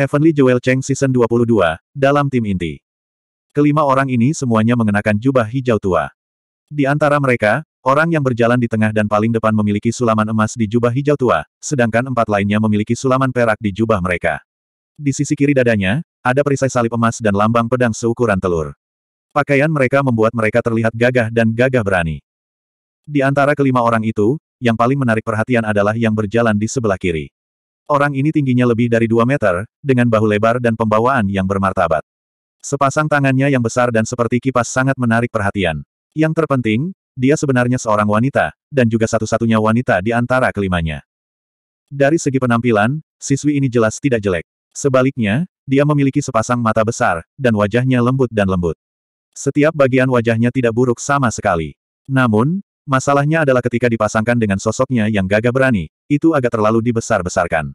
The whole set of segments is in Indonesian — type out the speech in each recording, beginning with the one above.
Heavenly Jewel Cheng Season 22, dalam tim inti. Kelima orang ini semuanya mengenakan jubah hijau tua. Di antara mereka, orang yang berjalan di tengah dan paling depan memiliki sulaman emas di jubah hijau tua, sedangkan empat lainnya memiliki sulaman perak di jubah mereka. Di sisi kiri dadanya, ada perisai salib emas dan lambang pedang seukuran telur. Pakaian mereka membuat mereka terlihat gagah dan gagah berani. Di antara kelima orang itu, yang paling menarik perhatian adalah yang berjalan di sebelah kiri. Orang ini tingginya lebih dari 2 meter, dengan bahu lebar dan pembawaan yang bermartabat. Sepasang tangannya yang besar dan seperti kipas sangat menarik perhatian. Yang terpenting, dia sebenarnya seorang wanita, dan juga satu-satunya wanita di antara kelimanya. Dari segi penampilan, siswi ini jelas tidak jelek. Sebaliknya, dia memiliki sepasang mata besar, dan wajahnya lembut dan lembut. Setiap bagian wajahnya tidak buruk sama sekali. Namun, masalahnya adalah ketika dipasangkan dengan sosoknya yang gagah berani, itu agak terlalu dibesar-besarkan.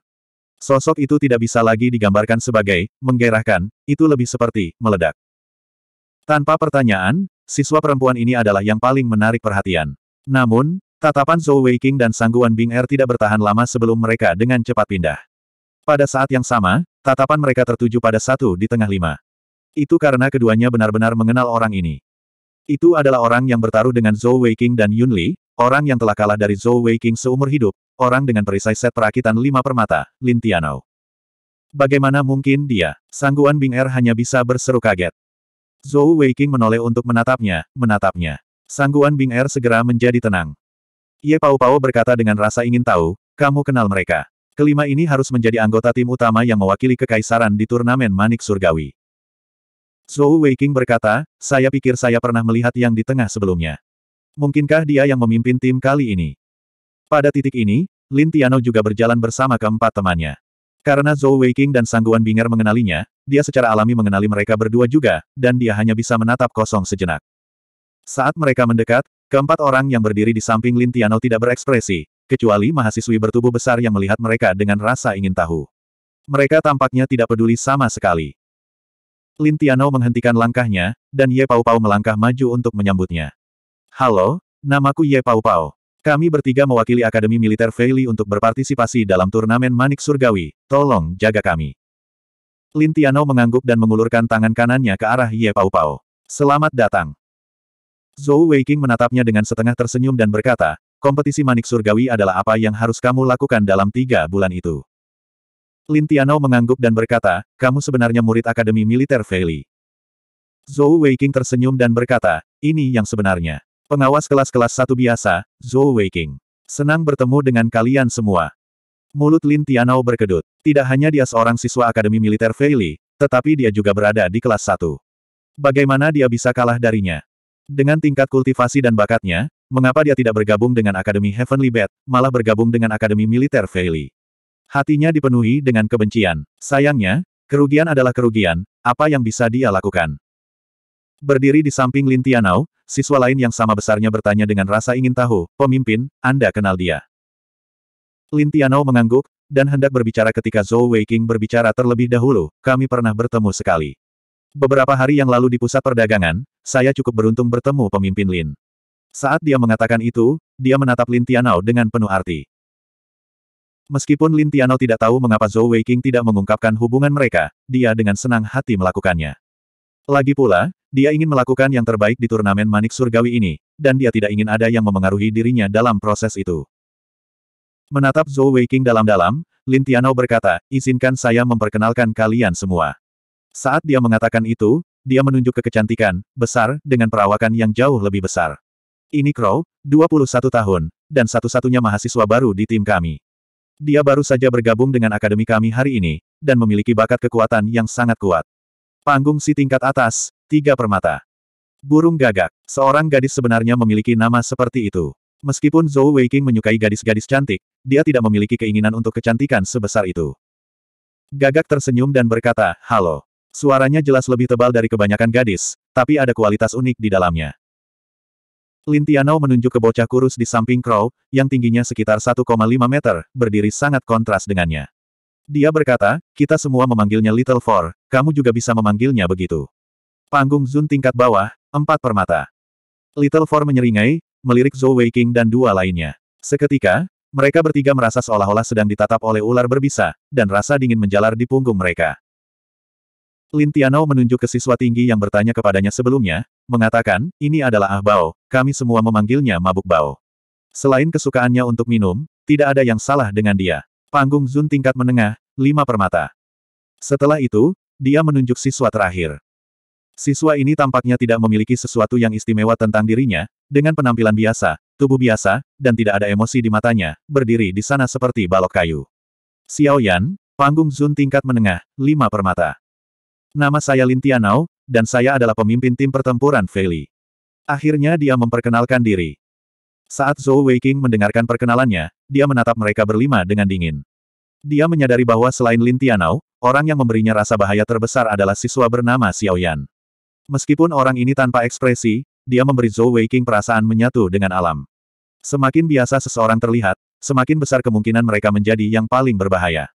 Sosok itu tidak bisa lagi digambarkan sebagai menggerakkan, itu lebih seperti meledak. Tanpa pertanyaan, siswa perempuan ini adalah yang paling menarik perhatian. Namun, tatapan Zhou Weiqing dan sangguan Bing Er tidak bertahan lama sebelum mereka dengan cepat pindah. Pada saat yang sama, tatapan mereka tertuju pada satu di tengah lima. Itu karena keduanya benar-benar mengenal orang ini. Itu adalah orang yang bertaruh dengan Zhou Weiqing dan Yun Li, orang yang telah kalah dari Zhou Weiqing seumur hidup, orang dengan perisai set perakitan lima permata, Lin Tianou. Bagaimana mungkin dia? Sangguan Bing Er hanya bisa berseru kaget. Zhou Weiqing menoleh untuk menatapnya, menatapnya. Sangguan Bing Er segera menjadi tenang. Ye Pau Pau berkata dengan rasa ingin tahu, kamu kenal mereka. Kelima ini harus menjadi anggota tim utama yang mewakili kekaisaran di turnamen Manik Surgawi. Zhou Weiqing berkata, saya pikir saya pernah melihat yang di tengah sebelumnya. Mungkinkah dia yang memimpin tim kali ini? Pada titik ini, Lin Tiano juga berjalan bersama keempat temannya. Karena Zhou Weiqing dan Sangguan Bing'er mengenalinya, dia secara alami mengenali mereka berdua juga, dan dia hanya bisa menatap kosong sejenak. Saat mereka mendekat, keempat orang yang berdiri di samping Lin Tiano tidak berekspresi, kecuali mahasiswi bertubuh besar yang melihat mereka dengan rasa ingin tahu. Mereka tampaknya tidak peduli sama sekali. Lin Tiano menghentikan langkahnya, dan Ye Pao Pao melangkah maju untuk menyambutnya. Halo, namaku Ye Pao Pao. Kami bertiga mewakili Akademi Militer Veili untuk berpartisipasi dalam turnamen Manik Surgawi, tolong jaga kami. Lin Tiano mengangguk dan mengulurkan tangan kanannya ke arah Ye Pau Pau. Selamat datang. Zhou Weiking menatapnya dengan setengah tersenyum dan berkata, kompetisi Manik Surgawi adalah apa yang harus kamu lakukan dalam tiga bulan itu. Lin Tiano mengangguk dan berkata, kamu sebenarnya murid Akademi Militer Veili. Zhou Weiking tersenyum dan berkata, ini yang sebenarnya. Pengawas kelas-kelas satu biasa, Zhou Weiking, Senang bertemu dengan kalian semua. Mulut Lin Tianao berkedut. Tidak hanya dia seorang siswa Akademi Militer Feili, tetapi dia juga berada di kelas satu. Bagaimana dia bisa kalah darinya? Dengan tingkat kultivasi dan bakatnya, mengapa dia tidak bergabung dengan Akademi Heavenly Bed, malah bergabung dengan Akademi Militer Feili? Hatinya dipenuhi dengan kebencian. Sayangnya, kerugian adalah kerugian, apa yang bisa dia lakukan? Berdiri di samping Lin Tianao, siswa lain yang sama besarnya bertanya dengan rasa ingin tahu, pemimpin, Anda kenal dia. Lin Tianao mengangguk, dan hendak berbicara ketika Zhou Weiqing berbicara terlebih dahulu, kami pernah bertemu sekali. Beberapa hari yang lalu di pusat perdagangan, saya cukup beruntung bertemu pemimpin Lin. Saat dia mengatakan itu, dia menatap Lin Tianao dengan penuh arti. Meskipun Lin Tianao tidak tahu mengapa Zhou Weiqing tidak mengungkapkan hubungan mereka, dia dengan senang hati melakukannya. Lagi pula, dia ingin melakukan yang terbaik di turnamen manik surgawi ini, dan dia tidak ingin ada yang memengaruhi dirinya dalam proses itu. Menatap Zhou Weiqing dalam-dalam, Lin Tianou berkata, izinkan saya memperkenalkan kalian semua. Saat dia mengatakan itu, dia menunjuk ke kecantikan, besar, dengan perawakan yang jauh lebih besar. Ini Crow, 21 tahun, dan satu-satunya mahasiswa baru di tim kami. Dia baru saja bergabung dengan akademi kami hari ini, dan memiliki bakat kekuatan yang sangat kuat. Panggung si tingkat atas, Tiga permata. Burung gagak. Seorang gadis sebenarnya memiliki nama seperti itu. Meskipun Zhou Weiqing menyukai gadis-gadis cantik, dia tidak memiliki keinginan untuk kecantikan sebesar itu. Gagak tersenyum dan berkata, Halo. Suaranya jelas lebih tebal dari kebanyakan gadis, tapi ada kualitas unik di dalamnya. Lin Tianou menunjuk ke bocah kurus di samping Crow, yang tingginya sekitar 1,5 meter, berdiri sangat kontras dengannya. Dia berkata, kita semua memanggilnya Little Four, kamu juga bisa memanggilnya begitu. Panggung Zun tingkat bawah, empat permata. Little Four menyeringai, melirik Zhou Weiqing dan dua lainnya. Seketika, mereka bertiga merasa seolah-olah sedang ditatap oleh ular berbisa, dan rasa dingin menjalar di punggung mereka. Lin Tianao menunjuk ke siswa tinggi yang bertanya kepadanya sebelumnya, mengatakan, ini adalah Ah Bao, kami semua memanggilnya Mabuk Bao. Selain kesukaannya untuk minum, tidak ada yang salah dengan dia. Panggung Zun tingkat menengah, lima permata. Setelah itu, dia menunjuk siswa terakhir. Siswa ini tampaknya tidak memiliki sesuatu yang istimewa tentang dirinya, dengan penampilan biasa, tubuh biasa, dan tidak ada emosi di matanya, berdiri di sana seperti balok kayu. Xiao Yan, panggung Zun tingkat menengah, 5 permata. Nama saya Lin Tianao, dan saya adalah pemimpin tim pertempuran Feli. Akhirnya dia memperkenalkan diri. Saat Zhou Weiqing mendengarkan perkenalannya, dia menatap mereka berlima dengan dingin. Dia menyadari bahwa selain Lin Tianao, orang yang memberinya rasa bahaya terbesar adalah siswa bernama Xiao Yan. Meskipun orang ini tanpa ekspresi, dia memberi Zhou Weiqing perasaan menyatu dengan alam. Semakin biasa seseorang terlihat, semakin besar kemungkinan mereka menjadi yang paling berbahaya.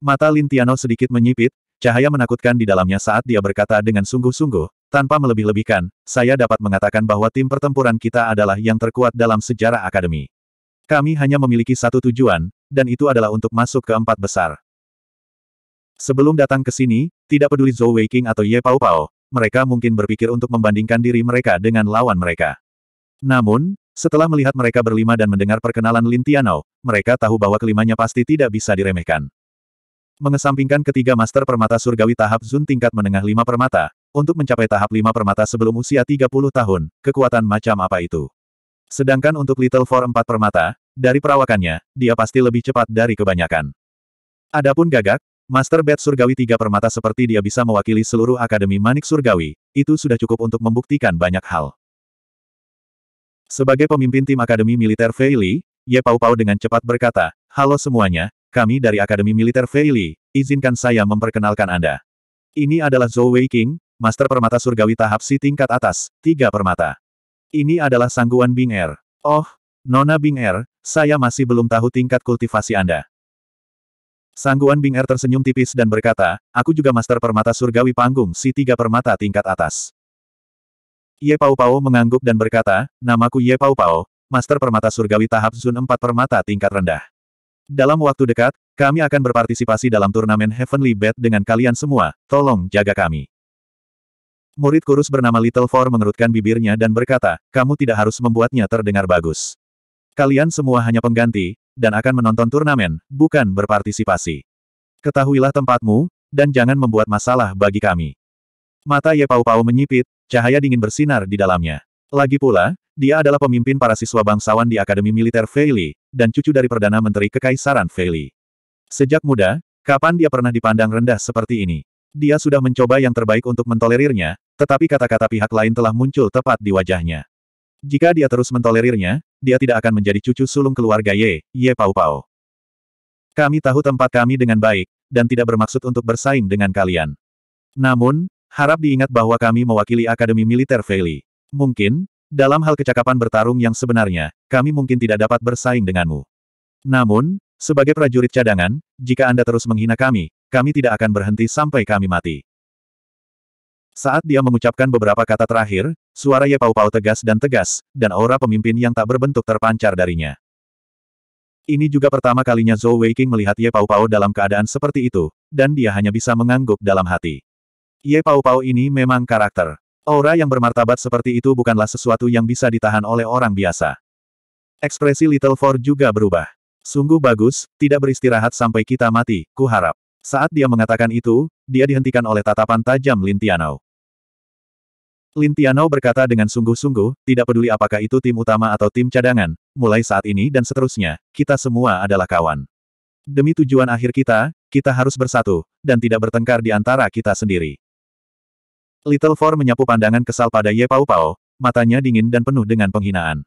Mata Lin Tiano sedikit menyipit, cahaya menakutkan di dalamnya saat dia berkata dengan sungguh-sungguh, tanpa melebih-lebihkan, saya dapat mengatakan bahwa tim pertempuran kita adalah yang terkuat dalam sejarah akademi. Kami hanya memiliki satu tujuan, dan itu adalah untuk masuk ke empat besar. Sebelum datang ke sini, tidak peduli Zhou Weiqing atau Ye Pao Pao, mereka mungkin berpikir untuk membandingkan diri mereka dengan lawan mereka. Namun, setelah melihat mereka berlima dan mendengar perkenalan Lin Tianao, mereka tahu bahwa kelimanya pasti tidak bisa diremehkan. Mengesampingkan ketiga master permata surgawi tahap Zun tingkat menengah lima permata, untuk mencapai tahap lima permata sebelum usia 30 tahun, kekuatan macam apa itu. Sedangkan untuk Little Four empat permata, dari perawakannya, dia pasti lebih cepat dari kebanyakan. Adapun gagak, Master Bed Surgawi Tiga Permata seperti dia bisa mewakili seluruh Akademi Manik Surgawi, itu sudah cukup untuk membuktikan banyak hal. Sebagai pemimpin tim Akademi Militer Feili, Ye Pau Pau dengan cepat berkata, Halo semuanya, kami dari Akademi Militer Feili, izinkan saya memperkenalkan Anda. Ini adalah Zhou Wei King, Master Permata Surgawi tahap si tingkat atas, tiga permata. Ini adalah sangguan Bing Er. Oh, Nona Bing Er, saya masih belum tahu tingkat kultivasi Anda. Sangguan Bing Er tersenyum tipis dan berkata, aku juga master permata surgawi panggung si tiga permata tingkat atas. Ye Pao Pao mengangguk dan berkata, namaku Ye Pao Pao, master permata surgawi tahap Zun Empat permata tingkat rendah. Dalam waktu dekat, kami akan berpartisipasi dalam turnamen Heavenly Bet dengan kalian semua, tolong jaga kami. Murid kurus bernama Little Four mengerutkan bibirnya dan berkata, kamu tidak harus membuatnya terdengar bagus. Kalian semua hanya pengganti, dan akan menonton turnamen, bukan berpartisipasi. Ketahuilah tempatmu, dan jangan membuat masalah bagi kami. Mata Ye Pau Pau menyipit, cahaya dingin bersinar di dalamnya. Lagi pula, dia adalah pemimpin para siswa bangsawan di Akademi Militer Feili, dan cucu dari Perdana Menteri Kekaisaran Feili. Sejak muda, kapan dia pernah dipandang rendah seperti ini? Dia sudah mencoba yang terbaik untuk mentolerirnya, tetapi kata-kata pihak lain telah muncul tepat di wajahnya. Jika dia terus mentolerirnya, dia tidak akan menjadi cucu sulung keluarga Ye, Ye Pau Pau. Kami tahu tempat kami dengan baik, dan tidak bermaksud untuk bersaing dengan kalian. Namun, harap diingat bahwa kami mewakili Akademi Militer Valley. Mungkin, dalam hal kecakapan bertarung yang sebenarnya, kami mungkin tidak dapat bersaing denganmu. Namun, sebagai prajurit cadangan, jika Anda terus menghina kami, kami tidak akan berhenti sampai kami mati. Saat dia mengucapkan beberapa kata terakhir, suara Ye Pau Pau tegas dan tegas, dan aura pemimpin yang tak berbentuk terpancar darinya. Ini juga pertama kalinya Zhou Weiqing melihat Ye Pau Pau dalam keadaan seperti itu, dan dia hanya bisa mengangguk dalam hati. Ye Pau Pau ini memang karakter. Aura yang bermartabat seperti itu bukanlah sesuatu yang bisa ditahan oleh orang biasa. Ekspresi Little Four juga berubah. Sungguh bagus, tidak beristirahat sampai kita mati, Ku harap. Saat dia mengatakan itu, dia dihentikan oleh tatapan tajam Lin Tianao. Lin Tiano berkata dengan sungguh-sungguh, tidak peduli apakah itu tim utama atau tim cadangan, mulai saat ini dan seterusnya, kita semua adalah kawan. Demi tujuan akhir kita, kita harus bersatu, dan tidak bertengkar di antara kita sendiri. Little Four menyapu pandangan kesal pada Ye Pao Pao, matanya dingin dan penuh dengan penghinaan.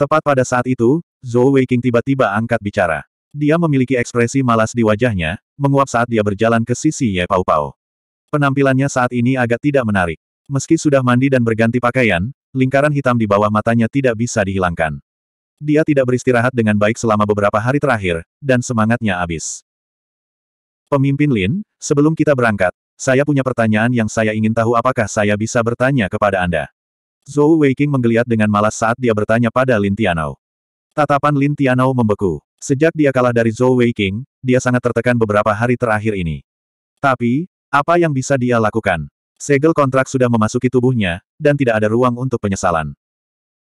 Tepat pada saat itu, Zhou Weiqing tiba-tiba angkat bicara. Dia memiliki ekspresi malas di wajahnya, menguap saat dia berjalan ke sisi Ye Pao Pao. Penampilannya saat ini agak tidak menarik. Meski sudah mandi dan berganti pakaian, lingkaran hitam di bawah matanya tidak bisa dihilangkan. Dia tidak beristirahat dengan baik selama beberapa hari terakhir, dan semangatnya habis. Pemimpin Lin, sebelum kita berangkat, saya punya pertanyaan yang saya ingin tahu apakah saya bisa bertanya kepada Anda. Zhou Weiqing menggeliat dengan malas saat dia bertanya pada Lin Tianao. Tatapan Lin Tianao membeku. Sejak dia kalah dari Zhou Weiqing, dia sangat tertekan beberapa hari terakhir ini. Tapi, apa yang bisa dia lakukan? Segel kontrak sudah memasuki tubuhnya, dan tidak ada ruang untuk penyesalan.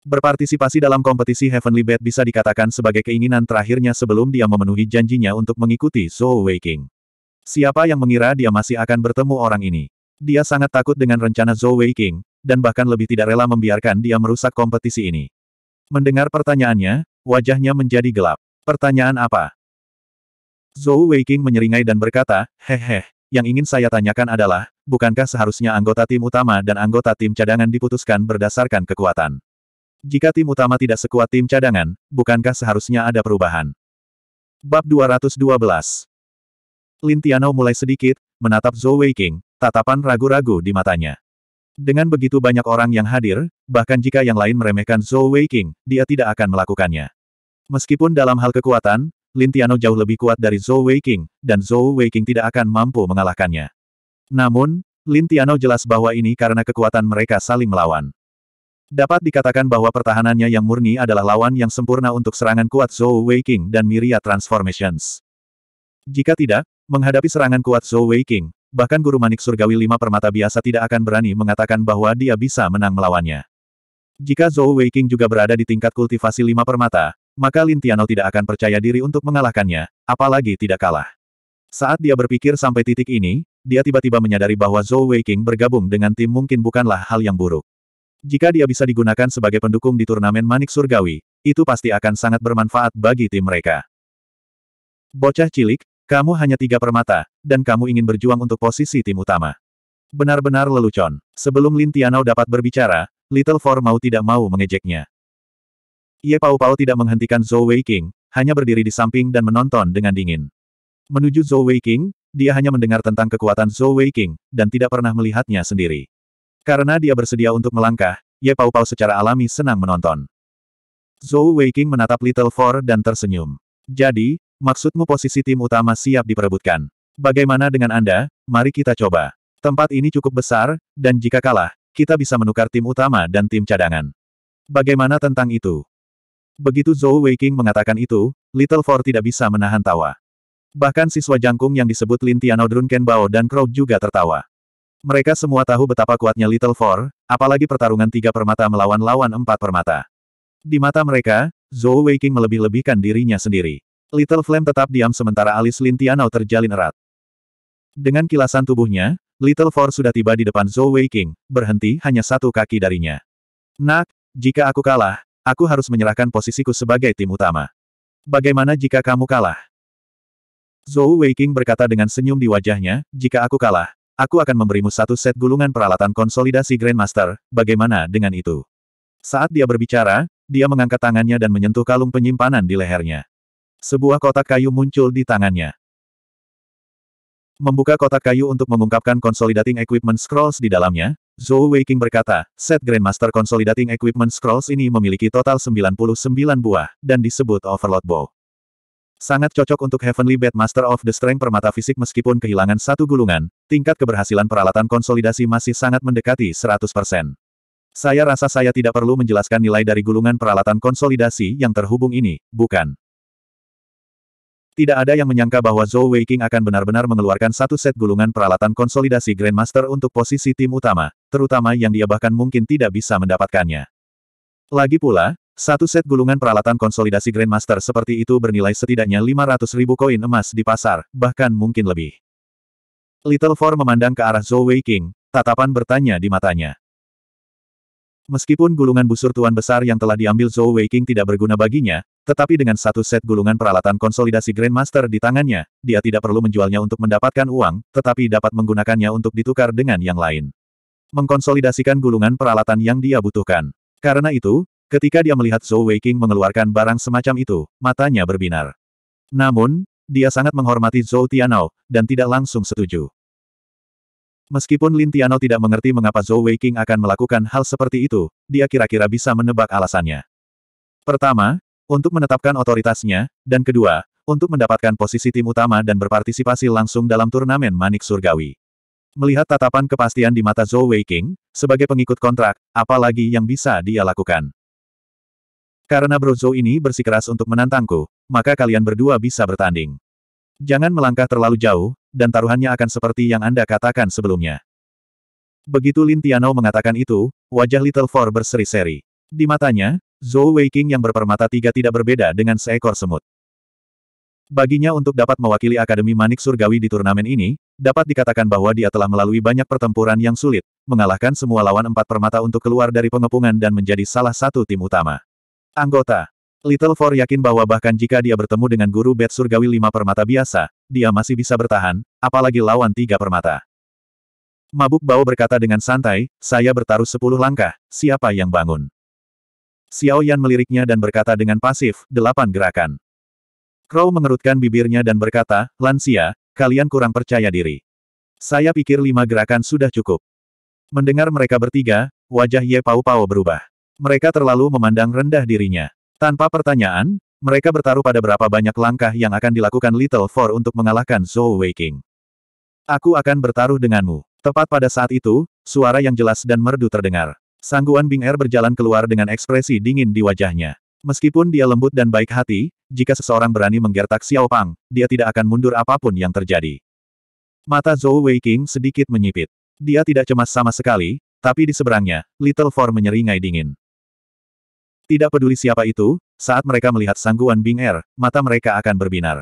Berpartisipasi dalam kompetisi Heavenly Bat bisa dikatakan sebagai keinginan terakhirnya sebelum dia memenuhi janjinya untuk mengikuti Zhou Weiking. Siapa yang mengira dia masih akan bertemu orang ini? Dia sangat takut dengan rencana Zhou Weiking, dan bahkan lebih tidak rela membiarkan dia merusak kompetisi ini. Mendengar pertanyaannya, wajahnya menjadi gelap. Pertanyaan apa? Zhou Weiking menyeringai dan berkata, Hehe, yang ingin saya tanyakan adalah, bukankah seharusnya anggota tim utama dan anggota tim cadangan diputuskan berdasarkan kekuatan? Jika tim utama tidak sekuat tim cadangan, bukankah seharusnya ada perubahan? Bab 212 Lin Tiano mulai sedikit, menatap Zhou Weiqing, tatapan ragu-ragu di matanya. Dengan begitu banyak orang yang hadir, bahkan jika yang lain meremehkan Zhou Weiqing, dia tidak akan melakukannya. Meskipun dalam hal kekuatan, Lin Tiano jauh lebih kuat dari Zhou Weiqing, dan Zhou Weiqing tidak akan mampu mengalahkannya. Namun, Lin Tiano jelas bahwa ini karena kekuatan mereka saling melawan. Dapat dikatakan bahwa pertahanannya yang murni adalah lawan yang sempurna untuk serangan kuat Zhou Weiqing dan Miria Transformations. Jika tidak, menghadapi serangan kuat Zhou Weiqing, bahkan guru manik surgawi lima permata biasa tidak akan berani mengatakan bahwa dia bisa menang melawannya. Jika Zhou Weiqing juga berada di tingkat kultivasi lima permata, maka Lin Tiano tidak akan percaya diri untuk mengalahkannya, apalagi tidak kalah. Saat dia berpikir sampai titik ini, dia tiba-tiba menyadari bahwa Zhou Weiqing bergabung dengan tim mungkin bukanlah hal yang buruk. Jika dia bisa digunakan sebagai pendukung di turnamen Manik Surgawi, itu pasti akan sangat bermanfaat bagi tim mereka. Bocah cilik, kamu hanya tiga permata, dan kamu ingin berjuang untuk posisi tim utama. Benar-benar lelucon. Sebelum Lin Tianao dapat berbicara, Little Four mau tidak mau mengejeknya. Ye Pao Pao tidak menghentikan Zhou Wei King, hanya berdiri di samping dan menonton dengan dingin. Menuju Zhou Wei King, dia hanya mendengar tentang kekuatan Zhou Wei King, dan tidak pernah melihatnya sendiri. Karena dia bersedia untuk melangkah, Ye Pao Pao secara alami senang menonton. Zhou Wei King menatap Little Four dan tersenyum. Jadi, maksudmu posisi tim utama siap diperebutkan. Bagaimana dengan Anda, mari kita coba. Tempat ini cukup besar, dan jika kalah, kita bisa menukar tim utama dan tim cadangan. Bagaimana tentang itu? Begitu Zhou Weiking mengatakan itu, Little Four tidak bisa menahan tawa. Bahkan siswa jangkung yang disebut Lin Tianao Drunken Bao dan Crow juga tertawa. Mereka semua tahu betapa kuatnya Little Four, apalagi pertarungan tiga permata melawan lawan empat permata. Di mata mereka, Zhou Weiking melebih-lebihkan dirinya sendiri. Little Flame tetap diam sementara alis Lin Tianao terjalin erat. Dengan kilasan tubuhnya, Little Four sudah tiba di depan Zhou Weiking, berhenti hanya satu kaki darinya. Nak, jika aku kalah, Aku harus menyerahkan posisiku sebagai tim utama. Bagaimana jika kamu kalah? Zhou Weiqing berkata dengan senyum di wajahnya, jika aku kalah, aku akan memberimu satu set gulungan peralatan konsolidasi Grandmaster, bagaimana dengan itu? Saat dia berbicara, dia mengangkat tangannya dan menyentuh kalung penyimpanan di lehernya. Sebuah kotak kayu muncul di tangannya. Membuka kotak kayu untuk mengungkapkan Consolidating Equipment Scrolls di dalamnya, Zhou Weiqing berkata, set Grandmaster Consolidating Equipment Scrolls ini memiliki total 99 buah, dan disebut Overload Bow. Sangat cocok untuk Heavenly Bed Master of the Strength permata fisik meskipun kehilangan satu gulungan, tingkat keberhasilan peralatan konsolidasi masih sangat mendekati 100%. Saya rasa saya tidak perlu menjelaskan nilai dari gulungan peralatan konsolidasi yang terhubung ini, bukan? Tidak ada yang menyangka bahwa Zhou Weiqing akan benar-benar mengeluarkan satu set gulungan peralatan konsolidasi Grandmaster untuk posisi tim utama, terutama yang dia bahkan mungkin tidak bisa mendapatkannya. Lagi pula, satu set gulungan peralatan konsolidasi Grandmaster seperti itu bernilai setidaknya 500 ribu koin emas di pasar, bahkan mungkin lebih. Little Four memandang ke arah Zhou Weiqing, tatapan bertanya di matanya. Meskipun gulungan busur tuan besar yang telah diambil Zhou Weiqing tidak berguna baginya, tetapi dengan satu set gulungan peralatan konsolidasi Grandmaster di tangannya, dia tidak perlu menjualnya untuk mendapatkan uang, tetapi dapat menggunakannya untuk ditukar dengan yang lain. Mengkonsolidasikan gulungan peralatan yang dia butuhkan. Karena itu, ketika dia melihat Zhou Weiqing mengeluarkan barang semacam itu, matanya berbinar. Namun, dia sangat menghormati Zhou Tianao, dan tidak langsung setuju. Meskipun Lin Tianao tidak mengerti mengapa Zhou Weiqing akan melakukan hal seperti itu, dia kira-kira bisa menebak alasannya. Pertama, untuk menetapkan otoritasnya, dan kedua, untuk mendapatkan posisi tim utama dan berpartisipasi langsung dalam turnamen Manik Surgawi. Melihat tatapan kepastian di mata Zhou Weiqing, sebagai pengikut kontrak, apalagi yang bisa dia lakukan. Karena Bro Zhou ini bersikeras untuk menantangku, maka kalian berdua bisa bertanding. Jangan melangkah terlalu jauh, dan taruhannya akan seperti yang Anda katakan sebelumnya. Begitu Lin Tiano mengatakan itu, wajah Little Four berseri-seri. Di matanya, Zhou Weiqing yang berpermata tiga tidak berbeda dengan seekor semut. Baginya untuk dapat mewakili Akademi Manik Surgawi di turnamen ini, dapat dikatakan bahwa dia telah melalui banyak pertempuran yang sulit, mengalahkan semua lawan empat permata untuk keluar dari pengepungan dan menjadi salah satu tim utama. Anggota Little Four yakin bahwa bahkan jika dia bertemu dengan guru bed surgawi lima permata biasa, dia masih bisa bertahan, apalagi lawan tiga permata. Mabuk Bao berkata dengan santai, saya bertaruh sepuluh langkah, siapa yang bangun? Xiao Yan meliriknya dan berkata dengan pasif, delapan gerakan. Crow mengerutkan bibirnya dan berkata, Lansia, kalian kurang percaya diri. Saya pikir lima gerakan sudah cukup. Mendengar mereka bertiga, wajah Ye Pau Pau berubah. Mereka terlalu memandang rendah dirinya. Tanpa pertanyaan, mereka bertaruh pada berapa banyak langkah yang akan dilakukan Little Four untuk mengalahkan Zhou Weiking. Aku akan bertaruh denganmu. Tepat pada saat itu, suara yang jelas dan merdu terdengar. Sangguan Bing Er berjalan keluar dengan ekspresi dingin di wajahnya. Meskipun dia lembut dan baik hati, jika seseorang berani menggertak Xiao Pang, dia tidak akan mundur apapun yang terjadi. Mata Zhou Weiqing sedikit menyipit. Dia tidak cemas sama sekali, tapi di seberangnya, Little Four menyeringai dingin. Tidak peduli siapa itu, saat mereka melihat sangguan Bing Er, mata mereka akan berbinar.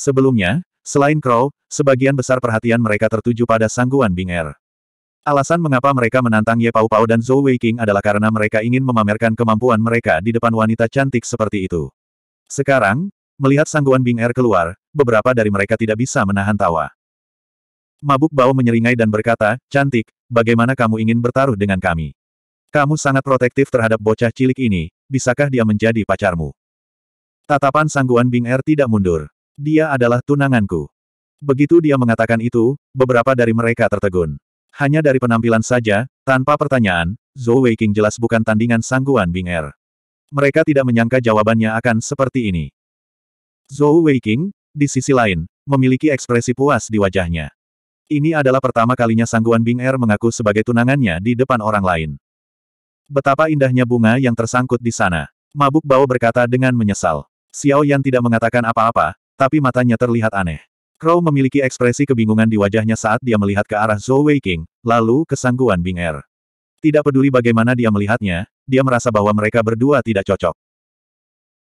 Sebelumnya, selain Crow, sebagian besar perhatian mereka tertuju pada sangguan Bing Er. Alasan mengapa mereka menantang Ye Pau Pau dan Zhou Wei King adalah karena mereka ingin memamerkan kemampuan mereka di depan wanita cantik seperti itu. Sekarang, melihat sangguan Bing Er keluar, beberapa dari mereka tidak bisa menahan tawa. Mabuk Bao menyeringai dan berkata, Cantik, bagaimana kamu ingin bertaruh dengan kami? Kamu sangat protektif terhadap bocah cilik ini, bisakah dia menjadi pacarmu? Tatapan sangguan Bing Er tidak mundur. Dia adalah tunanganku. Begitu dia mengatakan itu, beberapa dari mereka tertegun. Hanya dari penampilan saja, tanpa pertanyaan, Zhou Weiqing jelas bukan tandingan sangguan Bing Er. Mereka tidak menyangka jawabannya akan seperti ini. Zhou Weiqing, di sisi lain, memiliki ekspresi puas di wajahnya. Ini adalah pertama kalinya sangguan Bing Er mengaku sebagai tunangannya di depan orang lain. Betapa indahnya bunga yang tersangkut di sana. Mabuk Bao berkata dengan menyesal. Xiao Yan tidak mengatakan apa-apa, tapi matanya terlihat aneh. Crow memiliki ekspresi kebingungan di wajahnya saat dia melihat ke arah Zhou Weiqing, lalu ke sangguan Bing Er. Tidak peduli bagaimana dia melihatnya, dia merasa bahwa mereka berdua tidak cocok.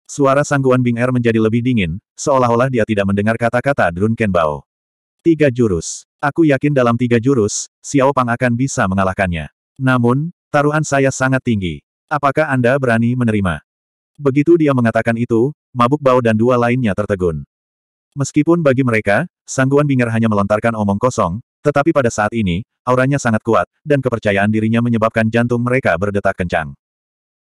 Suara sangguan Bing Er menjadi lebih dingin, seolah-olah dia tidak mendengar kata-kata Drun Kenbao. Tiga jurus. Aku yakin dalam tiga jurus, Xiao Pang akan bisa mengalahkannya. Namun, taruhan saya sangat tinggi. Apakah Anda berani menerima? Begitu dia mengatakan itu, mabuk bau dan dua lainnya tertegun. Meskipun bagi mereka, Sangguan Bing'er hanya melontarkan omong kosong, tetapi pada saat ini, auranya sangat kuat, dan kepercayaan dirinya menyebabkan jantung mereka berdetak kencang.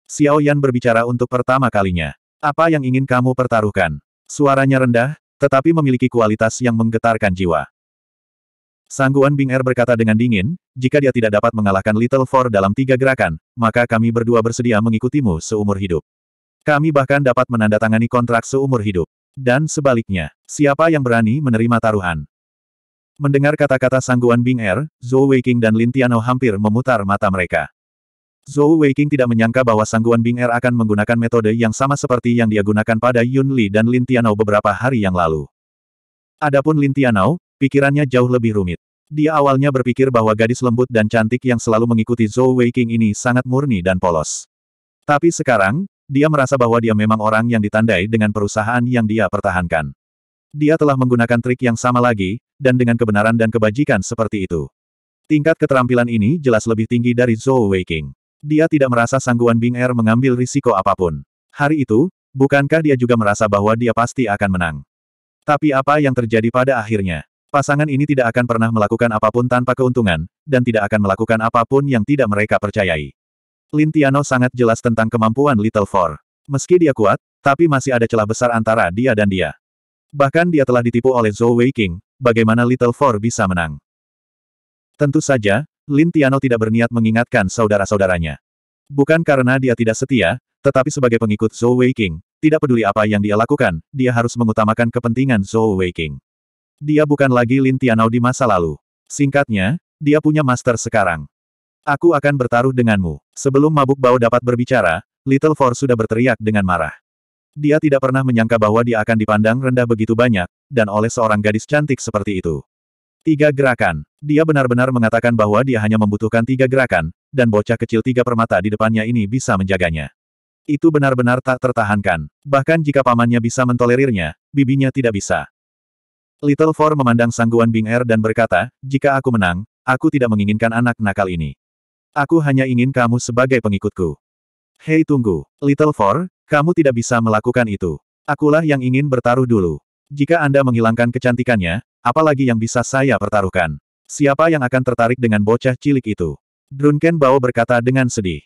Xiao Yan berbicara untuk pertama kalinya. Apa yang ingin kamu pertaruhkan? Suaranya rendah, tetapi memiliki kualitas yang menggetarkan jiwa. Sangguan Bing'er berkata dengan dingin, jika dia tidak dapat mengalahkan Little Four dalam tiga gerakan, maka kami berdua bersedia mengikutimu seumur hidup. Kami bahkan dapat menandatangani kontrak seumur hidup. Dan sebaliknya, siapa yang berani menerima taruhan? Mendengar kata-kata sangguan Bing Er, Zhou Weiking dan Lin Tiano hampir memutar mata mereka. Zhou Weiking tidak menyangka bahwa sangguan Bing Er akan menggunakan metode yang sama seperti yang dia gunakan pada Yun Li dan Lin Tiano beberapa hari yang lalu. Adapun Lin Tiano, pikirannya jauh lebih rumit. Dia awalnya berpikir bahwa gadis lembut dan cantik yang selalu mengikuti Zhou Weiking ini sangat murni dan polos. Tapi sekarang, dia merasa bahwa dia memang orang yang ditandai dengan perusahaan yang dia pertahankan. Dia telah menggunakan trik yang sama lagi, dan dengan kebenaran dan kebajikan seperti itu. Tingkat keterampilan ini jelas lebih tinggi dari Zhou Weiqing. Dia tidak merasa sangguan Bing Er mengambil risiko apapun. Hari itu, bukankah dia juga merasa bahwa dia pasti akan menang? Tapi apa yang terjadi pada akhirnya? Pasangan ini tidak akan pernah melakukan apapun tanpa keuntungan, dan tidak akan melakukan apapun yang tidak mereka percayai. Lin Tiano sangat jelas tentang kemampuan Little Four. Meski dia kuat, tapi masih ada celah besar antara dia dan dia. Bahkan dia telah ditipu oleh Zhou Weiqing, bagaimana Little Four bisa menang. Tentu saja, Lin Tiano tidak berniat mengingatkan saudara-saudaranya. Bukan karena dia tidak setia, tetapi sebagai pengikut Zhou Weiqing, tidak peduli apa yang dia lakukan, dia harus mengutamakan kepentingan Zhou Weiqing. Dia bukan lagi Lin Tiano di masa lalu. Singkatnya, dia punya master sekarang. Aku akan bertaruh denganmu. Sebelum mabuk bau dapat berbicara, Little Four sudah berteriak dengan marah. Dia tidak pernah menyangka bahwa dia akan dipandang rendah begitu banyak, dan oleh seorang gadis cantik seperti itu. Tiga gerakan. Dia benar-benar mengatakan bahwa dia hanya membutuhkan tiga gerakan, dan bocah kecil tiga permata di depannya ini bisa menjaganya. Itu benar-benar tak tertahankan. Bahkan jika pamannya bisa mentolerirnya, bibinya tidak bisa. Little Four memandang sangguan Bing Er dan berkata, jika aku menang, aku tidak menginginkan anak nakal ini. Aku hanya ingin kamu sebagai pengikutku. Hei tunggu, Little Four, kamu tidak bisa melakukan itu. Akulah yang ingin bertaruh dulu. Jika Anda menghilangkan kecantikannya, apalagi yang bisa saya pertaruhkan. Siapa yang akan tertarik dengan bocah cilik itu? Drunken Bao berkata dengan sedih.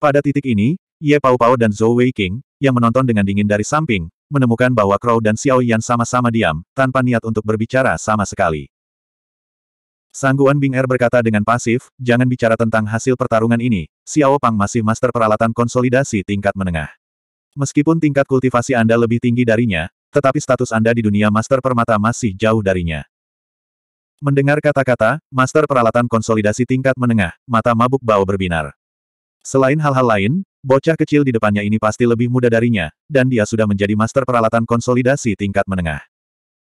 Pada titik ini, Ye Pao Pao dan Zhou Wei King, yang menonton dengan dingin dari samping, menemukan bahwa Crow dan Xiao Yan sama-sama diam, tanpa niat untuk berbicara sama sekali. Sangguan Bing Er berkata dengan pasif, jangan bicara tentang hasil pertarungan ini, Xiao Pang masih master peralatan konsolidasi tingkat menengah. Meskipun tingkat kultivasi Anda lebih tinggi darinya, tetapi status Anda di dunia master permata masih jauh darinya. Mendengar kata-kata, master peralatan konsolidasi tingkat menengah, mata mabuk bau berbinar. Selain hal-hal lain, bocah kecil di depannya ini pasti lebih muda darinya, dan dia sudah menjadi master peralatan konsolidasi tingkat menengah.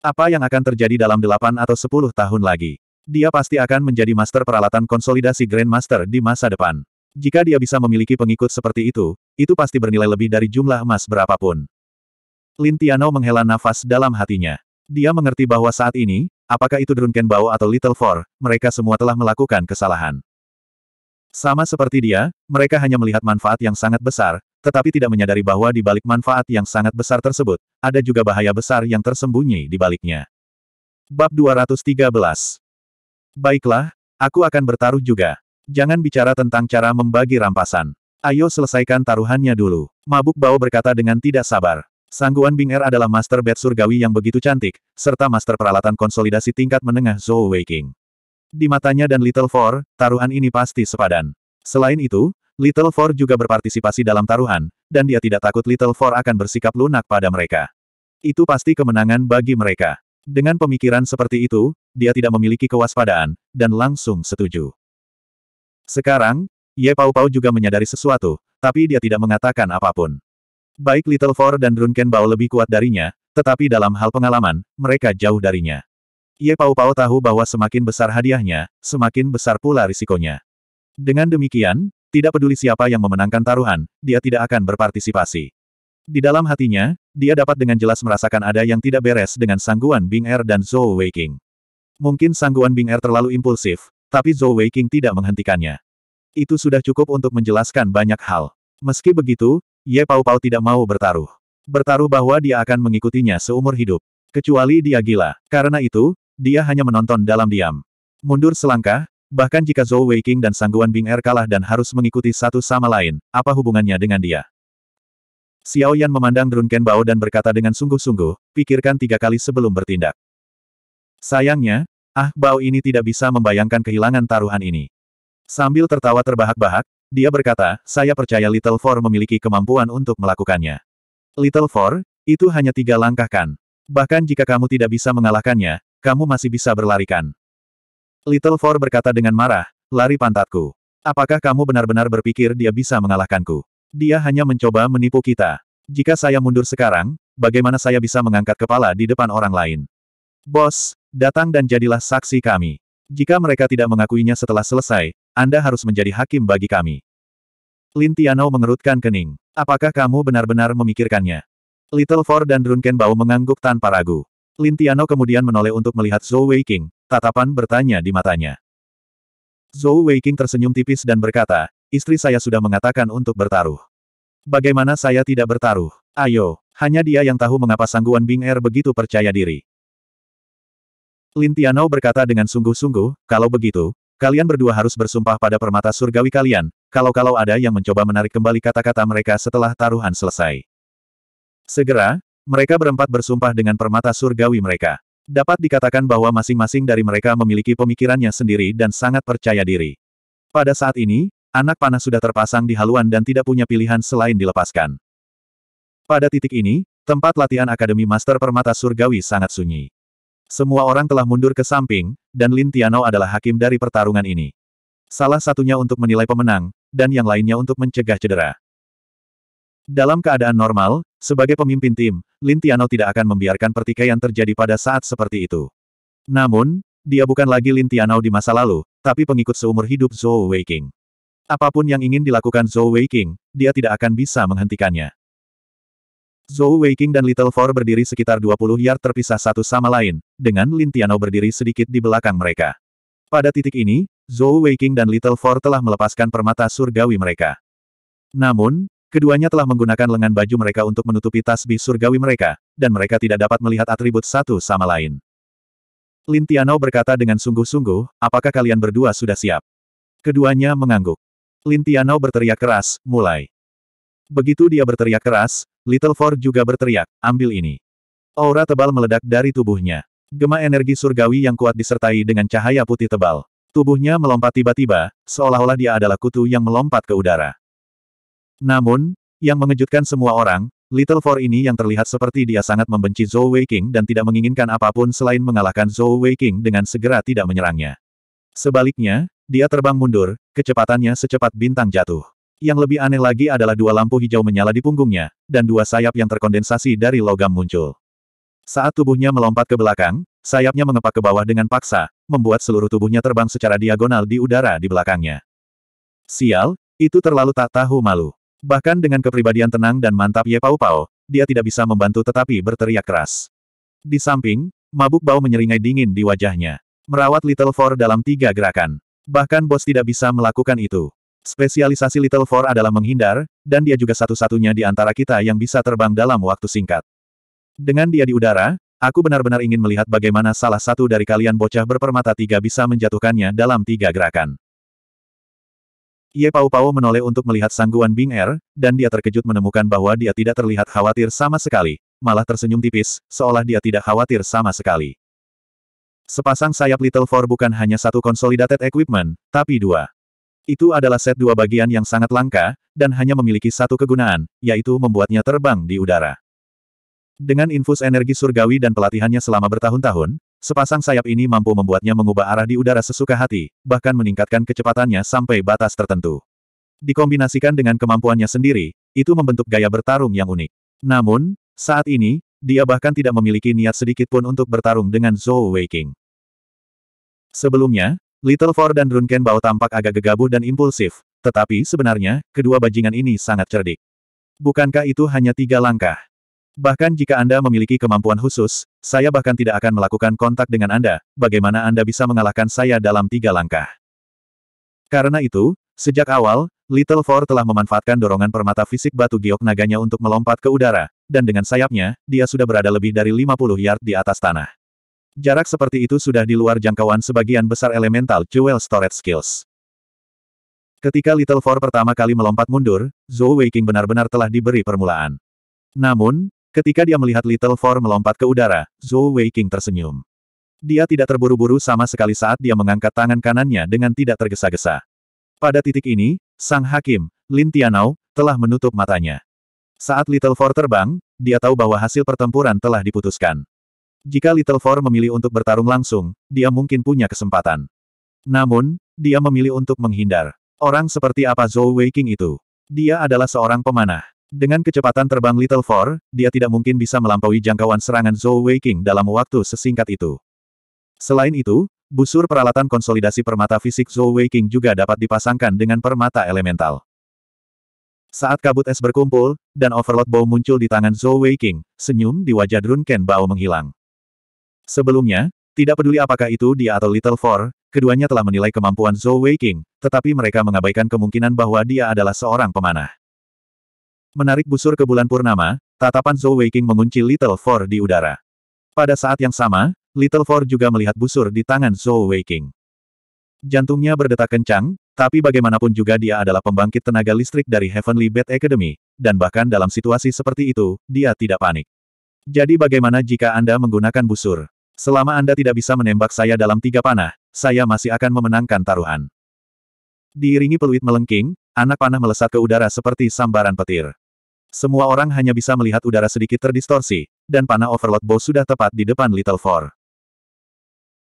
Apa yang akan terjadi dalam delapan atau sepuluh tahun lagi? Dia pasti akan menjadi master peralatan konsolidasi Grandmaster di masa depan. Jika dia bisa memiliki pengikut seperti itu, itu pasti bernilai lebih dari jumlah emas berapapun. Lin Tiano menghela nafas dalam hatinya. Dia mengerti bahwa saat ini, apakah itu Drunken Bao atau Little Four, mereka semua telah melakukan kesalahan. Sama seperti dia, mereka hanya melihat manfaat yang sangat besar, tetapi tidak menyadari bahwa di balik manfaat yang sangat besar tersebut, ada juga bahaya besar yang tersembunyi di baliknya. Bab 213 Baiklah, aku akan bertaruh juga. Jangan bicara tentang cara membagi rampasan. Ayo selesaikan taruhannya dulu. Mabuk bau berkata dengan tidak sabar. Sangguan Bing Er adalah master bed surgawi yang begitu cantik, serta master peralatan konsolidasi tingkat menengah Zhou Weiking. Di matanya dan Little Four, taruhan ini pasti sepadan. Selain itu, Little Four juga berpartisipasi dalam taruhan, dan dia tidak takut Little Four akan bersikap lunak pada mereka. Itu pasti kemenangan bagi mereka. Dengan pemikiran seperti itu, dia tidak memiliki kewaspadaan, dan langsung setuju. Sekarang, Ye Pau Pau juga menyadari sesuatu, tapi dia tidak mengatakan apapun. Baik Little Four dan Drunken Bao lebih kuat darinya, tetapi dalam hal pengalaman, mereka jauh darinya. Ye Pau Pau tahu bahwa semakin besar hadiahnya, semakin besar pula risikonya. Dengan demikian, tidak peduli siapa yang memenangkan taruhan, dia tidak akan berpartisipasi. Di dalam hatinya, dia dapat dengan jelas merasakan ada yang tidak beres dengan Sangguan Bing Er dan Zhou Weiqing. Mungkin Sangguan Bing Er terlalu impulsif, tapi Zhou Weiqing tidak menghentikannya. Itu sudah cukup untuk menjelaskan banyak hal. Meski begitu, Ye Pao Pao tidak mau bertaruh. Bertaruh bahwa dia akan mengikutinya seumur hidup. Kecuali dia gila. Karena itu, dia hanya menonton dalam diam. Mundur selangkah, bahkan jika Zhou Weiqing dan Sangguan Bing Er kalah dan harus mengikuti satu sama lain, apa hubungannya dengan dia? Xiao Yan memandang Drunken Bao dan berkata dengan sungguh-sungguh, pikirkan tiga kali sebelum bertindak. Sayangnya, Ah Bao ini tidak bisa membayangkan kehilangan taruhan ini. Sambil tertawa terbahak-bahak, dia berkata, saya percaya Little Four memiliki kemampuan untuk melakukannya. Little Four, itu hanya tiga langkah kan. Bahkan jika kamu tidak bisa mengalahkannya, kamu masih bisa berlarikan. Little Four berkata dengan marah, lari pantatku. Apakah kamu benar-benar berpikir dia bisa mengalahkanku? Dia hanya mencoba menipu kita. Jika saya mundur sekarang, bagaimana saya bisa mengangkat kepala di depan orang lain? Bos, datang dan jadilah saksi kami. Jika mereka tidak mengakuinya setelah selesai, Anda harus menjadi hakim bagi kami. Lintiano mengerutkan kening. Apakah kamu benar-benar memikirkannya? Little Four dan Drunken Bau mengangguk tanpa ragu. Lintiano kemudian menoleh untuk melihat Zhou Weiqing, tatapan bertanya di matanya. Zhou Weiqing tersenyum tipis dan berkata, istri saya sudah mengatakan untuk bertaruh. Bagaimana saya tidak bertaruh? Ayo, hanya dia yang tahu mengapa sangguan Bing Er begitu percaya diri. Lin Lintiano berkata dengan sungguh-sungguh, kalau begitu, kalian berdua harus bersumpah pada permata surgawi kalian, kalau-kalau ada yang mencoba menarik kembali kata-kata mereka setelah taruhan selesai. Segera, mereka berempat bersumpah dengan permata surgawi mereka. Dapat dikatakan bahwa masing-masing dari mereka memiliki pemikirannya sendiri dan sangat percaya diri. Pada saat ini, anak panah sudah terpasang di haluan dan tidak punya pilihan selain dilepaskan. Pada titik ini, tempat latihan Akademi Master Permata Surgawi sangat sunyi. Semua orang telah mundur ke samping, dan Lin Tiano adalah hakim dari pertarungan ini. Salah satunya untuk menilai pemenang, dan yang lainnya untuk mencegah cedera. Dalam keadaan normal, sebagai pemimpin tim, Lin Tiano tidak akan membiarkan pertikaian terjadi pada saat seperti itu. Namun, dia bukan lagi Lin Tiano di masa lalu, tapi pengikut seumur hidup Zhou Weiqing. Apapun yang ingin dilakukan Zhou Weiqing, dia tidak akan bisa menghentikannya. Zhou Weiqing dan Little Four berdiri sekitar 20 yard terpisah satu sama lain, dengan Lin Tiano berdiri sedikit di belakang mereka. Pada titik ini, Zhou Weiqing dan Little Four telah melepaskan permata surgawi mereka. Namun, keduanya telah menggunakan lengan baju mereka untuk menutupi tasbih surgawi mereka, dan mereka tidak dapat melihat atribut satu sama lain. Lintiano berkata dengan sungguh-sungguh, apakah kalian berdua sudah siap? Keduanya mengangguk. Lintiano berteriak keras, mulai. Begitu dia berteriak keras, Little Four juga berteriak, ambil ini. Aura tebal meledak dari tubuhnya. Gema energi surgawi yang kuat disertai dengan cahaya putih tebal. Tubuhnya melompat tiba-tiba, seolah-olah dia adalah kutu yang melompat ke udara. Namun, yang mengejutkan semua orang, Little Four ini yang terlihat seperti dia sangat membenci Zhou Weiqing dan tidak menginginkan apapun selain mengalahkan Zhou Weiqing dengan segera tidak menyerangnya. Sebaliknya, dia terbang mundur, kecepatannya secepat bintang jatuh. Yang lebih aneh lagi adalah dua lampu hijau menyala di punggungnya, dan dua sayap yang terkondensasi dari logam muncul. Saat tubuhnya melompat ke belakang, sayapnya mengepak ke bawah dengan paksa, membuat seluruh tubuhnya terbang secara diagonal di udara di belakangnya. Sial, itu terlalu tak tahu malu. Bahkan dengan kepribadian tenang dan mantap Ye Pau Pau, dia tidak bisa membantu tetapi berteriak keras. Di samping, mabuk bau menyeringai dingin di wajahnya. Merawat Little Four dalam tiga gerakan. Bahkan bos tidak bisa melakukan itu. Spesialisasi Little Four adalah menghindar, dan dia juga satu-satunya di antara kita yang bisa terbang dalam waktu singkat. Dengan dia di udara, aku benar-benar ingin melihat bagaimana salah satu dari kalian bocah berpermata tiga bisa menjatuhkannya dalam tiga gerakan. Ye Pau Pau menoleh untuk melihat sangguan Bing Er, dan dia terkejut menemukan bahwa dia tidak terlihat khawatir sama sekali, malah tersenyum tipis, seolah dia tidak khawatir sama sekali. Sepasang sayap Little Four bukan hanya satu consolidated equipment, tapi dua. Itu adalah set dua bagian yang sangat langka, dan hanya memiliki satu kegunaan, yaitu membuatnya terbang di udara. Dengan infus energi surgawi dan pelatihannya selama bertahun-tahun, sepasang sayap ini mampu membuatnya mengubah arah di udara sesuka hati, bahkan meningkatkan kecepatannya sampai batas tertentu. Dikombinasikan dengan kemampuannya sendiri, itu membentuk gaya bertarung yang unik. Namun, saat ini, dia bahkan tidak memiliki niat sedikit pun untuk bertarung dengan Zhou Weiqing. Sebelumnya, Little Four dan Runken Bao tampak agak gegabah dan impulsif, tetapi sebenarnya, kedua bajingan ini sangat cerdik. Bukankah itu hanya tiga langkah? Bahkan jika Anda memiliki kemampuan khusus, saya bahkan tidak akan melakukan kontak dengan Anda, bagaimana Anda bisa mengalahkan saya dalam tiga langkah. Karena itu, Sejak awal, Little Four telah memanfaatkan dorongan permata fisik batu giok naganya untuk melompat ke udara, dan dengan sayapnya, dia sudah berada lebih dari 50 yard di atas tanah. Jarak seperti itu sudah di luar jangkauan sebagian besar elemental jewel storage skills. Ketika Little Four pertama kali melompat mundur, Zhou Weiqing benar-benar telah diberi permulaan. Namun, ketika dia melihat Little Four melompat ke udara, Zhou Weiqing tersenyum. Dia tidak terburu-buru sama sekali saat dia mengangkat tangan kanannya dengan tidak tergesa-gesa. Pada titik ini, sang hakim, Lin Tianao, telah menutup matanya. Saat Little Four terbang, dia tahu bahwa hasil pertempuran telah diputuskan. Jika Little Four memilih untuk bertarung langsung, dia mungkin punya kesempatan. Namun, dia memilih untuk menghindar. Orang seperti apa Zhou Weiqing itu? Dia adalah seorang pemanah. Dengan kecepatan terbang Little Four, dia tidak mungkin bisa melampaui jangkauan serangan Zhou Weiqing dalam waktu sesingkat itu. Selain itu, Busur peralatan konsolidasi permata fisik Zhou King juga dapat dipasangkan dengan permata elemental. Saat kabut es berkumpul, dan Overlord Bow muncul di tangan Zhou King, senyum di wajah Drunken Bao menghilang. Sebelumnya, tidak peduli apakah itu dia atau Little Four, keduanya telah menilai kemampuan Zhou King, tetapi mereka mengabaikan kemungkinan bahwa dia adalah seorang pemanah. Menarik busur ke bulan purnama, tatapan Zhou King mengunci Little Four di udara. Pada saat yang sama, Little Four juga melihat busur di tangan Zhou Weiqing. Jantungnya berdetak kencang, tapi bagaimanapun juga dia adalah pembangkit tenaga listrik dari Heavenly Bat Academy, dan bahkan dalam situasi seperti itu, dia tidak panik. Jadi bagaimana jika Anda menggunakan busur? Selama Anda tidak bisa menembak saya dalam tiga panah, saya masih akan memenangkan taruhan. Diiringi peluit melengking, anak panah melesat ke udara seperti sambaran petir. Semua orang hanya bisa melihat udara sedikit terdistorsi, dan panah overload bow sudah tepat di depan Little Four.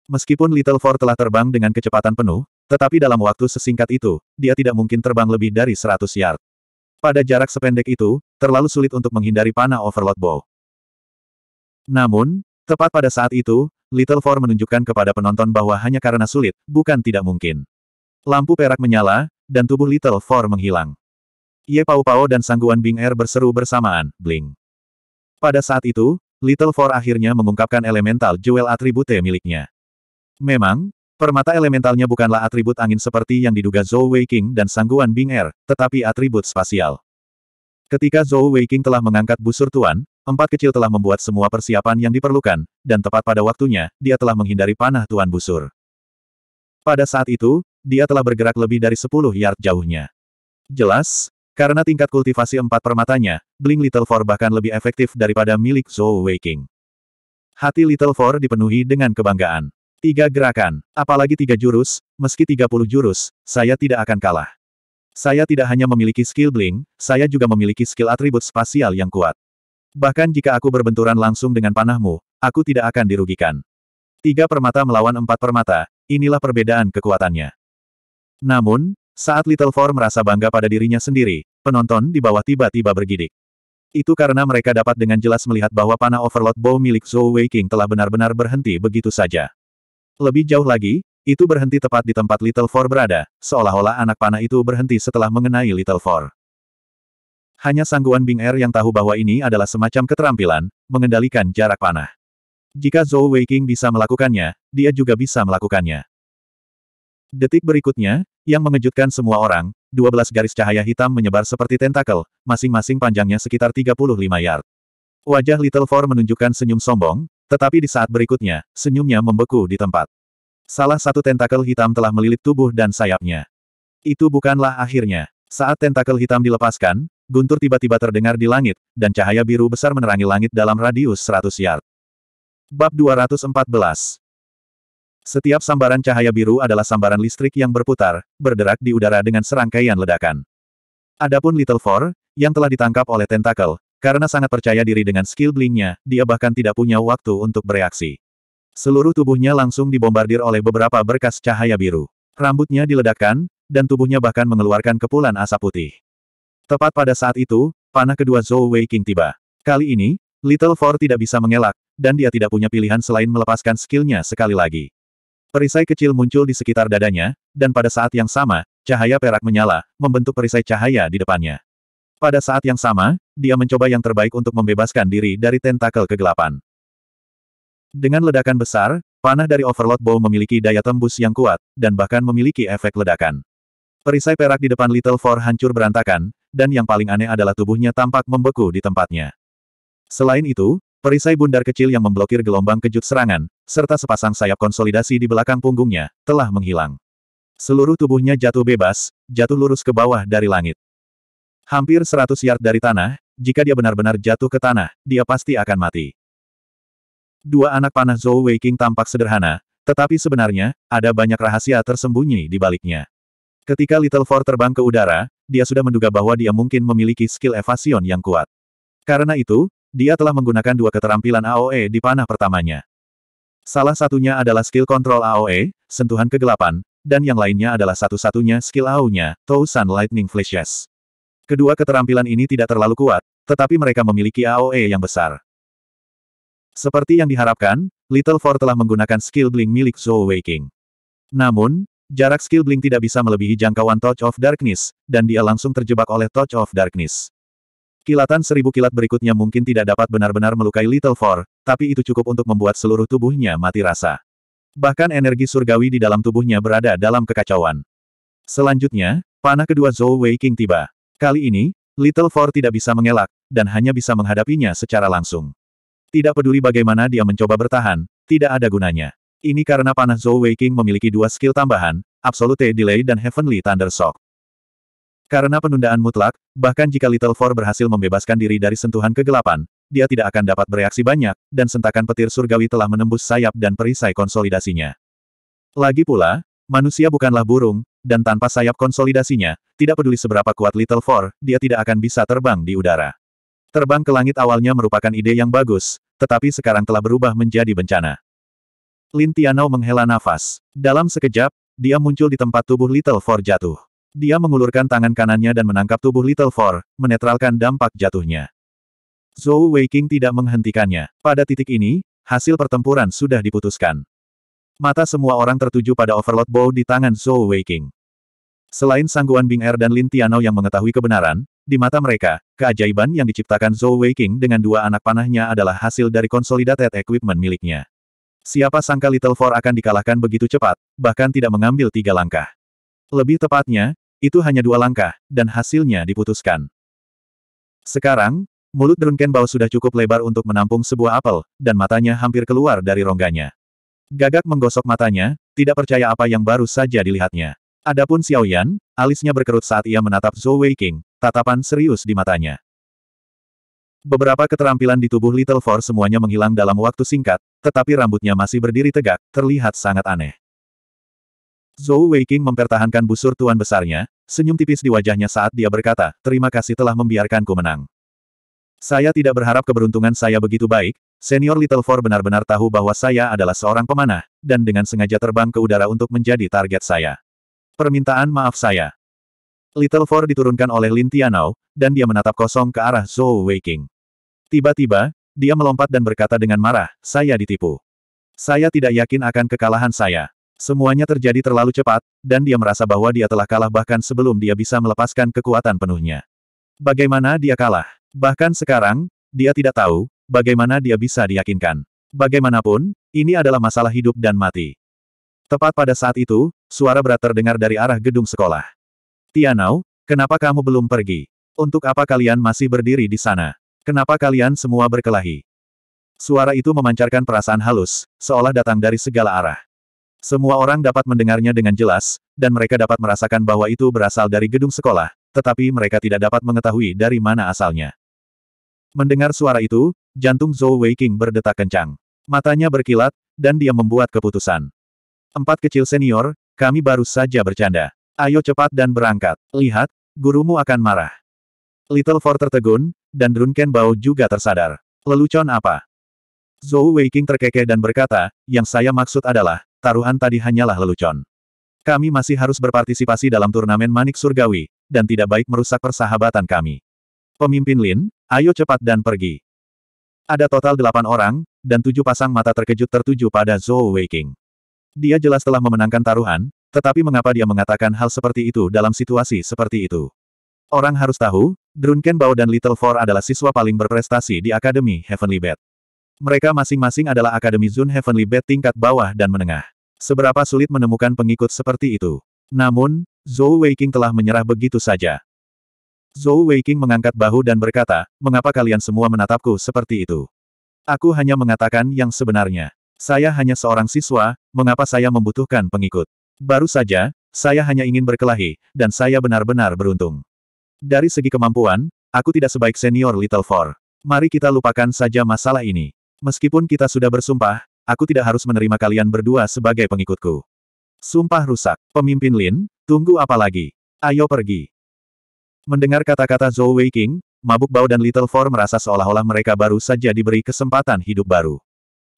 Meskipun Little Four telah terbang dengan kecepatan penuh, tetapi dalam waktu sesingkat itu, dia tidak mungkin terbang lebih dari 100 yard. Pada jarak sependek itu, terlalu sulit untuk menghindari panah overload bow. Namun, tepat pada saat itu, Little Four menunjukkan kepada penonton bahwa hanya karena sulit, bukan tidak mungkin. Lampu perak menyala, dan tubuh Little Four menghilang. Ye Pao Pao dan Sangguan Bing Air berseru bersamaan, bling. Pada saat itu, Little Four akhirnya mengungkapkan elemental jewel atribute miliknya. Memang, permata elementalnya bukanlah atribut angin seperti yang diduga Zhou Weiqing dan Sangguan Bing Er, tetapi atribut spasial. Ketika Zhou Weiqing telah mengangkat busur tuan, empat kecil telah membuat semua persiapan yang diperlukan, dan tepat pada waktunya, dia telah menghindari panah tuan busur. Pada saat itu, dia telah bergerak lebih dari 10 yard jauhnya. Jelas, karena tingkat kultivasi empat permatanya, Bling Little Four bahkan lebih efektif daripada milik Zhou Weiqing. Hati Little Four dipenuhi dengan kebanggaan. Tiga gerakan, apalagi tiga jurus, meski tiga puluh jurus, saya tidak akan kalah. Saya tidak hanya memiliki skill bling, saya juga memiliki skill atribut spasial yang kuat. Bahkan jika aku berbenturan langsung dengan panahmu, aku tidak akan dirugikan. Tiga permata melawan empat permata, inilah perbedaan kekuatannya. Namun, saat Little Four merasa bangga pada dirinya sendiri, penonton di bawah tiba-tiba bergidik. Itu karena mereka dapat dengan jelas melihat bahwa panah Overload Bow milik Zhou Weiqing telah benar-benar berhenti begitu saja. Lebih jauh lagi, itu berhenti tepat di tempat Little Four berada, seolah-olah anak panah itu berhenti setelah mengenai Little Four. Hanya sangguan Bing Er yang tahu bahwa ini adalah semacam keterampilan, mengendalikan jarak panah. Jika Zhou Weiqing bisa melakukannya, dia juga bisa melakukannya. Detik berikutnya, yang mengejutkan semua orang, 12 garis cahaya hitam menyebar seperti tentakel, masing-masing panjangnya sekitar 35 yard. Wajah Little Four menunjukkan senyum sombong, tetapi di saat berikutnya, senyumnya membeku di tempat. Salah satu tentakel hitam telah melilit tubuh dan sayapnya. Itu bukanlah akhirnya. Saat tentakel hitam dilepaskan, guntur tiba-tiba terdengar di langit, dan cahaya biru besar menerangi langit dalam radius 100 yard. Bab 214 Setiap sambaran cahaya biru adalah sambaran listrik yang berputar, berderak di udara dengan serangkaian ledakan. Adapun Little Four, yang telah ditangkap oleh tentakel, karena sangat percaya diri dengan skill blingnya, dia bahkan tidak punya waktu untuk bereaksi. Seluruh tubuhnya langsung dibombardir oleh beberapa berkas cahaya biru. Rambutnya diledakkan, dan tubuhnya bahkan mengeluarkan kepulan asap putih. Tepat pada saat itu, panah kedua Zhou Wei King tiba. Kali ini, Little Four tidak bisa mengelak, dan dia tidak punya pilihan selain melepaskan skillnya sekali lagi. Perisai kecil muncul di sekitar dadanya, dan pada saat yang sama, cahaya perak menyala, membentuk perisai cahaya di depannya. Pada saat yang sama, dia mencoba yang terbaik untuk membebaskan diri dari tentakel kegelapan. Dengan ledakan besar, panah dari Overlord Bow memiliki daya tembus yang kuat, dan bahkan memiliki efek ledakan. Perisai perak di depan Little Four hancur berantakan, dan yang paling aneh adalah tubuhnya tampak membeku di tempatnya. Selain itu, perisai bundar kecil yang memblokir gelombang kejut serangan, serta sepasang sayap konsolidasi di belakang punggungnya, telah menghilang. Seluruh tubuhnya jatuh bebas, jatuh lurus ke bawah dari langit. Hampir 100 yard dari tanah, jika dia benar-benar jatuh ke tanah, dia pasti akan mati. Dua anak panah Zhou Weiqing tampak sederhana, tetapi sebenarnya, ada banyak rahasia tersembunyi di baliknya. Ketika Little Four terbang ke udara, dia sudah menduga bahwa dia mungkin memiliki skill evasion yang kuat. Karena itu, dia telah menggunakan dua keterampilan AOE di panah pertamanya. Salah satunya adalah skill kontrol AOE, sentuhan kegelapan, dan yang lainnya adalah satu-satunya skill AO-nya, Tousan Lightning Flashes. Kedua keterampilan ini tidak terlalu kuat, tetapi mereka memiliki AOE yang besar. Seperti yang diharapkan, Little Four telah menggunakan skill bling milik Zhou Waking. Namun, jarak skill bling tidak bisa melebihi jangkauan Touch of Darkness, dan dia langsung terjebak oleh Touch of Darkness. Kilatan seribu kilat berikutnya mungkin tidak dapat benar-benar melukai Little Four, tapi itu cukup untuk membuat seluruh tubuhnya mati rasa. Bahkan energi surgawi di dalam tubuhnya berada dalam kekacauan. Selanjutnya, panah kedua Zhou Waking tiba. Kali ini, Little Four tidak bisa mengelak, dan hanya bisa menghadapinya secara langsung. Tidak peduli bagaimana dia mencoba bertahan, tidak ada gunanya. Ini karena panah Zhou Weiqing memiliki dua skill tambahan, Absolute Delay dan Heavenly Thunder Shock. Karena penundaan mutlak, bahkan jika Little Four berhasil membebaskan diri dari sentuhan kegelapan, dia tidak akan dapat bereaksi banyak, dan sentakan petir surgawi telah menembus sayap dan perisai konsolidasinya. Lagi pula, manusia bukanlah burung, dan tanpa sayap konsolidasinya, tidak peduli seberapa kuat Little Four, dia tidak akan bisa terbang di udara. Terbang ke langit awalnya merupakan ide yang bagus, tetapi sekarang telah berubah menjadi bencana. Lin Tianao menghela nafas. Dalam sekejap, dia muncul di tempat tubuh Little Four jatuh. Dia mengulurkan tangan kanannya dan menangkap tubuh Little Four, menetralkan dampak jatuhnya. Zhou Weiking tidak menghentikannya. Pada titik ini, hasil pertempuran sudah diputuskan. Mata semua orang tertuju pada overload Bow di tangan Zhou Weiqing. Selain Sangguan Bing Er dan Lin Tianou yang mengetahui kebenaran, di mata mereka, keajaiban yang diciptakan Zhou Weiqing dengan dua anak panahnya adalah hasil dari consolidated equipment miliknya. Siapa sangka Little Four akan dikalahkan begitu cepat, bahkan tidak mengambil tiga langkah. Lebih tepatnya, itu hanya dua langkah, dan hasilnya diputuskan. Sekarang, mulut Drunken Bao sudah cukup lebar untuk menampung sebuah apel, dan matanya hampir keluar dari rongganya. Gagak menggosok matanya, tidak percaya apa yang baru saja dilihatnya. Adapun Xiao Yan, alisnya berkerut saat ia menatap Zhou Weiqing, tatapan serius di matanya. Beberapa keterampilan di tubuh Little Four semuanya menghilang dalam waktu singkat, tetapi rambutnya masih berdiri tegak, terlihat sangat aneh. Zhou Weiqing mempertahankan busur tuan besarnya, senyum tipis di wajahnya saat dia berkata, terima kasih telah membiarkanku menang. Saya tidak berharap keberuntungan saya begitu baik, Senior Little Four benar-benar tahu bahwa saya adalah seorang pemanah, dan dengan sengaja terbang ke udara untuk menjadi target saya. Permintaan maaf saya. Little Four diturunkan oleh Lin Tianao, dan dia menatap kosong ke arah Zhou Weiqing. Tiba-tiba, dia melompat dan berkata dengan marah, saya ditipu. Saya tidak yakin akan kekalahan saya. Semuanya terjadi terlalu cepat, dan dia merasa bahwa dia telah kalah bahkan sebelum dia bisa melepaskan kekuatan penuhnya. Bagaimana dia kalah? Bahkan sekarang, dia tidak tahu, bagaimana dia bisa diyakinkan? Bagaimanapun, ini adalah masalah hidup dan mati. Tepat pada saat itu, suara berat terdengar dari arah gedung sekolah. Tianau, kenapa kamu belum pergi? Untuk apa kalian masih berdiri di sana? Kenapa kalian semua berkelahi? Suara itu memancarkan perasaan halus, seolah datang dari segala arah. Semua orang dapat mendengarnya dengan jelas, dan mereka dapat merasakan bahwa itu berasal dari gedung sekolah, tetapi mereka tidak dapat mengetahui dari mana asalnya. Mendengar suara itu, Jantung Zhou Weiqing berdetak kencang. Matanya berkilat, dan dia membuat keputusan. Empat kecil senior, kami baru saja bercanda. Ayo cepat dan berangkat. Lihat, gurumu akan marah. Little Four tertegun, dan Drunken Bao juga tersadar. Lelucon apa? Zhou Weiqing terkekeh dan berkata, yang saya maksud adalah, taruhan tadi hanyalah lelucon. Kami masih harus berpartisipasi dalam turnamen Manik Surgawi, dan tidak baik merusak persahabatan kami. Pemimpin Lin, ayo cepat dan pergi. Ada total delapan orang, dan tujuh pasang mata terkejut tertuju pada Zhou Weiqing. Dia jelas telah memenangkan taruhan, tetapi mengapa dia mengatakan hal seperti itu dalam situasi seperti itu? Orang harus tahu, Drunken Bao dan Little Four adalah siswa paling berprestasi di Akademi Heavenly Bat. Mereka masing-masing adalah Akademi Zun Heavenly Bat tingkat bawah dan menengah. Seberapa sulit menemukan pengikut seperti itu. Namun, Zhou Weiqing telah menyerah begitu saja. Zhou Weiqing mengangkat bahu dan berkata, mengapa kalian semua menatapku seperti itu? Aku hanya mengatakan yang sebenarnya. Saya hanya seorang siswa, mengapa saya membutuhkan pengikut? Baru saja, saya hanya ingin berkelahi, dan saya benar-benar beruntung. Dari segi kemampuan, aku tidak sebaik senior Little Four. Mari kita lupakan saja masalah ini. Meskipun kita sudah bersumpah, aku tidak harus menerima kalian berdua sebagai pengikutku. Sumpah rusak. Pemimpin Lin, tunggu apa lagi? Ayo pergi. Mendengar kata-kata Zhou Weiqing, Mabuk Bao dan Little Four merasa seolah-olah mereka baru saja diberi kesempatan hidup baru.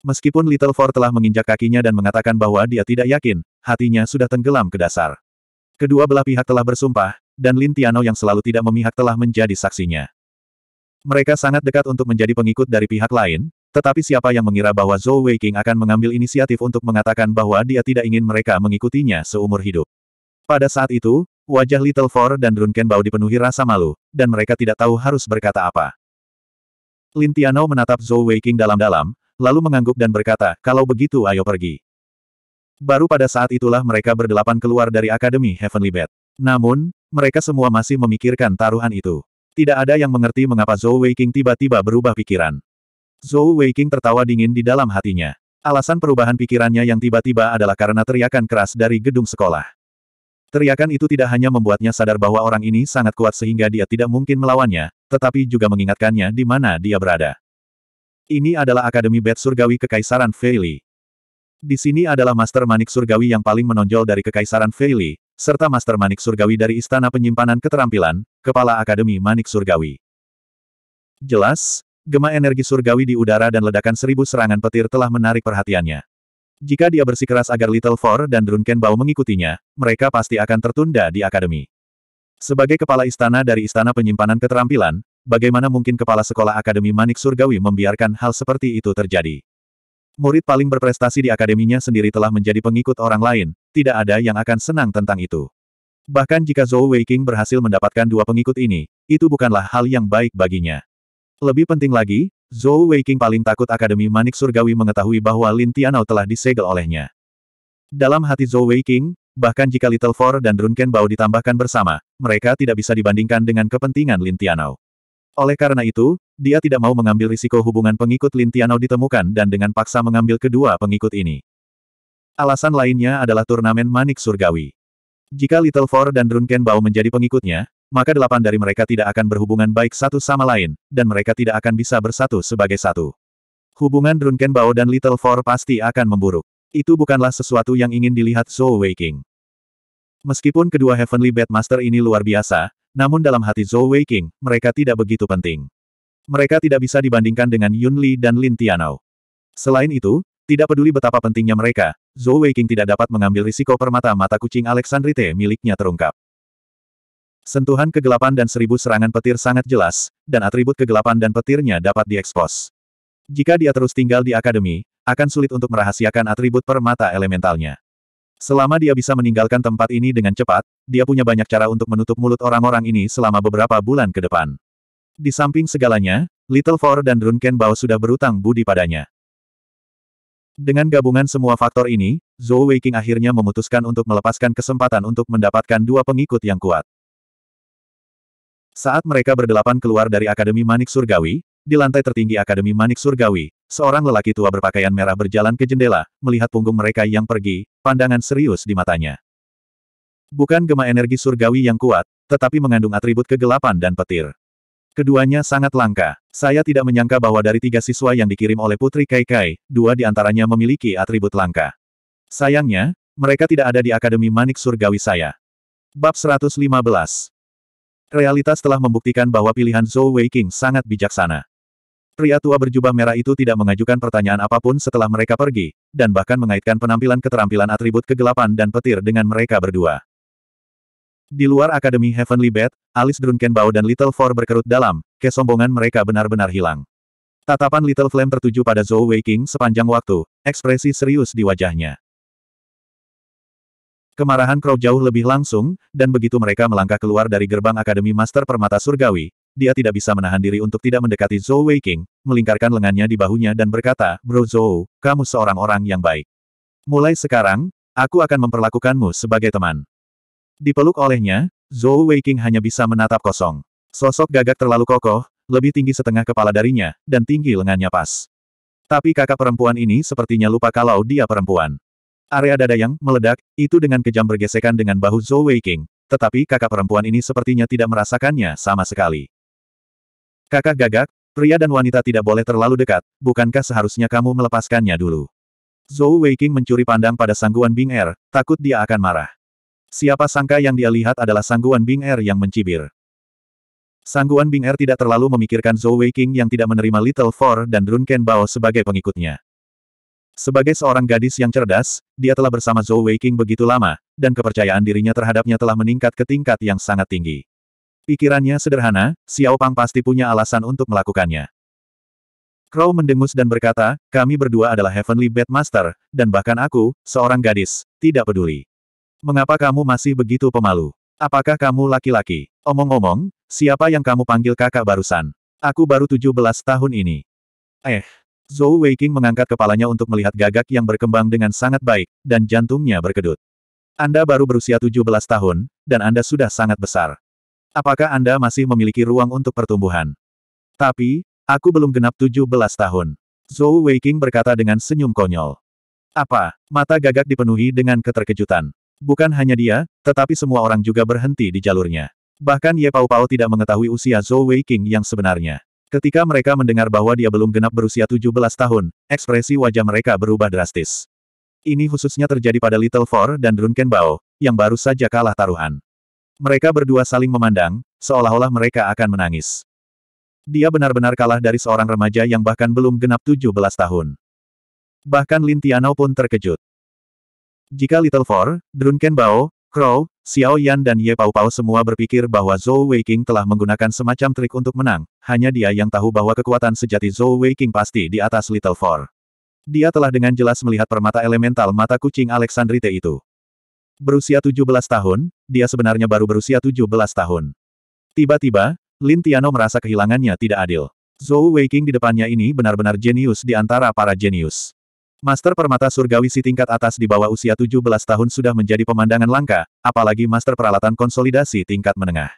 Meskipun Little Four telah menginjak kakinya dan mengatakan bahwa dia tidak yakin, hatinya sudah tenggelam ke dasar. Kedua belah pihak telah bersumpah, dan Lin Tiano yang selalu tidak memihak telah menjadi saksinya. Mereka sangat dekat untuk menjadi pengikut dari pihak lain, tetapi siapa yang mengira bahwa Zhou Weiqing akan mengambil inisiatif untuk mengatakan bahwa dia tidak ingin mereka mengikutinya seumur hidup. Pada saat itu, Wajah Little Four dan Bau dipenuhi rasa malu, dan mereka tidak tahu harus berkata apa. Lin Tianou menatap Zhou Weiqing dalam-dalam, lalu mengangguk dan berkata, kalau begitu ayo pergi. Baru pada saat itulah mereka berdelapan keluar dari Akademi Heavenly Bed. Namun, mereka semua masih memikirkan taruhan itu. Tidak ada yang mengerti mengapa Zhou Weiqing tiba-tiba berubah pikiran. Zhou Weiqing tertawa dingin di dalam hatinya. Alasan perubahan pikirannya yang tiba-tiba adalah karena teriakan keras dari gedung sekolah. Teriakan itu tidak hanya membuatnya sadar bahwa orang ini sangat kuat sehingga dia tidak mungkin melawannya, tetapi juga mengingatkannya di mana dia berada. Ini adalah Akademi Bet Surgawi Kekaisaran Feili. Di sini adalah Master Manik Surgawi yang paling menonjol dari Kekaisaran Feili, serta Master Manik Surgawi dari Istana Penyimpanan Keterampilan, Kepala Akademi Manik Surgawi. Jelas, gema energi surgawi di udara dan ledakan seribu serangan petir telah menarik perhatiannya. Jika dia bersikeras agar Little Four dan Drunken Bao mengikutinya, mereka pasti akan tertunda di akademi. Sebagai kepala istana dari Istana Penyimpanan Keterampilan, bagaimana mungkin kepala sekolah Akademi Manik Surgawi membiarkan hal seperti itu terjadi? Murid paling berprestasi di akademinya sendiri telah menjadi pengikut orang lain, tidak ada yang akan senang tentang itu. Bahkan jika Zhou Weiqing berhasil mendapatkan dua pengikut ini, itu bukanlah hal yang baik baginya. Lebih penting lagi, Zhou Weiqing paling takut Akademi Manik Surgawi mengetahui bahwa Lin Tianao telah disegel olehnya. Dalam hati Zhou Weiqing, bahkan jika Little Four dan Drunken Bao ditambahkan bersama, mereka tidak bisa dibandingkan dengan kepentingan Lin Tianao. Oleh karena itu, dia tidak mau mengambil risiko hubungan pengikut Lin Tianao ditemukan dan dengan paksa mengambil kedua pengikut ini. Alasan lainnya adalah turnamen Manik Surgawi. Jika Little Four dan Drunken Bao menjadi pengikutnya, maka delapan dari mereka tidak akan berhubungan baik satu sama lain, dan mereka tidak akan bisa bersatu sebagai satu. Hubungan Drunken Bao dan Little Four pasti akan memburuk. Itu bukanlah sesuatu yang ingin dilihat Zhou Weiking. Meskipun kedua Heavenly Batmaster ini luar biasa, namun dalam hati Zhou Weiking, mereka tidak begitu penting. Mereka tidak bisa dibandingkan dengan Yun Li dan Lin Tianao. Selain itu, tidak peduli betapa pentingnya mereka, Zhou Weiking tidak dapat mengambil risiko permata mata kucing Alexandrite miliknya terungkap. Sentuhan kegelapan dan seribu serangan petir sangat jelas, dan atribut kegelapan dan petirnya dapat diekspos. Jika dia terus tinggal di akademi, akan sulit untuk merahasiakan atribut permata elementalnya. Selama dia bisa meninggalkan tempat ini dengan cepat, dia punya banyak cara untuk menutup mulut orang-orang ini selama beberapa bulan ke depan. Di samping segalanya, Little Four dan Drunken Bao sudah berutang budi padanya. Dengan gabungan semua faktor ini, Zhou Weiqing akhirnya memutuskan untuk melepaskan kesempatan untuk mendapatkan dua pengikut yang kuat. Saat mereka berdelapan keluar dari Akademi Manik Surgawi, di lantai tertinggi Akademi Manik Surgawi, seorang lelaki tua berpakaian merah berjalan ke jendela, melihat punggung mereka yang pergi, pandangan serius di matanya. Bukan gema energi surgawi yang kuat, tetapi mengandung atribut kegelapan dan petir. Keduanya sangat langka. Saya tidak menyangka bahwa dari tiga siswa yang dikirim oleh Putri Kai Kai, dua di antaranya memiliki atribut langka. Sayangnya, mereka tidak ada di Akademi Manik Surgawi saya. Bab 115 Realitas telah membuktikan bahwa pilihan Zhou Weiqing sangat bijaksana. Pria tua berjubah merah itu tidak mengajukan pertanyaan apapun setelah mereka pergi, dan bahkan mengaitkan penampilan keterampilan atribut kegelapan dan petir dengan mereka berdua. Di luar Akademi Heavenly Bed, alis Drunkenbao dan Little Four berkerut dalam, kesombongan mereka benar-benar hilang. Tatapan Little Flame tertuju pada Zhou Weiqing sepanjang waktu, ekspresi serius di wajahnya. Kemarahan Crow jauh lebih langsung, dan begitu mereka melangkah keluar dari gerbang Akademi Master Permata Surgawi, dia tidak bisa menahan diri untuk tidak mendekati Zhou Weiqing, melingkarkan lengannya di bahunya dan berkata, Bro Zhou, kamu seorang orang yang baik. Mulai sekarang, aku akan memperlakukanmu sebagai teman. Dipeluk olehnya, Zhou Weiqing hanya bisa menatap kosong. Sosok gagak terlalu kokoh, lebih tinggi setengah kepala darinya, dan tinggi lengannya pas. Tapi kakak perempuan ini sepertinya lupa kalau dia perempuan. Area dada yang meledak, itu dengan kejam bergesekan dengan bahu Zhou Weiqing, tetapi kakak perempuan ini sepertinya tidak merasakannya sama sekali. Kakak gagak, pria dan wanita tidak boleh terlalu dekat, bukankah seharusnya kamu melepaskannya dulu? Zhou Weiqing mencuri pandang pada sangguan Bing Er, takut dia akan marah. Siapa sangka yang dia lihat adalah sangguan Bing Er yang mencibir. Sangguan Bing Er tidak terlalu memikirkan Zhou Weiqing yang tidak menerima Little Four dan Drunken Bao sebagai pengikutnya. Sebagai seorang gadis yang cerdas, dia telah bersama Zhou Weiqing begitu lama, dan kepercayaan dirinya terhadapnya telah meningkat ke tingkat yang sangat tinggi. Pikirannya sederhana, Xiao Pang pasti punya alasan untuk melakukannya. Crow mendengus dan berkata, kami berdua adalah Heavenly Master, dan bahkan aku, seorang gadis, tidak peduli. Mengapa kamu masih begitu pemalu? Apakah kamu laki-laki? Omong-omong, siapa yang kamu panggil kakak barusan? Aku baru 17 tahun ini. Eh, Zhou Weiqing mengangkat kepalanya untuk melihat gagak yang berkembang dengan sangat baik, dan jantungnya berkedut. Anda baru berusia 17 tahun, dan Anda sudah sangat besar. Apakah Anda masih memiliki ruang untuk pertumbuhan? Tapi, aku belum genap 17 tahun. Zhou Weiqing berkata dengan senyum konyol. Apa? Mata gagak dipenuhi dengan keterkejutan. Bukan hanya dia, tetapi semua orang juga berhenti di jalurnya. Bahkan Ye Pao Pao tidak mengetahui usia Zhou Weiqing yang sebenarnya. Ketika mereka mendengar bahwa dia belum genap berusia 17 tahun, ekspresi wajah mereka berubah drastis. Ini khususnya terjadi pada Little Four dan Drunken Bao, yang baru saja kalah taruhan. Mereka berdua saling memandang, seolah-olah mereka akan menangis. Dia benar-benar kalah dari seorang remaja yang bahkan belum genap 17 tahun. Bahkan Lin pun terkejut. Jika Little Four, Drunken Bao, Crow, Xiao Yan dan Ye Pao Pao semua berpikir bahwa Zhou Weiqing telah menggunakan semacam trik untuk menang, hanya dia yang tahu bahwa kekuatan sejati Zhou Weiqing pasti di atas Little Four. Dia telah dengan jelas melihat permata elemental mata kucing Alexandrite itu. Berusia 17 tahun, dia sebenarnya baru berusia 17 tahun. Tiba-tiba, Lin Tiano merasa kehilangannya tidak adil. Zhou Weiqing di depannya ini benar-benar jenius di antara para jenius. Master Permata Surgawi si tingkat atas di bawah usia 17 tahun sudah menjadi pemandangan langka, apalagi Master Peralatan Konsolidasi tingkat menengah.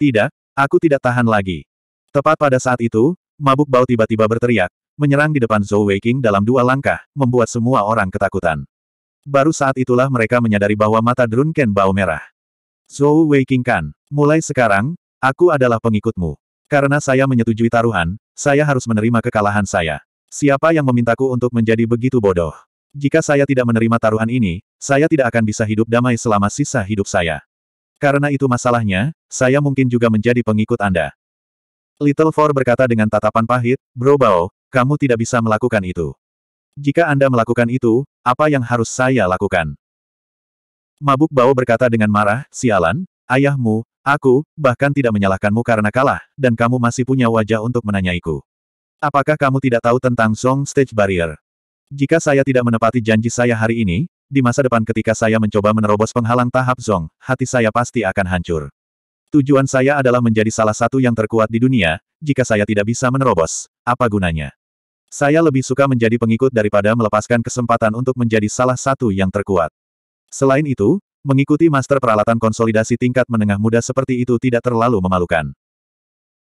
Tidak, aku tidak tahan lagi. Tepat pada saat itu, mabuk bau tiba-tiba berteriak, menyerang di depan Zhou Weiking dalam dua langkah, membuat semua orang ketakutan. Baru saat itulah mereka menyadari bahwa mata Drun Ken bau merah. Zhou Weiking kan, mulai sekarang, aku adalah pengikutmu. Karena saya menyetujui taruhan, saya harus menerima kekalahan saya. Siapa yang memintaku untuk menjadi begitu bodoh? Jika saya tidak menerima taruhan ini, saya tidak akan bisa hidup damai selama sisa hidup saya. Karena itu masalahnya, saya mungkin juga menjadi pengikut Anda. Little Four berkata dengan tatapan pahit, Bro Bao, kamu tidak bisa melakukan itu. Jika Anda melakukan itu, apa yang harus saya lakukan? Mabuk Bao berkata dengan marah, sialan, ayahmu, aku, bahkan tidak menyalahkanmu karena kalah, dan kamu masih punya wajah untuk menanyaiku. Apakah kamu tidak tahu tentang Song Stage Barrier? Jika saya tidak menepati janji saya hari ini, di masa depan ketika saya mencoba menerobos penghalang tahap Zong, hati saya pasti akan hancur. Tujuan saya adalah menjadi salah satu yang terkuat di dunia, jika saya tidak bisa menerobos, apa gunanya? Saya lebih suka menjadi pengikut daripada melepaskan kesempatan untuk menjadi salah satu yang terkuat. Selain itu, mengikuti master peralatan konsolidasi tingkat menengah muda seperti itu tidak terlalu memalukan.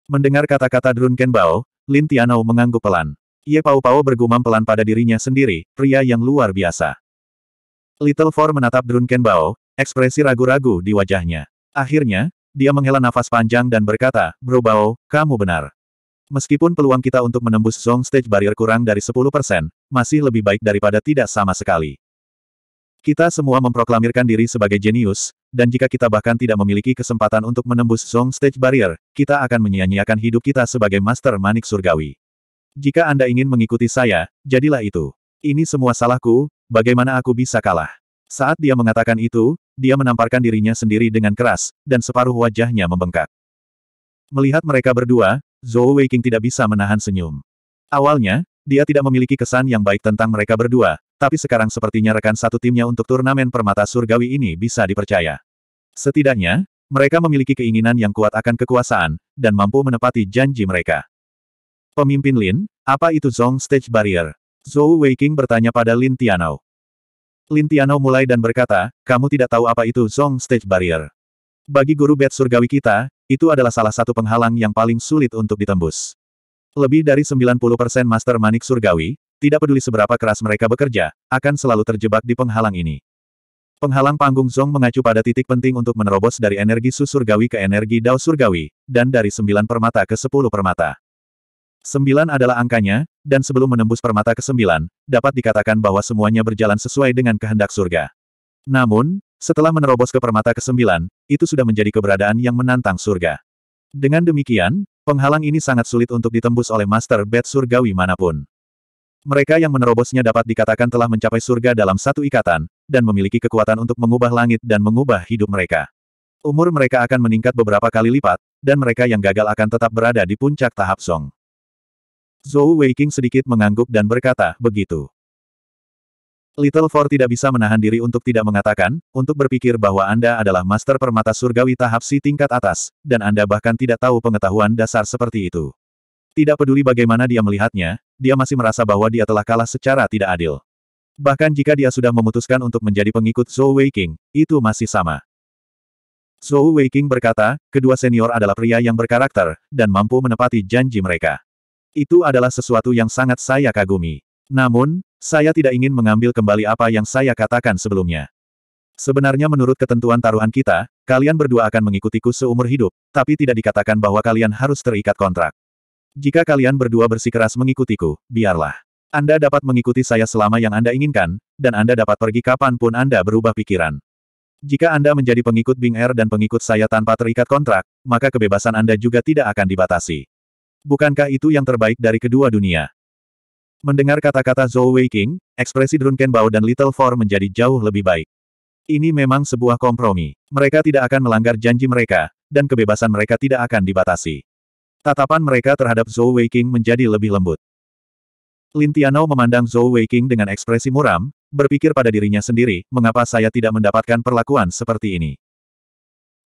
Mendengar kata-kata Drunken Bao. Lin Tianao mengangguk pelan. Ye Pao Pao bergumam pelan pada dirinya sendiri, pria yang luar biasa. Little Four menatap Drun Bao, ekspresi ragu-ragu di wajahnya. Akhirnya, dia menghela nafas panjang dan berkata, Bro Bao, kamu benar. Meskipun peluang kita untuk menembus Zong stage barrier kurang dari 10%, masih lebih baik daripada tidak sama sekali. Kita semua memproklamirkan diri sebagai jenius, dan jika kita bahkan tidak memiliki kesempatan untuk menembus song Stage Barrier, kita akan menyia-nyiakan hidup kita sebagai Master Manik Surgawi. Jika Anda ingin mengikuti saya, jadilah itu. Ini semua salahku, bagaimana aku bisa kalah? Saat dia mengatakan itu, dia menamparkan dirinya sendiri dengan keras, dan separuh wajahnya membengkak. Melihat mereka berdua, Zhou Weiqing tidak bisa menahan senyum. Awalnya, dia tidak memiliki kesan yang baik tentang mereka berdua, tapi sekarang sepertinya rekan satu timnya untuk turnamen permata surgawi ini bisa dipercaya. Setidaknya, mereka memiliki keinginan yang kuat akan kekuasaan, dan mampu menepati janji mereka. Pemimpin Lin, apa itu Zong Stage Barrier? Zhou Weiking bertanya pada Lin Tianou. Lin Tianou mulai dan berkata, kamu tidak tahu apa itu Zong Stage Barrier. Bagi guru bed surgawi kita, itu adalah salah satu penghalang yang paling sulit untuk ditembus. Lebih dari 90% Master Manik Surgawi, tidak peduli seberapa keras mereka bekerja, akan selalu terjebak di penghalang ini. Penghalang panggung Zong mengacu pada titik penting untuk menerobos dari energi susurgawi ke energi dao surgawi, dan dari sembilan permata ke sepuluh permata. Sembilan adalah angkanya, dan sebelum menembus permata ke sembilan, dapat dikatakan bahwa semuanya berjalan sesuai dengan kehendak surga. Namun, setelah menerobos ke permata ke sembilan, itu sudah menjadi keberadaan yang menantang surga. Dengan demikian, penghalang ini sangat sulit untuk ditembus oleh Master Bed surgawi manapun. Mereka yang menerobosnya dapat dikatakan telah mencapai surga dalam satu ikatan, dan memiliki kekuatan untuk mengubah langit dan mengubah hidup mereka. Umur mereka akan meningkat beberapa kali lipat, dan mereka yang gagal akan tetap berada di puncak tahap Song. Zhou Weiqing sedikit mengangguk dan berkata, begitu. Little Four tidak bisa menahan diri untuk tidak mengatakan, untuk berpikir bahwa Anda adalah master permata surgawi tahap si tingkat atas, dan Anda bahkan tidak tahu pengetahuan dasar seperti itu. Tidak peduli bagaimana dia melihatnya, dia masih merasa bahwa dia telah kalah secara tidak adil. Bahkan jika dia sudah memutuskan untuk menjadi pengikut Zhou Weiqing, itu masih sama. Zhou Weiqing berkata, kedua senior adalah pria yang berkarakter, dan mampu menepati janji mereka. Itu adalah sesuatu yang sangat saya kagumi. Namun, saya tidak ingin mengambil kembali apa yang saya katakan sebelumnya. Sebenarnya menurut ketentuan taruhan kita, kalian berdua akan mengikutiku seumur hidup, tapi tidak dikatakan bahwa kalian harus terikat kontrak. Jika kalian berdua bersikeras mengikutiku, biarlah. Anda dapat mengikuti saya selama yang Anda inginkan, dan Anda dapat pergi kapanpun Anda berubah pikiran. Jika Anda menjadi pengikut Bing Air er dan pengikut saya tanpa terikat kontrak, maka kebebasan Anda juga tidak akan dibatasi. Bukankah itu yang terbaik dari kedua dunia? Mendengar kata-kata Zhou Weiqing, ekspresi Drunken Bao dan Little Four menjadi jauh lebih baik. Ini memang sebuah kompromi. Mereka tidak akan melanggar janji mereka, dan kebebasan mereka tidak akan dibatasi. Tatapan mereka terhadap Zhou Weiqing menjadi lebih lembut. Lin Tianou memandang Zhou Weiqing dengan ekspresi muram, berpikir pada dirinya sendiri, mengapa saya tidak mendapatkan perlakuan seperti ini.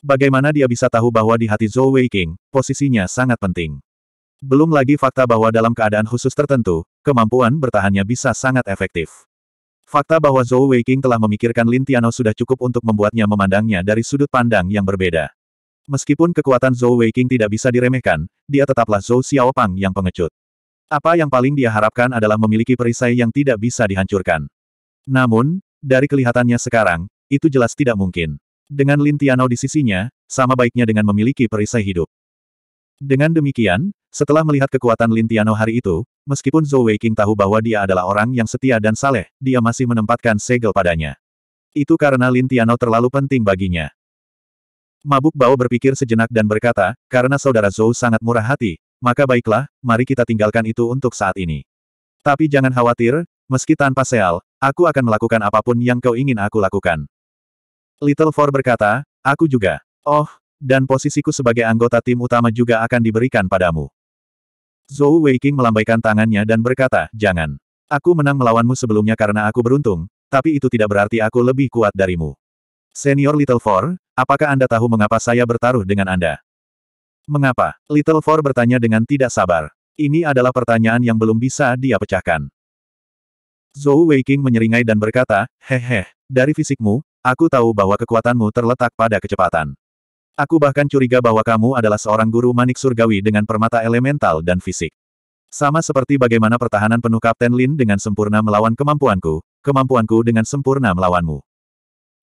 Bagaimana dia bisa tahu bahwa di hati Zhou Weiqing, posisinya sangat penting. Belum lagi fakta bahwa dalam keadaan khusus tertentu, kemampuan bertahannya bisa sangat efektif. Fakta bahwa Zhou Weiqing telah memikirkan Lin Tianou sudah cukup untuk membuatnya memandangnya dari sudut pandang yang berbeda. Meskipun kekuatan Zhou Weiqing tidak bisa diremehkan, dia tetaplah Zhou Xiaopang yang pengecut. Apa yang paling dia harapkan adalah memiliki perisai yang tidak bisa dihancurkan. Namun, dari kelihatannya sekarang, itu jelas tidak mungkin. Dengan Lin Tiano di sisinya, sama baiknya dengan memiliki perisai hidup. Dengan demikian, setelah melihat kekuatan Lin Tiano hari itu, meskipun Zhou Weiqing tahu bahwa dia adalah orang yang setia dan saleh, dia masih menempatkan segel padanya. Itu karena Lin Tiano terlalu penting baginya. Mabuk Bao berpikir sejenak dan berkata, karena saudara Zhou sangat murah hati, maka baiklah, mari kita tinggalkan itu untuk saat ini. Tapi jangan khawatir, meski tanpa Seal, aku akan melakukan apapun yang kau ingin aku lakukan. Little Four berkata, aku juga. Oh, dan posisiku sebagai anggota tim utama juga akan diberikan padamu. Zhou Weiqing melambaikan tangannya dan berkata, jangan. Aku menang melawanmu sebelumnya karena aku beruntung, tapi itu tidak berarti aku lebih kuat darimu. Senior Little Four, Apakah Anda tahu mengapa saya bertaruh dengan Anda? Mengapa? Little Four bertanya dengan tidak sabar. Ini adalah pertanyaan yang belum bisa dia pecahkan. Zhou Weiqing menyeringai dan berkata, Hehe, dari fisikmu, aku tahu bahwa kekuatanmu terletak pada kecepatan. Aku bahkan curiga bahwa kamu adalah seorang guru manik surgawi dengan permata elemental dan fisik. Sama seperti bagaimana pertahanan penuh Kapten Lin dengan sempurna melawan kemampuanku, kemampuanku dengan sempurna melawanmu.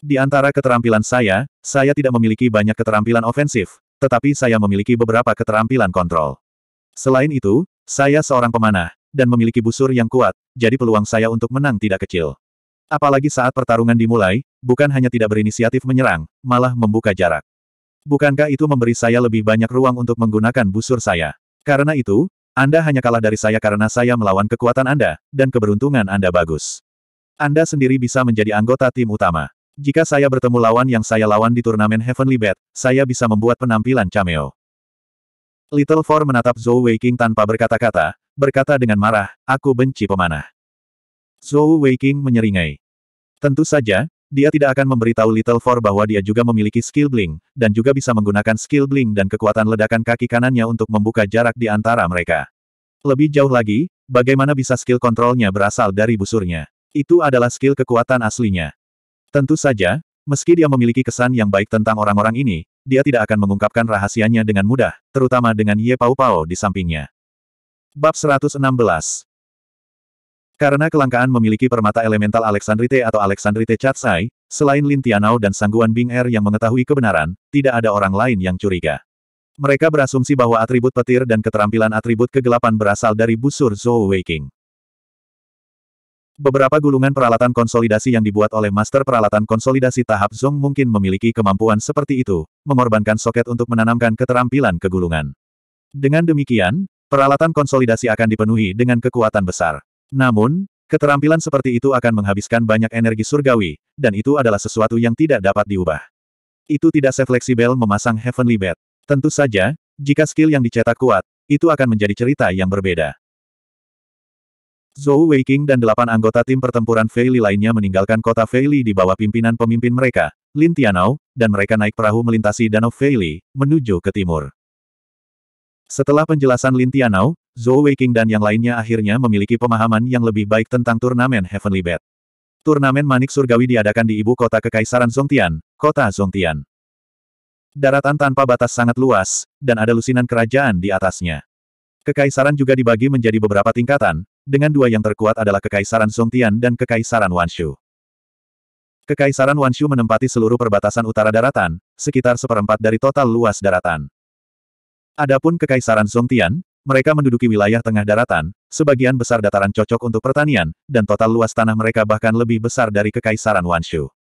Di antara keterampilan saya, saya tidak memiliki banyak keterampilan ofensif, tetapi saya memiliki beberapa keterampilan kontrol. Selain itu, saya seorang pemanah, dan memiliki busur yang kuat, jadi peluang saya untuk menang tidak kecil. Apalagi saat pertarungan dimulai, bukan hanya tidak berinisiatif menyerang, malah membuka jarak. Bukankah itu memberi saya lebih banyak ruang untuk menggunakan busur saya? Karena itu, Anda hanya kalah dari saya karena saya melawan kekuatan Anda, dan keberuntungan Anda bagus. Anda sendiri bisa menjadi anggota tim utama. Jika saya bertemu lawan yang saya lawan di turnamen Heavenly Bet, saya bisa membuat penampilan cameo. Little Four menatap Zhou Weiqing tanpa berkata-kata, berkata dengan marah, aku benci pemanah. Zhou Weiqing menyeringai. Tentu saja, dia tidak akan memberitahu Little Four bahwa dia juga memiliki skill bling, dan juga bisa menggunakan skill bling dan kekuatan ledakan kaki kanannya untuk membuka jarak di antara mereka. Lebih jauh lagi, bagaimana bisa skill kontrolnya berasal dari busurnya? Itu adalah skill kekuatan aslinya. Tentu saja, meski dia memiliki kesan yang baik tentang orang-orang ini, dia tidak akan mengungkapkan rahasianya dengan mudah, terutama dengan Ye Pao Pao di sampingnya. Bab 116 Karena kelangkaan memiliki permata elemental Alexandrite atau Alexandrite Chatsai, selain Lin Tianao dan Sangguan Bing Er yang mengetahui kebenaran, tidak ada orang lain yang curiga. Mereka berasumsi bahwa atribut petir dan keterampilan atribut kegelapan berasal dari busur Zhou Weiqing. Beberapa gulungan peralatan konsolidasi yang dibuat oleh master peralatan konsolidasi tahap Zong mungkin memiliki kemampuan seperti itu, mengorbankan soket untuk menanamkan keterampilan ke gulungan. Dengan demikian, peralatan konsolidasi akan dipenuhi dengan kekuatan besar. Namun, keterampilan seperti itu akan menghabiskan banyak energi surgawi, dan itu adalah sesuatu yang tidak dapat diubah. Itu tidak sefleksibel memasang Heavenly Bed. Tentu saja, jika skill yang dicetak kuat, itu akan menjadi cerita yang berbeda. Zhou Weiqing dan delapan anggota tim pertempuran Feili lainnya meninggalkan kota Feili di bawah pimpinan pemimpin mereka, Lin Tianao, dan mereka naik perahu melintasi Danau Feili, menuju ke timur. Setelah penjelasan Lin Tianao, Zhou Weiqing dan yang lainnya akhirnya memiliki pemahaman yang lebih baik tentang turnamen Heavenly Bet. Turnamen Manik Surgawi diadakan di ibu kota Kekaisaran Zongtian, kota Zongtian. Daratan tanpa batas sangat luas, dan ada lusinan kerajaan di atasnya. Kekaisaran juga dibagi menjadi beberapa tingkatan, dengan dua yang terkuat adalah Kekaisaran Songtian dan Kekaisaran Wanshu. Kekaisaran Wanshu menempati seluruh perbatasan utara daratan, sekitar seperempat dari total luas daratan. Adapun Kekaisaran Songtian, mereka menduduki wilayah tengah daratan, sebagian besar dataran cocok untuk pertanian, dan total luas tanah mereka bahkan lebih besar dari Kekaisaran Wanshu.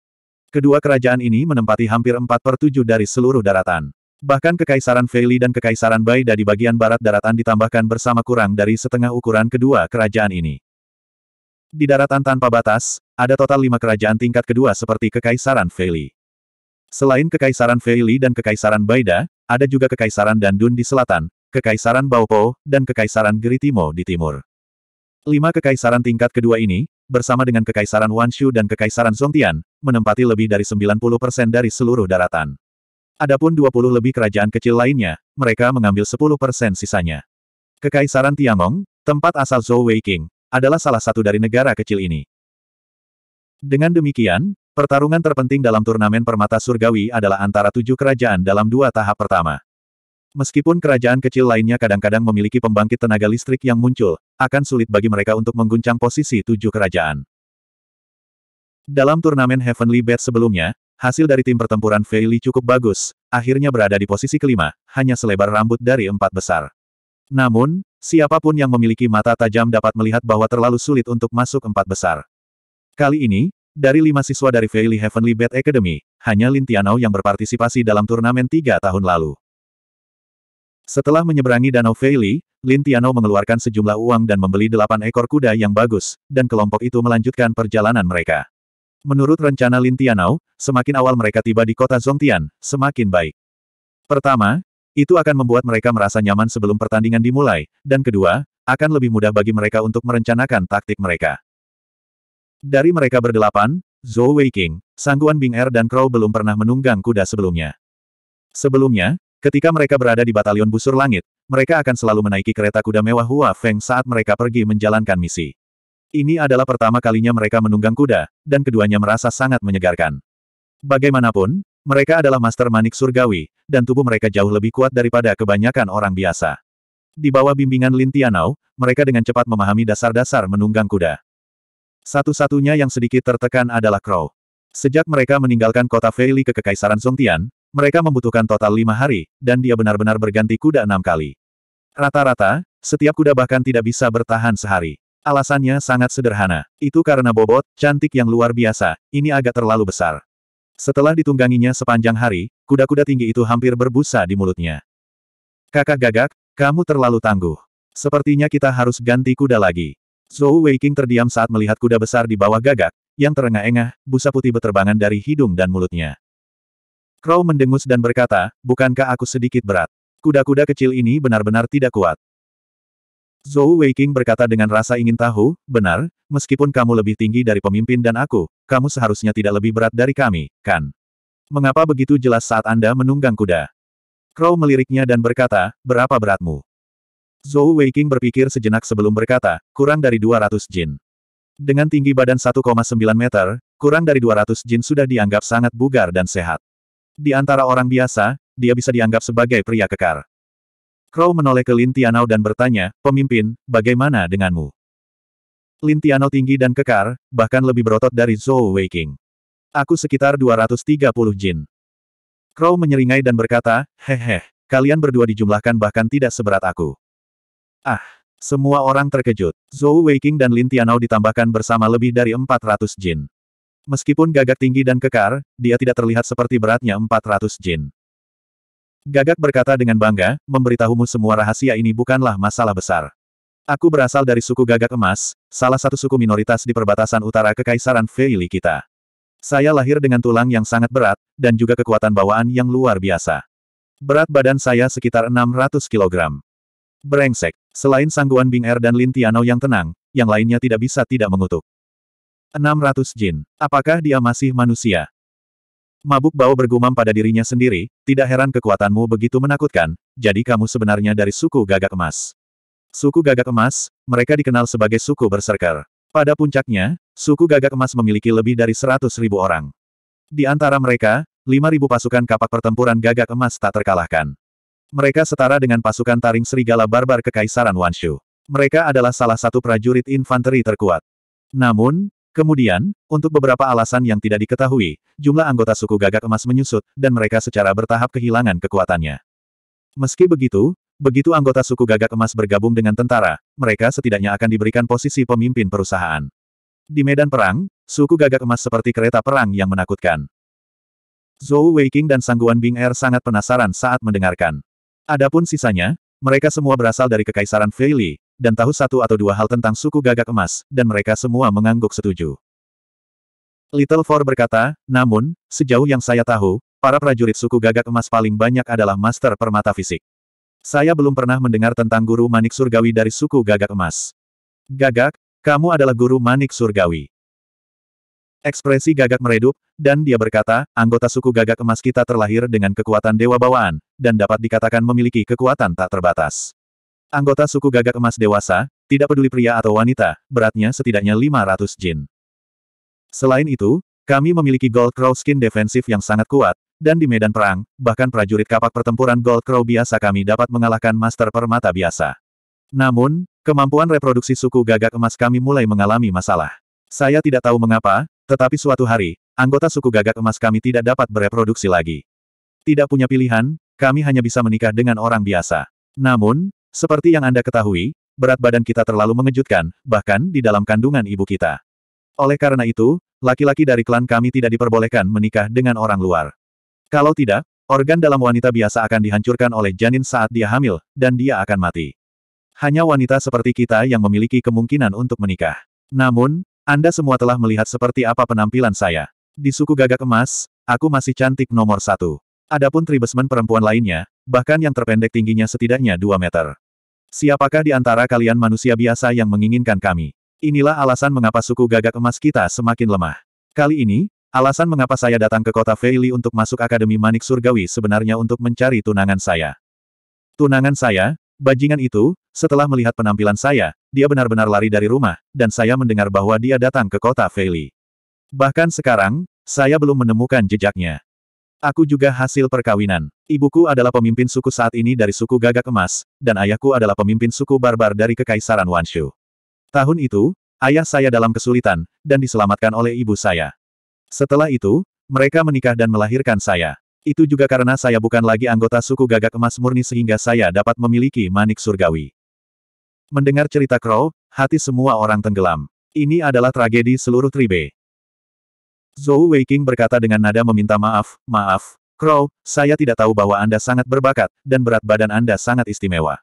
Kedua kerajaan ini menempati hampir 4 per 7 dari seluruh daratan. Bahkan Kekaisaran Feili dan Kekaisaran Baida di bagian barat daratan ditambahkan bersama kurang dari setengah ukuran kedua kerajaan ini. Di daratan tanpa batas, ada total lima kerajaan tingkat kedua seperti Kekaisaran Feili. Selain Kekaisaran Feili dan Kekaisaran Baida, ada juga Kekaisaran Dandun di selatan, Kekaisaran Baopo, dan Kekaisaran Geritimo di timur. Lima kekaisaran tingkat kedua ini, bersama dengan Kekaisaran Wanshu dan Kekaisaran Zongtian, menempati lebih dari 90% dari seluruh daratan. Adapun 20 lebih kerajaan kecil lainnya, mereka mengambil 10 sisanya. Kekaisaran Tiangong, tempat asal Zhou Wei King, adalah salah satu dari negara kecil ini. Dengan demikian, pertarungan terpenting dalam turnamen permata surgawi adalah antara tujuh kerajaan dalam dua tahap pertama. Meskipun kerajaan kecil lainnya kadang-kadang memiliki pembangkit tenaga listrik yang muncul, akan sulit bagi mereka untuk mengguncang posisi tujuh kerajaan. Dalam turnamen Heavenly Bed sebelumnya, Hasil dari tim pertempuran Fei Li cukup bagus, akhirnya berada di posisi kelima, hanya selebar rambut dari empat besar. Namun, siapapun yang memiliki mata tajam dapat melihat bahwa terlalu sulit untuk masuk empat besar. Kali ini, dari lima siswa dari Fei Li Heavenly Bat Academy, hanya Lin Tianao yang berpartisipasi dalam turnamen tiga tahun lalu. Setelah menyeberangi Danau Fei Li, Lin Tianao mengeluarkan sejumlah uang dan membeli delapan ekor kuda yang bagus, dan kelompok itu melanjutkan perjalanan mereka. Menurut rencana Lin Tianao, semakin awal mereka tiba di kota Zhongtian, semakin baik. Pertama, itu akan membuat mereka merasa nyaman sebelum pertandingan dimulai, dan kedua, akan lebih mudah bagi mereka untuk merencanakan taktik mereka. Dari mereka berdelapan, Zhou Weiqing, Sangguan Bing Er dan Crow belum pernah menunggang kuda sebelumnya. Sebelumnya, ketika mereka berada di batalion busur langit, mereka akan selalu menaiki kereta kuda mewah Hua Feng saat mereka pergi menjalankan misi. Ini adalah pertama kalinya mereka menunggang kuda, dan keduanya merasa sangat menyegarkan. Bagaimanapun, mereka adalah master manik surgawi, dan tubuh mereka jauh lebih kuat daripada kebanyakan orang biasa. Di bawah bimbingan Lin Tianao, mereka dengan cepat memahami dasar-dasar menunggang kuda. Satu-satunya yang sedikit tertekan adalah Crow. Sejak mereka meninggalkan kota Feili ke Kekaisaran Songtian, mereka membutuhkan total lima hari, dan dia benar-benar berganti kuda enam kali. Rata-rata, setiap kuda bahkan tidak bisa bertahan sehari. Alasannya sangat sederhana. Itu karena bobot, cantik yang luar biasa, ini agak terlalu besar. Setelah ditungganginya sepanjang hari, kuda-kuda tinggi itu hampir berbusa di mulutnya. Kakak gagak, kamu terlalu tangguh. Sepertinya kita harus ganti kuda lagi. Zhou Weiking terdiam saat melihat kuda besar di bawah gagak, yang terengah-engah, busa putih beterbangan dari hidung dan mulutnya. Crow mendengus dan berkata, bukankah aku sedikit berat? Kuda-kuda kecil ini benar-benar tidak kuat. Zhou Weiqing berkata dengan rasa ingin tahu, benar, meskipun kamu lebih tinggi dari pemimpin dan aku, kamu seharusnya tidak lebih berat dari kami, kan? Mengapa begitu jelas saat Anda menunggang kuda? Crow meliriknya dan berkata, berapa beratmu? Zhou Weiqing berpikir sejenak sebelum berkata, kurang dari 200 jin. Dengan tinggi badan 1,9 meter, kurang dari 200 jin sudah dianggap sangat bugar dan sehat. Di antara orang biasa, dia bisa dianggap sebagai pria kekar. Crow menoleh ke Lin Tianao dan bertanya, Pemimpin, bagaimana denganmu? Lin Tianao tinggi dan kekar, bahkan lebih berotot dari Zhou Weiqing. Aku sekitar 230 jin. Crow menyeringai dan berkata, Hehe, kalian berdua dijumlahkan bahkan tidak seberat aku. Ah, semua orang terkejut. Zhou Weiqing dan Lin Tianao ditambahkan bersama lebih dari 400 jin. Meskipun gagak tinggi dan kekar, dia tidak terlihat seperti beratnya 400 jin. Gagak berkata dengan bangga, memberitahumu semua rahasia ini bukanlah masalah besar. Aku berasal dari suku Gagak Emas, salah satu suku minoritas di perbatasan utara Kekaisaran Feili kita. Saya lahir dengan tulang yang sangat berat, dan juga kekuatan bawaan yang luar biasa. Berat badan saya sekitar 600 kg. Brengsek. Selain sangguan Bing Er dan Lin Tiano yang tenang, yang lainnya tidak bisa tidak mengutuk. 600 jin. Apakah dia masih manusia? Mabuk bau bergumam pada dirinya sendiri, tidak heran kekuatanmu begitu menakutkan, jadi kamu sebenarnya dari suku gagak emas. Suku gagak emas, mereka dikenal sebagai suku berserker. Pada puncaknya, suku gagak emas memiliki lebih dari seratus ribu orang. Di antara mereka, lima ribu pasukan kapak pertempuran gagak emas tak terkalahkan. Mereka setara dengan pasukan taring serigala barbar Kekaisaran Wanshu. Mereka adalah salah satu prajurit infanteri terkuat. Namun, Kemudian, untuk beberapa alasan yang tidak diketahui, jumlah anggota suku gagak emas menyusut, dan mereka secara bertahap kehilangan kekuatannya. Meski begitu, begitu anggota suku gagak emas bergabung dengan tentara, mereka setidaknya akan diberikan posisi pemimpin perusahaan. Di medan perang, suku gagak emas seperti kereta perang yang menakutkan. Zhou Weiqing dan Sangguan Bing Er sangat penasaran saat mendengarkan. Adapun sisanya, mereka semua berasal dari Kekaisaran Feili, dan tahu satu atau dua hal tentang suku gagak emas, dan mereka semua mengangguk setuju. Little Four berkata, namun, sejauh yang saya tahu, para prajurit suku gagak emas paling banyak adalah master permata fisik. Saya belum pernah mendengar tentang guru manik surgawi dari suku gagak emas. Gagak, kamu adalah guru manik surgawi. Ekspresi gagak meredup, dan dia berkata, anggota suku gagak emas kita terlahir dengan kekuatan dewa bawaan, dan dapat dikatakan memiliki kekuatan tak terbatas. Anggota suku gagak emas dewasa, tidak peduli pria atau wanita, beratnya setidaknya 500 jin. Selain itu, kami memiliki Gold Crow skin defensif yang sangat kuat, dan di medan perang, bahkan prajurit kapak pertempuran Gold Crow biasa kami dapat mengalahkan Master Permata biasa. Namun, kemampuan reproduksi suku gagak emas kami mulai mengalami masalah. Saya tidak tahu mengapa, tetapi suatu hari, anggota suku gagak emas kami tidak dapat bereproduksi lagi. Tidak punya pilihan, kami hanya bisa menikah dengan orang biasa. Namun, seperti yang Anda ketahui, berat badan kita terlalu mengejutkan, bahkan di dalam kandungan ibu kita. Oleh karena itu, laki-laki dari klan kami tidak diperbolehkan menikah dengan orang luar. Kalau tidak, organ dalam wanita biasa akan dihancurkan oleh janin saat dia hamil, dan dia akan mati. Hanya wanita seperti kita yang memiliki kemungkinan untuk menikah. Namun, Anda semua telah melihat seperti apa penampilan saya. Di suku gagak emas, aku masih cantik nomor satu. Adapun tribesmen perempuan lainnya, bahkan yang terpendek tingginya setidaknya 2 meter. Siapakah di antara kalian manusia biasa yang menginginkan kami? Inilah alasan mengapa suku gagak emas kita semakin lemah. Kali ini, alasan mengapa saya datang ke kota Feili untuk masuk Akademi Manik Surgawi sebenarnya untuk mencari tunangan saya. Tunangan saya, bajingan itu, setelah melihat penampilan saya, dia benar-benar lari dari rumah, dan saya mendengar bahwa dia datang ke kota Feili. Bahkan sekarang, saya belum menemukan jejaknya. Aku juga hasil perkawinan. Ibuku adalah pemimpin suku saat ini dari suku Gagak Emas, dan ayahku adalah pemimpin suku barbar dari Kekaisaran Wanshu. Tahun itu, ayah saya dalam kesulitan, dan diselamatkan oleh ibu saya. Setelah itu, mereka menikah dan melahirkan saya. Itu juga karena saya bukan lagi anggota suku Gagak Emas murni sehingga saya dapat memiliki manik surgawi. Mendengar cerita Crow, hati semua orang tenggelam. Ini adalah tragedi seluruh tribe. Zhou Weiqing berkata dengan nada meminta maaf, maaf, Crow, saya tidak tahu bahwa Anda sangat berbakat, dan berat badan Anda sangat istimewa.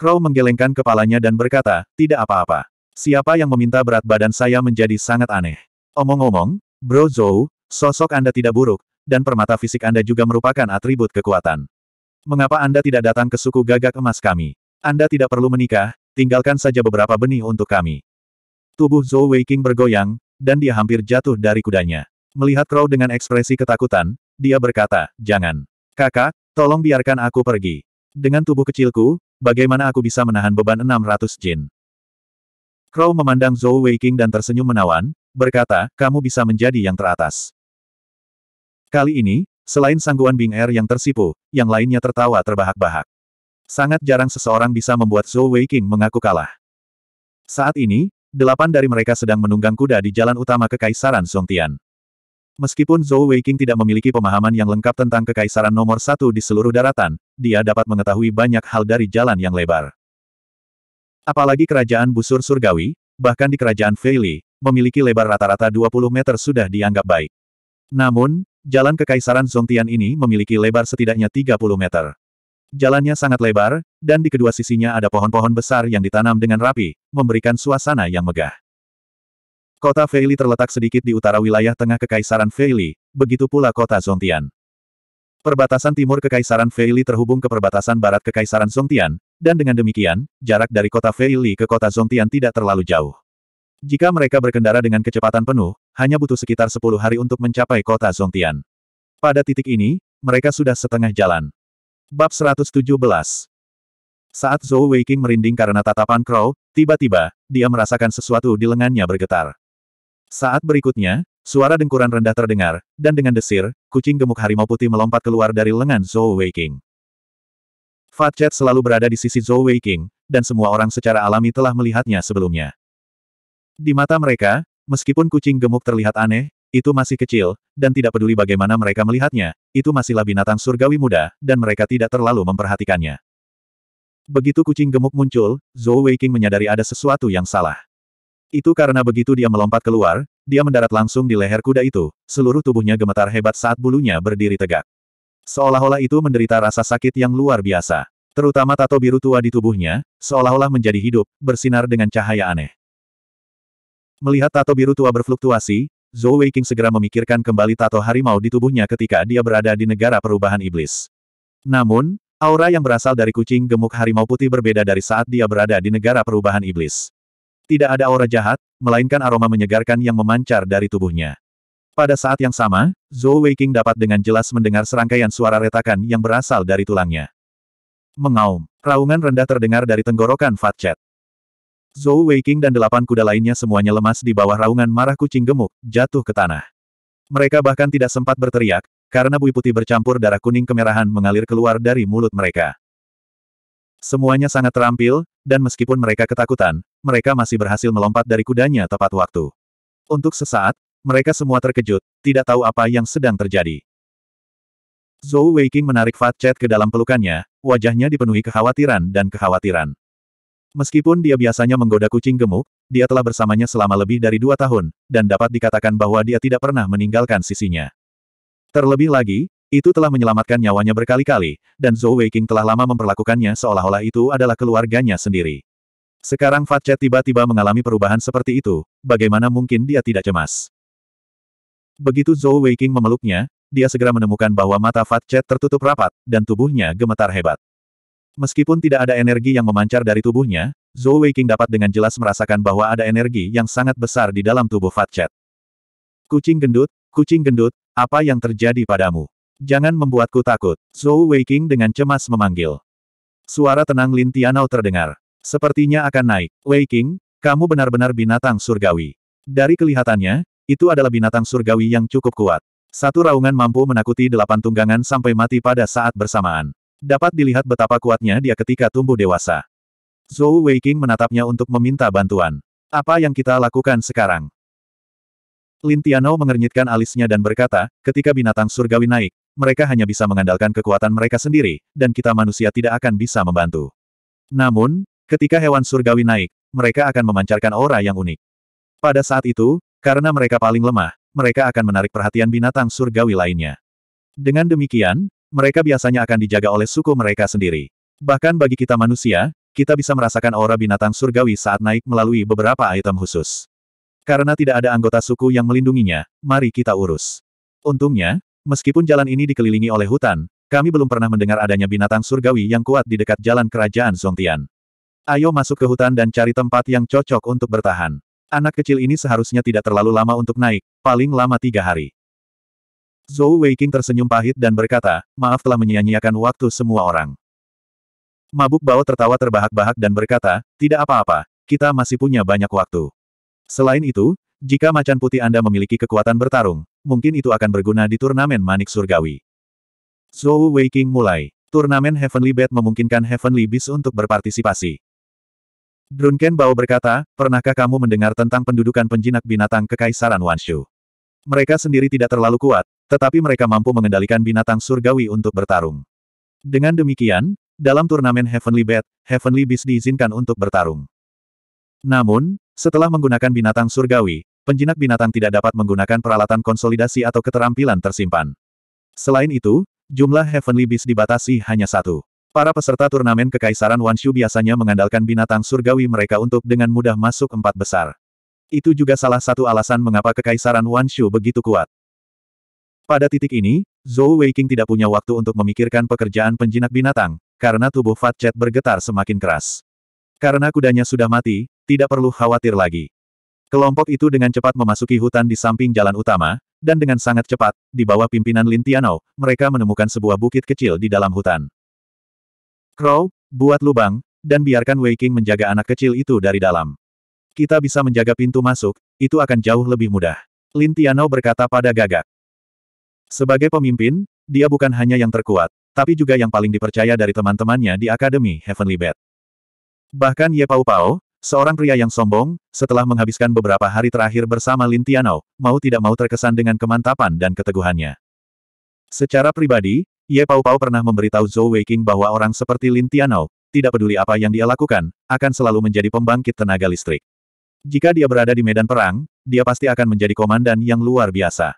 Crow menggelengkan kepalanya dan berkata, tidak apa-apa. Siapa yang meminta berat badan saya menjadi sangat aneh. Omong-omong, Bro Zhou, sosok Anda tidak buruk, dan permata fisik Anda juga merupakan atribut kekuatan. Mengapa Anda tidak datang ke suku gagak emas kami? Anda tidak perlu menikah, tinggalkan saja beberapa benih untuk kami. Tubuh Zhou Weiqing bergoyang, dan dia hampir jatuh dari kudanya. Melihat Crow dengan ekspresi ketakutan, dia berkata, Jangan. Kakak, tolong biarkan aku pergi. Dengan tubuh kecilku, bagaimana aku bisa menahan beban 600 jin? Crow memandang Zhou Weiqing dan tersenyum menawan, berkata, kamu bisa menjadi yang teratas. Kali ini, selain sangguan Bing Er yang tersipu, yang lainnya tertawa terbahak-bahak. Sangat jarang seseorang bisa membuat Zhou Weiqing mengaku kalah. Saat ini, delapan dari mereka sedang menunggang kuda di jalan utama Kekaisaran Songtian. Meskipun Zhou Weiqing tidak memiliki pemahaman yang lengkap tentang Kekaisaran nomor satu di seluruh daratan, dia dapat mengetahui banyak hal dari jalan yang lebar. Apalagi kerajaan busur surgawi, bahkan di kerajaan Feili, memiliki lebar rata-rata 20 meter sudah dianggap baik. Namun, jalan Kekaisaran Zongtian ini memiliki lebar setidaknya 30 meter. Jalannya sangat lebar, dan di kedua sisinya ada pohon-pohon besar yang ditanam dengan rapi, memberikan suasana yang megah. Kota Feili terletak sedikit di utara wilayah tengah Kekaisaran Feili, begitu pula kota Zongtian. Perbatasan timur Kekaisaran Feili terhubung ke perbatasan barat Kekaisaran Zongtian, dan dengan demikian, jarak dari kota Feili ke kota Zongtian tidak terlalu jauh. Jika mereka berkendara dengan kecepatan penuh, hanya butuh sekitar 10 hari untuk mencapai kota Zongtian. Pada titik ini, mereka sudah setengah jalan. Bab 117 Saat Zhou Weiking merinding karena tatapan Crow, tiba-tiba, dia merasakan sesuatu di lengannya bergetar. Saat berikutnya, suara dengkuran rendah terdengar, dan dengan desir, kucing gemuk harimau putih melompat keluar dari lengan Zhou Weiking. Fat Chat selalu berada di sisi Zhou Weiking, dan semua orang secara alami telah melihatnya sebelumnya. Di mata mereka, meskipun kucing gemuk terlihat aneh, itu masih kecil, dan tidak peduli bagaimana mereka melihatnya, itu masihlah binatang surgawi muda, dan mereka tidak terlalu memperhatikannya. Begitu kucing gemuk muncul, Zhou Weiqing menyadari ada sesuatu yang salah. Itu karena begitu dia melompat keluar, dia mendarat langsung di leher kuda itu, seluruh tubuhnya gemetar hebat saat bulunya berdiri tegak. Seolah-olah itu menderita rasa sakit yang luar biasa. Terutama tato biru tua di tubuhnya, seolah-olah menjadi hidup, bersinar dengan cahaya aneh. Melihat tato biru tua berfluktuasi, Zhou Weiqing segera memikirkan kembali tato harimau di tubuhnya ketika dia berada di negara perubahan iblis. Namun, aura yang berasal dari kucing gemuk harimau putih berbeda dari saat dia berada di negara perubahan iblis. Tidak ada aura jahat, melainkan aroma menyegarkan yang memancar dari tubuhnya. Pada saat yang sama, Zhou Weiqing dapat dengan jelas mendengar serangkaian suara retakan yang berasal dari tulangnya. Mengaum, raungan rendah terdengar dari tenggorokan Fat Chat. Zhou Weiqing dan delapan kuda lainnya semuanya lemas di bawah raungan marah kucing gemuk, jatuh ke tanah. Mereka bahkan tidak sempat berteriak, karena bui putih bercampur darah kuning kemerahan mengalir keluar dari mulut mereka. Semuanya sangat terampil, dan meskipun mereka ketakutan, mereka masih berhasil melompat dari kudanya tepat waktu. Untuk sesaat, mereka semua terkejut, tidak tahu apa yang sedang terjadi. Zhou Weiqing menarik Fat Chat ke dalam pelukannya, wajahnya dipenuhi kekhawatiran dan kekhawatiran. Meskipun dia biasanya menggoda kucing gemuk, dia telah bersamanya selama lebih dari dua tahun, dan dapat dikatakan bahwa dia tidak pernah meninggalkan sisinya. Terlebih lagi, itu telah menyelamatkan nyawanya berkali-kali, dan Zhou Weiqing telah lama memperlakukannya seolah-olah itu adalah keluarganya sendiri. Sekarang Fat tiba-tiba mengalami perubahan seperti itu, bagaimana mungkin dia tidak cemas? Begitu Zhou Weiqing memeluknya, dia segera menemukan bahwa mata Fat tertutup rapat, dan tubuhnya gemetar hebat. Meskipun tidak ada energi yang memancar dari tubuhnya, Zhou Weiqing dapat dengan jelas merasakan bahwa ada energi yang sangat besar di dalam tubuh Fat Chat. Kucing gendut, kucing gendut, apa yang terjadi padamu? Jangan membuatku takut, Zhou Weiqing dengan cemas memanggil. Suara tenang Lin Tianao terdengar. Sepertinya akan naik. Weiqing, kamu benar-benar binatang surgawi. Dari kelihatannya, itu adalah binatang surgawi yang cukup kuat. Satu raungan mampu menakuti delapan tunggangan sampai mati pada saat bersamaan. Dapat dilihat betapa kuatnya dia ketika tumbuh dewasa. Zhou Weiqing menatapnya untuk meminta bantuan. Apa yang kita lakukan sekarang? Lin Tianou mengernyitkan alisnya dan berkata, ketika binatang surgawi naik, mereka hanya bisa mengandalkan kekuatan mereka sendiri, dan kita manusia tidak akan bisa membantu. Namun, ketika hewan surgawi naik, mereka akan memancarkan aura yang unik. Pada saat itu, karena mereka paling lemah, mereka akan menarik perhatian binatang surgawi lainnya. Dengan demikian, mereka biasanya akan dijaga oleh suku mereka sendiri. Bahkan bagi kita manusia, kita bisa merasakan aura binatang surgawi saat naik melalui beberapa item khusus. Karena tidak ada anggota suku yang melindunginya, mari kita urus. Untungnya, meskipun jalan ini dikelilingi oleh hutan, kami belum pernah mendengar adanya binatang surgawi yang kuat di dekat jalan kerajaan Zongtian. Ayo masuk ke hutan dan cari tempat yang cocok untuk bertahan. Anak kecil ini seharusnya tidak terlalu lama untuk naik, paling lama tiga hari. Zhou Weiqing tersenyum pahit dan berkata, maaf telah menyia-nyiakan waktu semua orang. Mabuk Bao tertawa terbahak-bahak dan berkata, tidak apa-apa, kita masih punya banyak waktu. Selain itu, jika macan putih Anda memiliki kekuatan bertarung, mungkin itu akan berguna di turnamen manik surgawi. Zhou Weiqing mulai. Turnamen Heavenly Bet memungkinkan Heavenly Beast untuk berpartisipasi. Drunken Bao berkata, pernahkah kamu mendengar tentang pendudukan penjinak binatang Kekaisaran Wanshu? Mereka sendiri tidak terlalu kuat, tetapi mereka mampu mengendalikan binatang surgawi untuk bertarung. Dengan demikian, dalam turnamen Heavenly Bet, Heavenly Beast diizinkan untuk bertarung. Namun, setelah menggunakan binatang surgawi, penjinak binatang tidak dapat menggunakan peralatan konsolidasi atau keterampilan tersimpan. Selain itu, jumlah Heavenly Beast dibatasi hanya satu. Para peserta turnamen Kekaisaran Wanshu biasanya mengandalkan binatang surgawi mereka untuk dengan mudah masuk empat besar. Itu juga salah satu alasan mengapa Kekaisaran Wanshu begitu kuat. Pada titik ini, Zhou Weiqing tidak punya waktu untuk memikirkan pekerjaan penjinak binatang, karena tubuh Fat Chat bergetar semakin keras. Karena kudanya sudah mati, tidak perlu khawatir lagi. Kelompok itu dengan cepat memasuki hutan di samping jalan utama, dan dengan sangat cepat, di bawah pimpinan Lin Tiano, mereka menemukan sebuah bukit kecil di dalam hutan. Crow, buat lubang, dan biarkan Wei menjaga anak kecil itu dari dalam. Kita bisa menjaga pintu masuk, itu akan jauh lebih mudah. Lin Tiano berkata pada gagak. Sebagai pemimpin, dia bukan hanya yang terkuat, tapi juga yang paling dipercaya dari teman-temannya di Akademi Heavenly Bed. Bahkan Ye Pau Pao, seorang pria yang sombong, setelah menghabiskan beberapa hari terakhir bersama Lin Tianao, mau tidak mau terkesan dengan kemantapan dan keteguhannya. Secara pribadi, Ye Pau Pao pernah memberitahu Zhou Weiqing bahwa orang seperti Lin Tianao, tidak peduli apa yang dia lakukan, akan selalu menjadi pembangkit tenaga listrik. Jika dia berada di medan perang, dia pasti akan menjadi komandan yang luar biasa.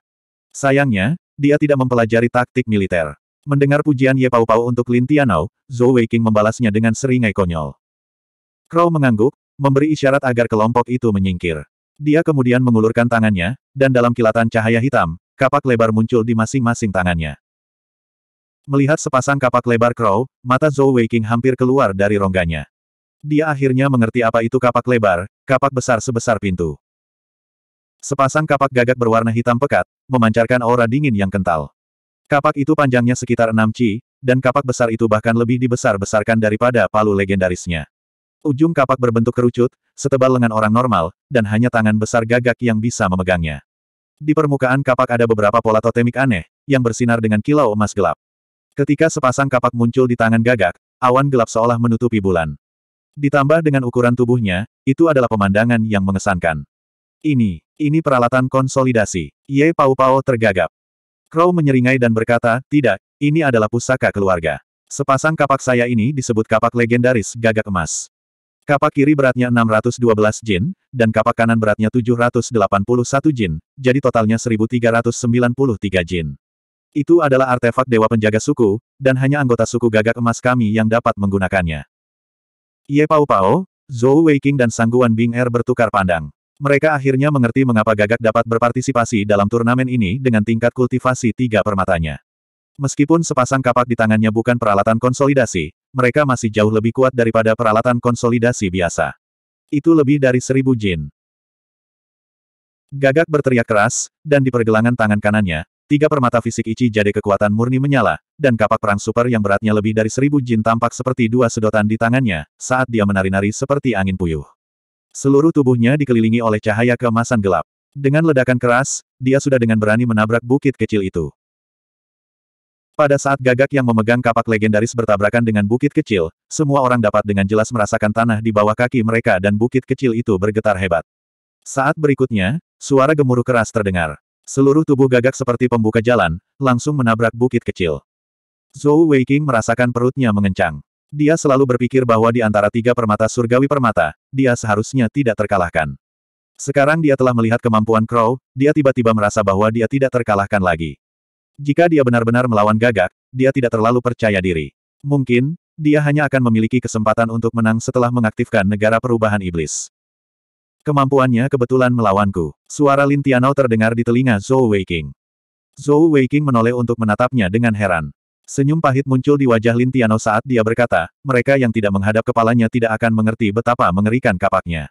Sayangnya, dia tidak mempelajari taktik militer. Mendengar pujian Ye Pau Pau untuk Lin Tianao, Zhou Weiqing membalasnya dengan seringai konyol. Crow mengangguk, memberi isyarat agar kelompok itu menyingkir. Dia kemudian mengulurkan tangannya, dan dalam kilatan cahaya hitam, kapak lebar muncul di masing-masing tangannya. Melihat sepasang kapak lebar Crow, mata Zhou Weiqing hampir keluar dari rongganya. Dia akhirnya mengerti apa itu kapak lebar, kapak besar sebesar pintu. Sepasang kapak gagak berwarna hitam pekat, memancarkan aura dingin yang kental. Kapak itu panjangnya sekitar 6 ci, dan kapak besar itu bahkan lebih dibesar-besarkan daripada palu legendarisnya. Ujung kapak berbentuk kerucut, setebal lengan orang normal, dan hanya tangan besar gagak yang bisa memegangnya. Di permukaan kapak ada beberapa pola totemik aneh, yang bersinar dengan kilau emas gelap. Ketika sepasang kapak muncul di tangan gagak, awan gelap seolah menutupi bulan. Ditambah dengan ukuran tubuhnya, itu adalah pemandangan yang mengesankan. Ini, ini peralatan konsolidasi. Ye Pau Pau tergagap. Crow menyeringai dan berkata, tidak, ini adalah pusaka keluarga. Sepasang kapak saya ini disebut kapak legendaris gagak emas. Kapak kiri beratnya 612 jin, dan kapak kanan beratnya 781 jin, jadi totalnya 1393 jin. Itu adalah artefak Dewa Penjaga Suku, dan hanya anggota suku gagak emas kami yang dapat menggunakannya. Ye Pao Pao, Zhou Weiqing dan Sangguan Bing Er bertukar pandang. Mereka akhirnya mengerti mengapa Gagak dapat berpartisipasi dalam turnamen ini dengan tingkat kultivasi tiga permatanya. Meskipun sepasang kapak di tangannya bukan peralatan konsolidasi, mereka masih jauh lebih kuat daripada peralatan konsolidasi biasa. Itu lebih dari seribu jin. Gagak berteriak keras, dan di pergelangan tangan kanannya, Tiga permata fisik Ichi jadi kekuatan murni menyala, dan kapak perang super yang beratnya lebih dari seribu jin tampak seperti dua sedotan di tangannya, saat dia menari-nari seperti angin puyuh. Seluruh tubuhnya dikelilingi oleh cahaya keemasan gelap. Dengan ledakan keras, dia sudah dengan berani menabrak bukit kecil itu. Pada saat gagak yang memegang kapak legendaris bertabrakan dengan bukit kecil, semua orang dapat dengan jelas merasakan tanah di bawah kaki mereka dan bukit kecil itu bergetar hebat. Saat berikutnya, suara gemuruh keras terdengar. Seluruh tubuh gagak seperti pembuka jalan, langsung menabrak bukit kecil. Zhou Weiqing merasakan perutnya mengencang. Dia selalu berpikir bahwa di antara tiga permata surgawi permata, dia seharusnya tidak terkalahkan. Sekarang dia telah melihat kemampuan Crow, dia tiba-tiba merasa bahwa dia tidak terkalahkan lagi. Jika dia benar-benar melawan gagak, dia tidak terlalu percaya diri. Mungkin, dia hanya akan memiliki kesempatan untuk menang setelah mengaktifkan negara perubahan iblis. Kemampuannya kebetulan melawanku. Suara Lin terdengar di telinga Zhou Weiking. Zhou Weiking menoleh untuk menatapnya dengan heran. Senyum pahit muncul di wajah Lintiano saat dia berkata, mereka yang tidak menghadap kepalanya tidak akan mengerti betapa mengerikan kapaknya.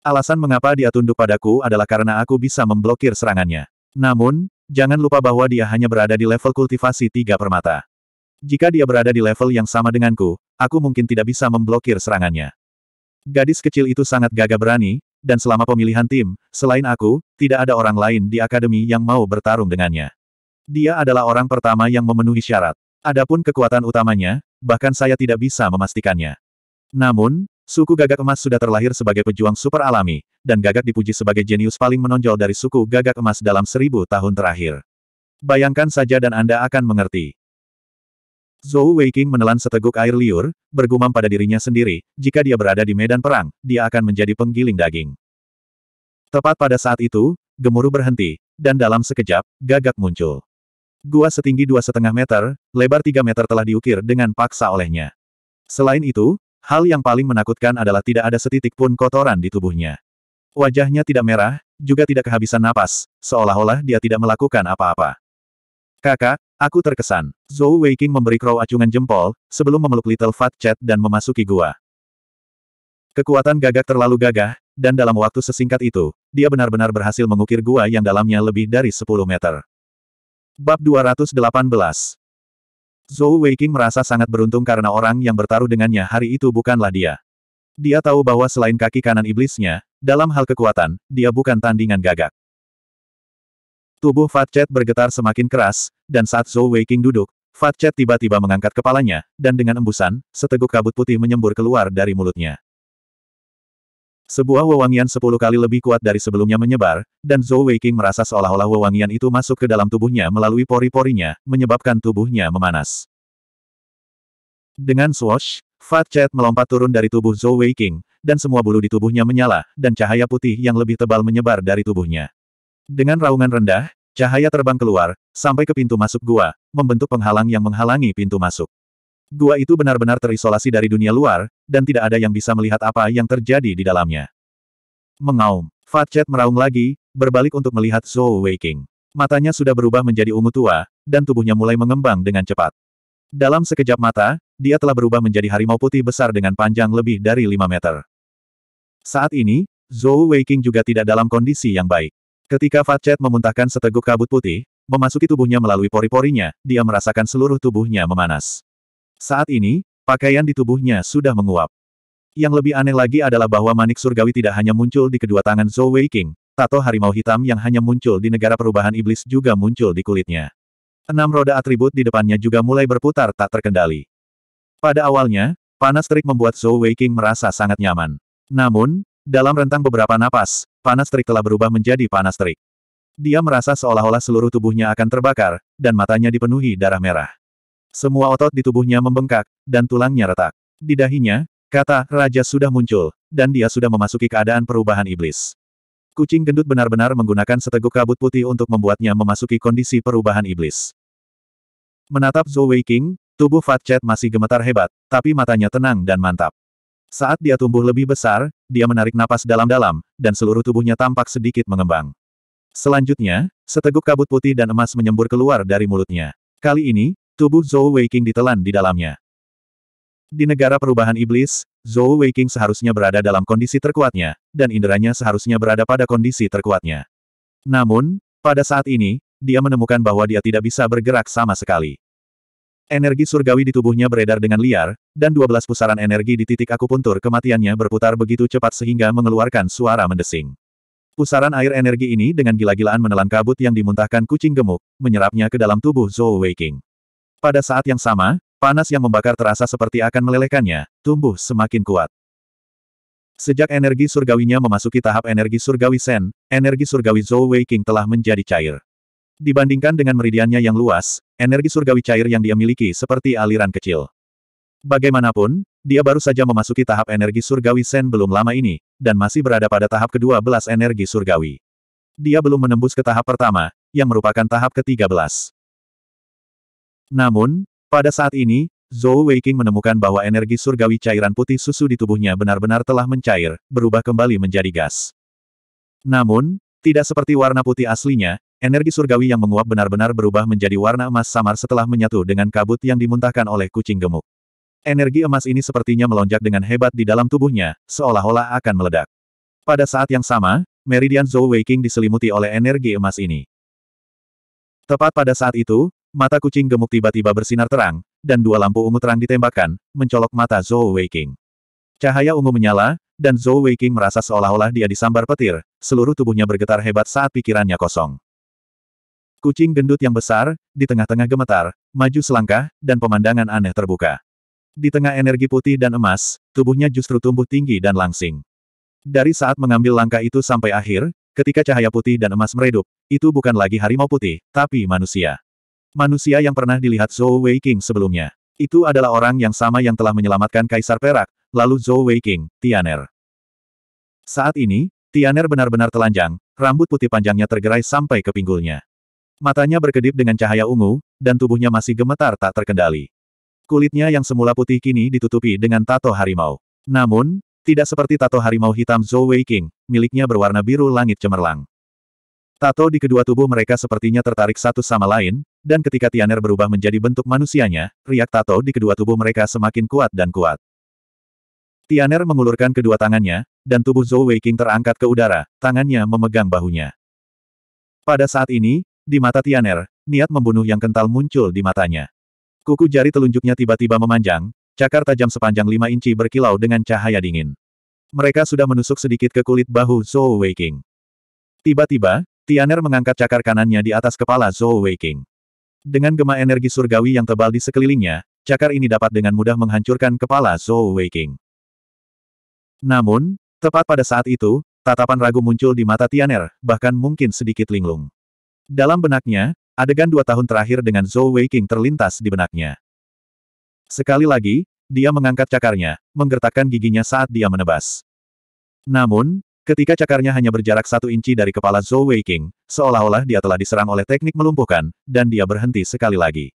Alasan mengapa dia tunduk padaku adalah karena aku bisa memblokir serangannya. Namun, jangan lupa bahwa dia hanya berada di level kultivasi tiga permata. Jika dia berada di level yang sama denganku, aku mungkin tidak bisa memblokir serangannya. Gadis kecil itu sangat gagah berani, dan selama pemilihan tim, selain aku, tidak ada orang lain di akademi yang mau bertarung dengannya. Dia adalah orang pertama yang memenuhi syarat. Adapun kekuatan utamanya, bahkan saya tidak bisa memastikannya. Namun, suku gagak emas sudah terlahir sebagai pejuang super alami, dan gagak dipuji sebagai jenius paling menonjol dari suku gagak emas dalam seribu tahun terakhir. Bayangkan saja dan Anda akan mengerti. Zhou Weiqing menelan seteguk air liur, bergumam pada dirinya sendiri, jika dia berada di medan perang, dia akan menjadi penggiling daging. Tepat pada saat itu, gemuruh berhenti, dan dalam sekejap, gagak muncul gua setinggi dua setengah meter, lebar tiga meter telah diukir dengan paksa olehnya. Selain itu, hal yang paling menakutkan adalah tidak ada setitik pun kotoran di tubuhnya. Wajahnya tidak merah, juga tidak kehabisan napas, seolah-olah dia tidak melakukan apa-apa. Kakak, aku terkesan. Zhou Weiqing memberi Crow acungan jempol, sebelum memeluk Little Fat Cat dan memasuki gua. Kekuatan gagak terlalu gagah, dan dalam waktu sesingkat itu, dia benar-benar berhasil mengukir gua yang dalamnya lebih dari 10 meter. Bab 218 Zhou Weiqing merasa sangat beruntung karena orang yang bertaruh dengannya hari itu bukanlah dia. Dia tahu bahwa selain kaki kanan iblisnya, dalam hal kekuatan, dia bukan tandingan gagak. Tubuh Fat Chet bergetar semakin keras, dan saat Zhou Weiqing duduk, Fat Chet tiba-tiba mengangkat kepalanya, dan dengan embusan, seteguk kabut putih menyembur keluar dari mulutnya. Sebuah wewangian sepuluh kali lebih kuat dari sebelumnya menyebar, dan Zhou Weiqing merasa seolah-olah wewangian itu masuk ke dalam tubuhnya melalui pori-porinya, menyebabkan tubuhnya memanas. Dengan swash, Fat Chat melompat turun dari tubuh Zhou Weiqing, dan semua bulu di tubuhnya menyala, dan cahaya putih yang lebih tebal menyebar dari tubuhnya. Dengan raungan rendah, cahaya terbang keluar, sampai ke pintu masuk gua, membentuk penghalang yang menghalangi pintu masuk. Gua itu benar-benar terisolasi dari dunia luar, dan tidak ada yang bisa melihat apa yang terjadi di dalamnya. Mengaum. Fatchet meraung lagi, berbalik untuk melihat Zhou Weiking. Matanya sudah berubah menjadi ungu tua, dan tubuhnya mulai mengembang dengan cepat. Dalam sekejap mata, dia telah berubah menjadi harimau putih besar dengan panjang lebih dari 5 meter. Saat ini, Zhou Weiking juga tidak dalam kondisi yang baik. Ketika Fatchet memuntahkan seteguk kabut putih, memasuki tubuhnya melalui pori-porinya, dia merasakan seluruh tubuhnya memanas. Saat ini, pakaian di tubuhnya sudah menguap. Yang lebih aneh lagi adalah bahwa manik surgawi tidak hanya muncul di kedua tangan Zhou Weiqing, tato harimau hitam yang hanya muncul di negara perubahan iblis juga muncul di kulitnya. Enam roda atribut di depannya juga mulai berputar tak terkendali. Pada awalnya, panas terik membuat Zhou Weiqing merasa sangat nyaman. Namun, dalam rentang beberapa napas, panas terik telah berubah menjadi panas terik. Dia merasa seolah-olah seluruh tubuhnya akan terbakar, dan matanya dipenuhi darah merah. Semua otot di tubuhnya membengkak, dan tulangnya retak. Di dahinya, kata Raja sudah muncul, dan dia sudah memasuki keadaan perubahan iblis. Kucing gendut benar-benar menggunakan seteguk kabut putih untuk membuatnya memasuki kondisi perubahan iblis. Menatap Zhou Wei King, tubuh Fat Chat masih gemetar hebat, tapi matanya tenang dan mantap. Saat dia tumbuh lebih besar, dia menarik napas dalam-dalam, dan seluruh tubuhnya tampak sedikit mengembang. Selanjutnya, seteguk kabut putih dan emas menyembur keluar dari mulutnya. Kali ini, Tubuh Zhou Weiqing ditelan di dalamnya. Di negara perubahan iblis, Zhou Weiqing seharusnya berada dalam kondisi terkuatnya, dan inderanya seharusnya berada pada kondisi terkuatnya. Namun, pada saat ini, dia menemukan bahwa dia tidak bisa bergerak sama sekali. Energi surgawi di tubuhnya beredar dengan liar, dan 12 pusaran energi di titik akupuntur kematiannya berputar begitu cepat sehingga mengeluarkan suara mendesing. Pusaran air energi ini dengan gila-gilaan menelan kabut yang dimuntahkan kucing gemuk, menyerapnya ke dalam tubuh Zhou Weiqing. Pada saat yang sama, panas yang membakar terasa seperti akan melelehkannya, tumbuh semakin kuat. Sejak energi surgawinya memasuki tahap energi surgawi Sen, energi surgawi Zhou Wei King telah menjadi cair. Dibandingkan dengan meridiannya yang luas, energi surgawi cair yang dia miliki seperti aliran kecil. Bagaimanapun, dia baru saja memasuki tahap energi surgawi Sen belum lama ini, dan masih berada pada tahap kedua belas energi surgawi. Dia belum menembus ke tahap pertama, yang merupakan tahap ke-13. Namun, pada saat ini, Zhou Weiqing menemukan bahwa energi surgawi cairan putih susu di tubuhnya benar-benar telah mencair, berubah kembali menjadi gas. Namun, tidak seperti warna putih aslinya, energi surgawi yang menguap benar-benar berubah menjadi warna emas samar setelah menyatu dengan kabut yang dimuntahkan oleh kucing gemuk. Energi emas ini sepertinya melonjak dengan hebat di dalam tubuhnya, seolah-olah akan meledak. Pada saat yang sama, Meridian Zhou Weiqing diselimuti oleh energi emas ini. Tepat pada saat itu, Mata kucing gemuk tiba-tiba bersinar terang, dan dua lampu ungu terang ditembakkan, mencolok mata Zhou Weiqing. Cahaya ungu menyala, dan Zhou Weiqing merasa seolah-olah dia disambar petir, seluruh tubuhnya bergetar hebat saat pikirannya kosong. Kucing gendut yang besar, di tengah-tengah gemetar, maju selangkah, dan pemandangan aneh terbuka. Di tengah energi putih dan emas, tubuhnya justru tumbuh tinggi dan langsing. Dari saat mengambil langkah itu sampai akhir, ketika cahaya putih dan emas meredup, itu bukan lagi harimau putih, tapi manusia. Manusia yang pernah dilihat Zhou Weiqing sebelumnya. Itu adalah orang yang sama yang telah menyelamatkan Kaisar Perak, lalu Zhou Weiqing, Tianer. Saat ini, Tianer benar-benar telanjang, rambut putih panjangnya tergerai sampai ke pinggulnya. Matanya berkedip dengan cahaya ungu, dan tubuhnya masih gemetar tak terkendali. Kulitnya yang semula putih kini ditutupi dengan tato harimau. Namun, tidak seperti tato harimau hitam Zhou Weiqing, miliknya berwarna biru langit cemerlang. Tato di kedua tubuh mereka sepertinya tertarik satu sama lain, dan ketika Tianer berubah menjadi bentuk manusianya, riak tato di kedua tubuh mereka semakin kuat dan kuat. Tianer mengulurkan kedua tangannya, dan tubuh Zhou Weiqing terangkat ke udara, tangannya memegang bahunya. Pada saat ini, di mata Tianer, niat membunuh yang kental muncul di matanya. Kuku jari telunjuknya tiba-tiba memanjang, cakar tajam sepanjang lima inci berkilau dengan cahaya dingin. Mereka sudah menusuk sedikit ke kulit bahu Zhou Weiqing. Tiba-tiba, Tianer mengangkat cakar kanannya di atas kepala Zhou Weiqing. Dengan gema energi surgawi yang tebal di sekelilingnya, cakar ini dapat dengan mudah menghancurkan kepala Zhou Weiqing. Namun, tepat pada saat itu, tatapan ragu muncul di mata Tianer, bahkan mungkin sedikit linglung. Dalam benaknya, adegan dua tahun terakhir dengan Zhou Weiqing terlintas di benaknya. Sekali lagi, dia mengangkat cakarnya, menggertakkan giginya saat dia menebas. Namun, Ketika cakarnya hanya berjarak satu inci dari kepala Zhou Weiqing, seolah-olah dia telah diserang oleh teknik melumpuhkan, dan dia berhenti sekali lagi.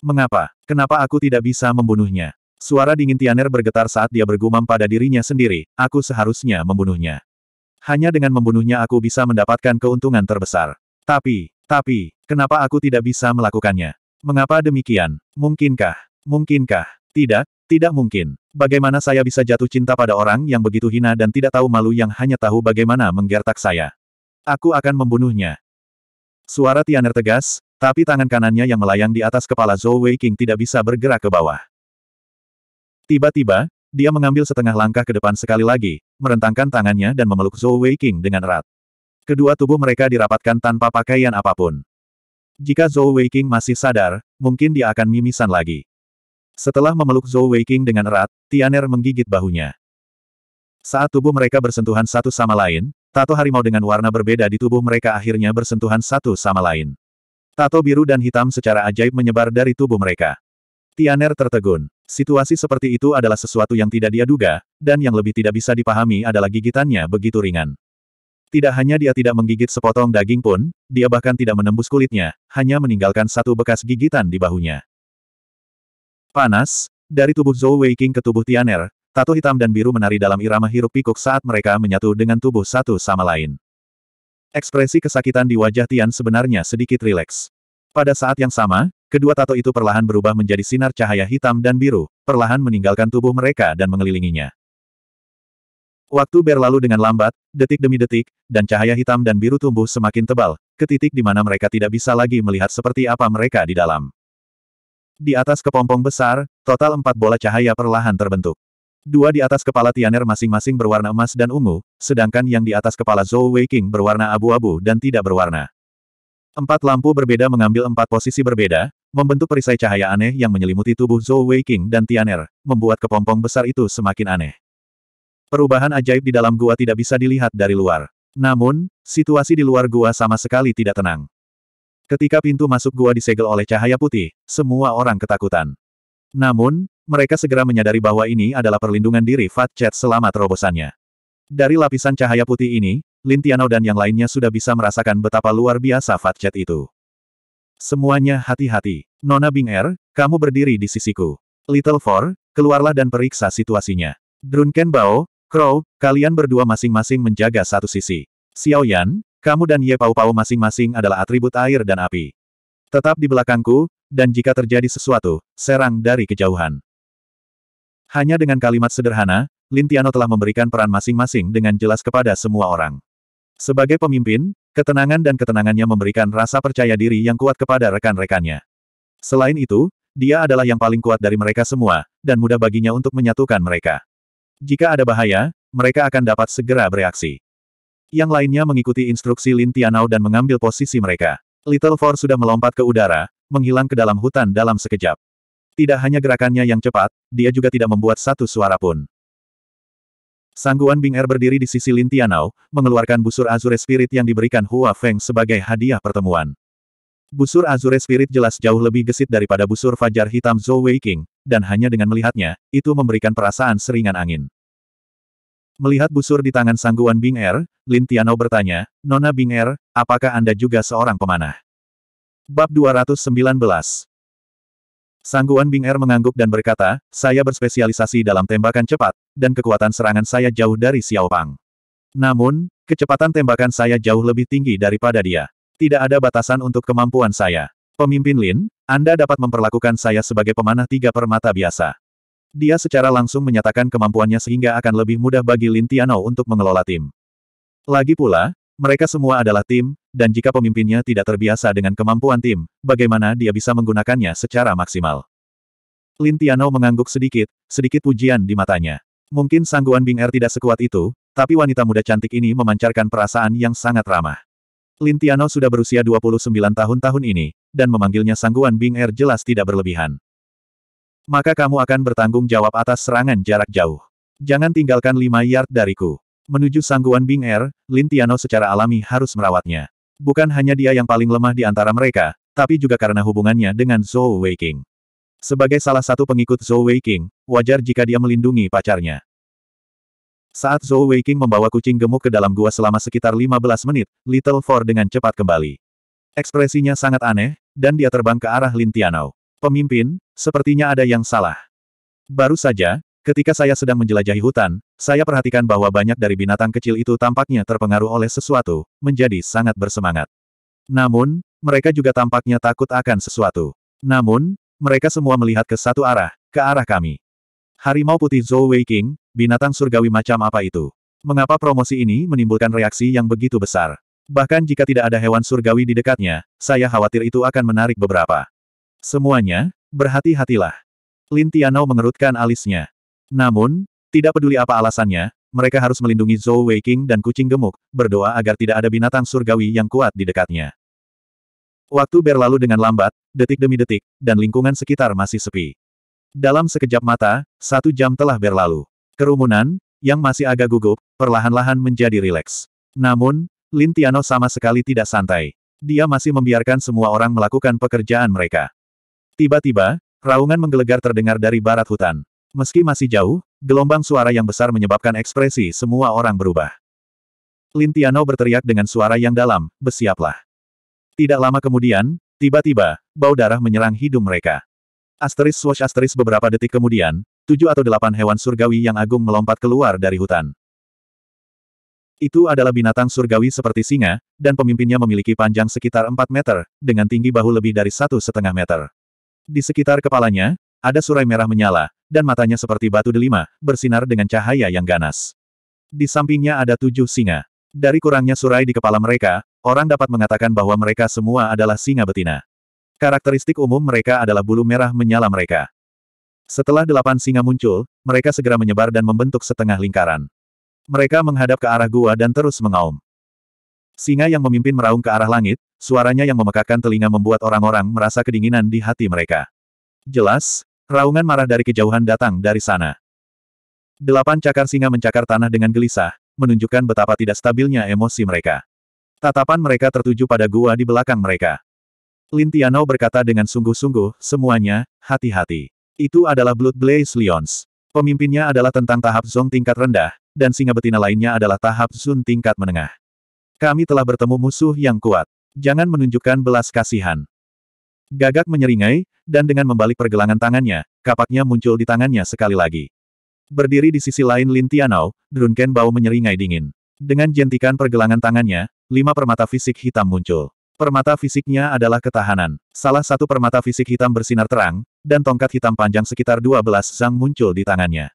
Mengapa? Kenapa aku tidak bisa membunuhnya? Suara dingin Tianer bergetar saat dia bergumam pada dirinya sendiri, aku seharusnya membunuhnya. Hanya dengan membunuhnya aku bisa mendapatkan keuntungan terbesar. Tapi, tapi, kenapa aku tidak bisa melakukannya? Mengapa demikian? Mungkinkah? Mungkinkah? Tidak, tidak mungkin. Bagaimana saya bisa jatuh cinta pada orang yang begitu hina dan tidak tahu malu yang hanya tahu bagaimana menggertak saya? Aku akan membunuhnya. Suara Tianer tegas, tapi tangan kanannya yang melayang di atas kepala Zhou Wei King tidak bisa bergerak ke bawah. Tiba-tiba, dia mengambil setengah langkah ke depan sekali lagi, merentangkan tangannya dan memeluk Zhou Wei King dengan erat. Kedua tubuh mereka dirapatkan tanpa pakaian apapun. Jika Zhou Wei King masih sadar, mungkin dia akan mimisan lagi. Setelah memeluk Zhou Weiqing dengan erat, Tianer menggigit bahunya. Saat tubuh mereka bersentuhan satu sama lain, tato harimau dengan warna berbeda di tubuh mereka akhirnya bersentuhan satu sama lain. Tato biru dan hitam secara ajaib menyebar dari tubuh mereka. Tianer tertegun. Situasi seperti itu adalah sesuatu yang tidak dia duga, dan yang lebih tidak bisa dipahami adalah gigitannya begitu ringan. Tidak hanya dia tidak menggigit sepotong daging pun, dia bahkan tidak menembus kulitnya, hanya meninggalkan satu bekas gigitan di bahunya. Panas, dari tubuh Zhou Weiqing ke tubuh Tianer, tato hitam dan biru menari dalam irama hiruk pikuk saat mereka menyatu dengan tubuh satu sama lain. Ekspresi kesakitan di wajah Tian sebenarnya sedikit rileks. Pada saat yang sama, kedua tato itu perlahan berubah menjadi sinar cahaya hitam dan biru, perlahan meninggalkan tubuh mereka dan mengelilinginya. Waktu berlalu dengan lambat, detik demi detik, dan cahaya hitam dan biru tumbuh semakin tebal, ke titik di mana mereka tidak bisa lagi melihat seperti apa mereka di dalam. Di atas kepompong besar, total empat bola cahaya perlahan terbentuk. Dua di atas kepala Tianer masing-masing berwarna emas dan ungu, sedangkan yang di atas kepala Zhou Weiqing berwarna abu-abu dan tidak berwarna. Empat lampu berbeda mengambil empat posisi berbeda, membentuk perisai cahaya aneh yang menyelimuti tubuh Zhou Weiqing dan Tianer, membuat kepompong besar itu semakin aneh. Perubahan ajaib di dalam gua tidak bisa dilihat dari luar. Namun, situasi di luar gua sama sekali tidak tenang. Ketika pintu masuk gua disegel oleh cahaya putih, semua orang ketakutan. Namun, mereka segera menyadari bahwa ini adalah perlindungan diri Fat Chat selama terobosannya. Dari lapisan cahaya putih ini, Lintiano dan yang lainnya sudah bisa merasakan betapa luar biasa Fat Chat itu. Semuanya hati-hati. Nona Bing Er, kamu berdiri di sisiku. Little Four, keluarlah dan periksa situasinya. Drunken Bao, Crow, kalian berdua masing-masing menjaga satu sisi. Xiao Yan, kamu dan Ye Pau Pau masing-masing adalah atribut air dan api. Tetap di belakangku, dan jika terjadi sesuatu, serang dari kejauhan. Hanya dengan kalimat sederhana, Lintiano telah memberikan peran masing-masing dengan jelas kepada semua orang. Sebagai pemimpin, ketenangan dan ketenangannya memberikan rasa percaya diri yang kuat kepada rekan-rekannya. Selain itu, dia adalah yang paling kuat dari mereka semua, dan mudah baginya untuk menyatukan mereka. Jika ada bahaya, mereka akan dapat segera bereaksi. Yang lainnya mengikuti instruksi Lin Tianao dan mengambil posisi mereka. Little Four sudah melompat ke udara, menghilang ke dalam hutan dalam sekejap. Tidak hanya gerakannya yang cepat, dia juga tidak membuat satu suara pun. Sangguan Bing Er berdiri di sisi Lin Tianao, mengeluarkan busur Azure Spirit yang diberikan Hua Feng sebagai hadiah pertemuan. Busur Azure Spirit jelas jauh lebih gesit daripada busur Fajar Hitam Zhou Weiqing, dan hanya dengan melihatnya, itu memberikan perasaan seringan angin. Melihat busur di tangan sangguan Bing Er, Lin Tiano bertanya, Nona Bing Er, apakah Anda juga seorang pemanah? Bab 219 Sangguan Bing Er mengangguk dan berkata, saya berspesialisasi dalam tembakan cepat, dan kekuatan serangan saya jauh dari Xiao Pang. Namun, kecepatan tembakan saya jauh lebih tinggi daripada dia. Tidak ada batasan untuk kemampuan saya. Pemimpin Lin, Anda dapat memperlakukan saya sebagai pemanah tiga permata biasa. Dia secara langsung menyatakan kemampuannya sehingga akan lebih mudah bagi Lin Tianou untuk mengelola tim. Lagi pula, mereka semua adalah tim, dan jika pemimpinnya tidak terbiasa dengan kemampuan tim, bagaimana dia bisa menggunakannya secara maksimal? Lin Tianou mengangguk sedikit, sedikit pujian di matanya. Mungkin sangguan Bing Er tidak sekuat itu, tapi wanita muda cantik ini memancarkan perasaan yang sangat ramah. Lin Tianou sudah berusia 29 tahun tahun ini, dan memanggilnya sangguan Bing Er jelas tidak berlebihan. Maka kamu akan bertanggung jawab atas serangan jarak jauh. Jangan tinggalkan lima yard dariku. Menuju sangguan Bing Er, Lin Tiano secara alami harus merawatnya. Bukan hanya dia yang paling lemah di antara mereka, tapi juga karena hubungannya dengan Zhou Weiqing. Sebagai salah satu pengikut Zhou Weiqing, wajar jika dia melindungi pacarnya. Saat Zhou Weiqing membawa kucing gemuk ke dalam gua selama sekitar 15 menit, Little Four dengan cepat kembali. Ekspresinya sangat aneh, dan dia terbang ke arah Lin Tianao. Pemimpin, sepertinya ada yang salah. Baru saja, ketika saya sedang menjelajahi hutan, saya perhatikan bahwa banyak dari binatang kecil itu tampaknya terpengaruh oleh sesuatu, menjadi sangat bersemangat. Namun, mereka juga tampaknya takut akan sesuatu. Namun, mereka semua melihat ke satu arah, ke arah kami. Harimau putih Zhou Wei King, binatang surgawi macam apa itu? Mengapa promosi ini menimbulkan reaksi yang begitu besar? Bahkan jika tidak ada hewan surgawi di dekatnya, saya khawatir itu akan menarik beberapa. Semuanya, berhati-hatilah. Lin Tianao mengerutkan alisnya. Namun, tidak peduli apa alasannya, mereka harus melindungi Zhou Weiqing dan kucing gemuk, berdoa agar tidak ada binatang surgawi yang kuat di dekatnya. Waktu berlalu dengan lambat, detik demi detik, dan lingkungan sekitar masih sepi. Dalam sekejap mata, satu jam telah berlalu. Kerumunan, yang masih agak gugup, perlahan-lahan menjadi rileks. Namun, Lin Tiano sama sekali tidak santai. Dia masih membiarkan semua orang melakukan pekerjaan mereka. Tiba-tiba, raungan menggelegar terdengar dari barat hutan. Meski masih jauh, gelombang suara yang besar menyebabkan ekspresi semua orang berubah. Lintiano berteriak dengan suara yang dalam, bersiaplah. Tidak lama kemudian, tiba-tiba, bau darah menyerang hidung mereka. Asteris swash asteris beberapa detik kemudian, tujuh atau delapan hewan surgawi yang agung melompat keluar dari hutan. Itu adalah binatang surgawi seperti singa, dan pemimpinnya memiliki panjang sekitar 4 meter, dengan tinggi bahu lebih dari satu setengah meter. Di sekitar kepalanya, ada surai merah menyala, dan matanya seperti batu delima, bersinar dengan cahaya yang ganas. Di sampingnya ada tujuh singa. Dari kurangnya surai di kepala mereka, orang dapat mengatakan bahwa mereka semua adalah singa betina. Karakteristik umum mereka adalah bulu merah menyala mereka. Setelah delapan singa muncul, mereka segera menyebar dan membentuk setengah lingkaran. Mereka menghadap ke arah gua dan terus mengaum. Singa yang memimpin meraung ke arah langit, suaranya yang memekakkan telinga membuat orang-orang merasa kedinginan di hati mereka. Jelas, raungan marah dari kejauhan datang dari sana. Delapan cakar singa mencakar tanah dengan gelisah, menunjukkan betapa tidak stabilnya emosi mereka. Tatapan mereka tertuju pada gua di belakang mereka. Lintiano berkata dengan sungguh-sungguh, semuanya, hati-hati. Itu adalah Blood Blaze Lions. Pemimpinnya adalah tentang tahap Zong tingkat rendah, dan singa betina lainnya adalah tahap Zun tingkat menengah. Kami telah bertemu musuh yang kuat. Jangan menunjukkan belas kasihan. Gagak menyeringai, dan dengan membalik pergelangan tangannya, kapaknya muncul di tangannya sekali lagi. Berdiri di sisi lain Lin Tianao, Drunken Bao menyeringai dingin. Dengan jentikan pergelangan tangannya, lima permata fisik hitam muncul. Permata fisiknya adalah ketahanan. Salah satu permata fisik hitam bersinar terang, dan tongkat hitam panjang sekitar 12 zang muncul di tangannya.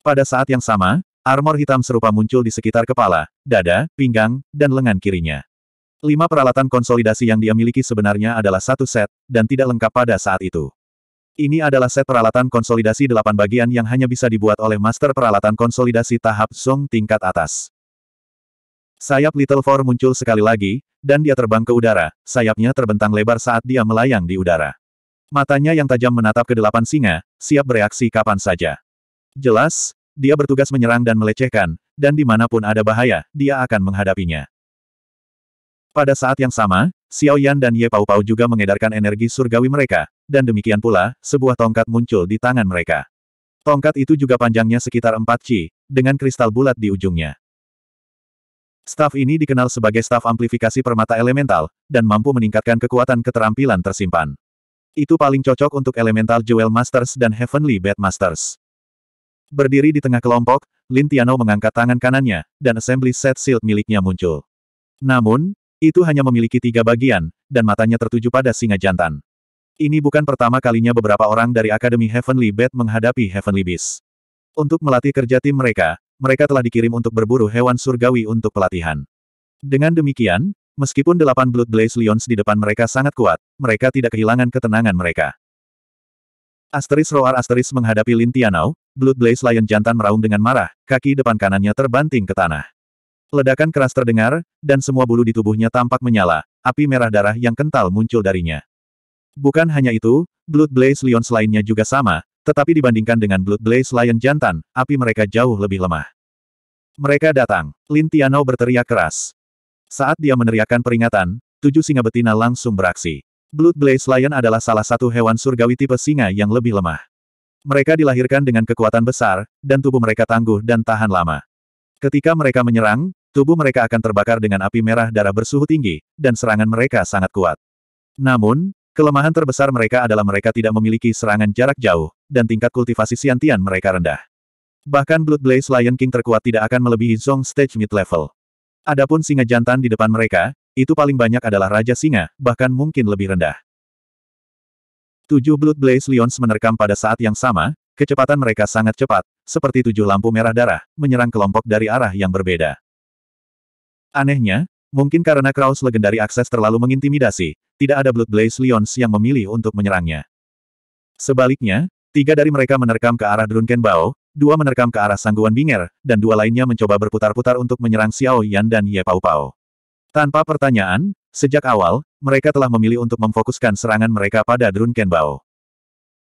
Pada saat yang sama, Armor hitam serupa muncul di sekitar kepala, dada, pinggang, dan lengan kirinya. Lima peralatan konsolidasi yang dia miliki sebenarnya adalah satu set, dan tidak lengkap pada saat itu. Ini adalah set peralatan konsolidasi delapan bagian yang hanya bisa dibuat oleh master peralatan konsolidasi tahap Song tingkat atas. Sayap Little Four muncul sekali lagi, dan dia terbang ke udara, sayapnya terbentang lebar saat dia melayang di udara. Matanya yang tajam menatap ke delapan singa, siap bereaksi kapan saja. Jelas, dia bertugas menyerang dan melecehkan, dan dimanapun ada bahaya, dia akan menghadapinya. Pada saat yang sama, Xiao Yan dan Ye Pao Pao juga mengedarkan energi surgawi mereka, dan demikian pula, sebuah tongkat muncul di tangan mereka. Tongkat itu juga panjangnya sekitar 4 chi, dengan kristal bulat di ujungnya. Staf ini dikenal sebagai staf amplifikasi permata elemental, dan mampu meningkatkan kekuatan keterampilan tersimpan. Itu paling cocok untuk Elemental Jewel Masters dan Heavenly Bat Masters. Berdiri di tengah kelompok, Lin Tiano mengangkat tangan kanannya, dan assembly set shield miliknya muncul. Namun, itu hanya memiliki tiga bagian, dan matanya tertuju pada singa jantan. Ini bukan pertama kalinya beberapa orang dari Akademi Heavenly Bat menghadapi Heavenly Beast. Untuk melatih kerja tim mereka, mereka telah dikirim untuk berburu hewan surgawi untuk pelatihan. Dengan demikian, meskipun delapan Blood Blaze Lions di depan mereka sangat kuat, mereka tidak kehilangan ketenangan mereka. Asteris Roar Asteris menghadapi Lin Blood Blaze Lion jantan meraung dengan marah, kaki depan kanannya terbanting ke tanah. Ledakan keras terdengar, dan semua bulu di tubuhnya tampak menyala, api merah darah yang kental muncul darinya. Bukan hanya itu, Blood Blaze Lion lainnya juga sama, tetapi dibandingkan dengan Blood Blaze Lion jantan, api mereka jauh lebih lemah. Mereka datang, Lin Tianao berteriak keras. Saat dia meneriakkan peringatan, tujuh singa betina langsung beraksi. Blood Blaze Lion adalah salah satu hewan surgawi tipe singa yang lebih lemah. Mereka dilahirkan dengan kekuatan besar, dan tubuh mereka tangguh dan tahan lama. Ketika mereka menyerang, tubuh mereka akan terbakar dengan api merah darah bersuhu tinggi, dan serangan mereka sangat kuat. Namun, kelemahan terbesar mereka adalah mereka tidak memiliki serangan jarak jauh, dan tingkat kultivasi siantian mereka rendah. Bahkan Blood Blaze Lion King terkuat tidak akan melebihi Zong Stage Mid-Level. Adapun singa jantan di depan mereka, itu paling banyak adalah Raja Singa, bahkan mungkin lebih rendah. Tujuh Blood Blaze Lions menerkam pada saat yang sama, kecepatan mereka sangat cepat, seperti tujuh lampu merah darah, menyerang kelompok dari arah yang berbeda. Anehnya, mungkin karena Kraus legendari akses terlalu mengintimidasi, tidak ada Blood Blaze Lions yang memilih untuk menyerangnya. Sebaliknya, tiga dari mereka menerkam ke arah Drunken Bao, dua menerkam ke arah Sangguan Binger, dan dua lainnya mencoba berputar-putar untuk menyerang Xiao Yan dan Ye Pao Pao. Tanpa pertanyaan, sejak awal, mereka telah memilih untuk memfokuskan serangan mereka pada Drun Kenbao.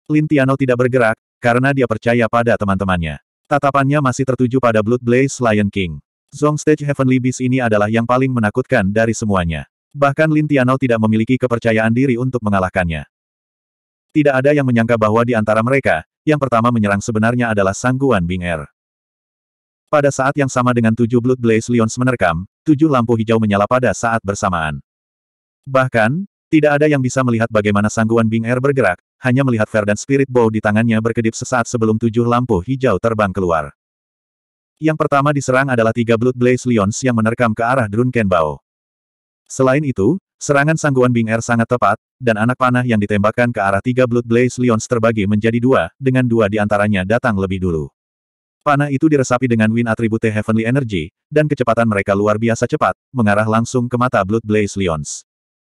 Lin Tiano tidak bergerak, karena dia percaya pada teman-temannya. Tatapannya masih tertuju pada Blood Blaze Lion King. Zong Stage Heavenly Beast ini adalah yang paling menakutkan dari semuanya. Bahkan Lin Tiano tidak memiliki kepercayaan diri untuk mengalahkannya. Tidak ada yang menyangka bahwa di antara mereka, yang pertama menyerang sebenarnya adalah Sangguan Bing Er. Pada saat yang sama dengan tujuh Blood Blaze Lions menerkam, tujuh lampu hijau menyala pada saat bersamaan. Bahkan, tidak ada yang bisa melihat bagaimana sangguan Bing Air bergerak, hanya melihat Verdant Spirit Bow di tangannya berkedip sesaat sebelum tujuh lampu hijau terbang keluar. Yang pertama diserang adalah tiga Blood Blaze Lions yang menerkam ke arah Drunken Bao. Selain itu, serangan sangguan Bing Air sangat tepat, dan anak panah yang ditembakkan ke arah tiga Blood Blaze Lions terbagi menjadi dua, dengan dua di antaranya datang lebih dulu. Panah itu diresapi dengan Win atribute Heavenly Energy, dan kecepatan mereka luar biasa cepat, mengarah langsung ke mata Blood Blaze Lions.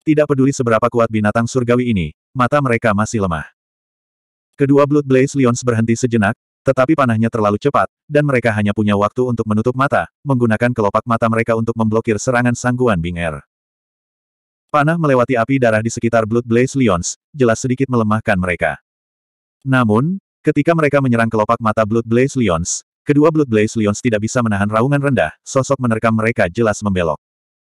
Tidak peduli seberapa kuat binatang surgawi ini, mata mereka masih lemah. Kedua Blood Blaze Lions berhenti sejenak, tetapi panahnya terlalu cepat, dan mereka hanya punya waktu untuk menutup mata, menggunakan kelopak mata mereka untuk memblokir serangan sangguan Bing Air. Panah melewati api darah di sekitar Blood Blaze Lions, jelas sedikit melemahkan mereka. Namun, Ketika mereka menyerang kelopak mata Blood Blaze Lions, kedua Blood Blaze Lions tidak bisa menahan raungan rendah, sosok menerkam mereka jelas membelok.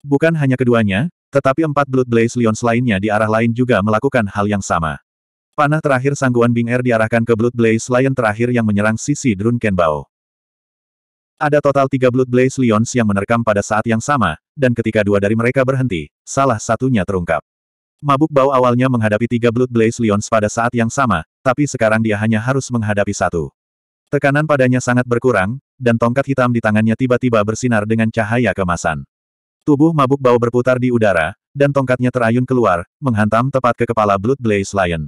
Bukan hanya keduanya, tetapi empat Blood Blaze Lions lainnya di arah lain juga melakukan hal yang sama. Panah terakhir sangguan Bing Air diarahkan ke Blood Blaze Lion terakhir yang menyerang sisi Drun Kenbao. Ada total tiga Blood Blaze Lions yang menerkam pada saat yang sama, dan ketika dua dari mereka berhenti, salah satunya terungkap. Mabuk bau awalnya menghadapi tiga Blood Blaze Lions pada saat yang sama, tapi sekarang dia hanya harus menghadapi satu. Tekanan padanya sangat berkurang, dan tongkat hitam di tangannya tiba-tiba bersinar dengan cahaya kemasan. Tubuh mabuk bau berputar di udara, dan tongkatnya terayun keluar, menghantam tepat ke kepala Blood Blaze Lion.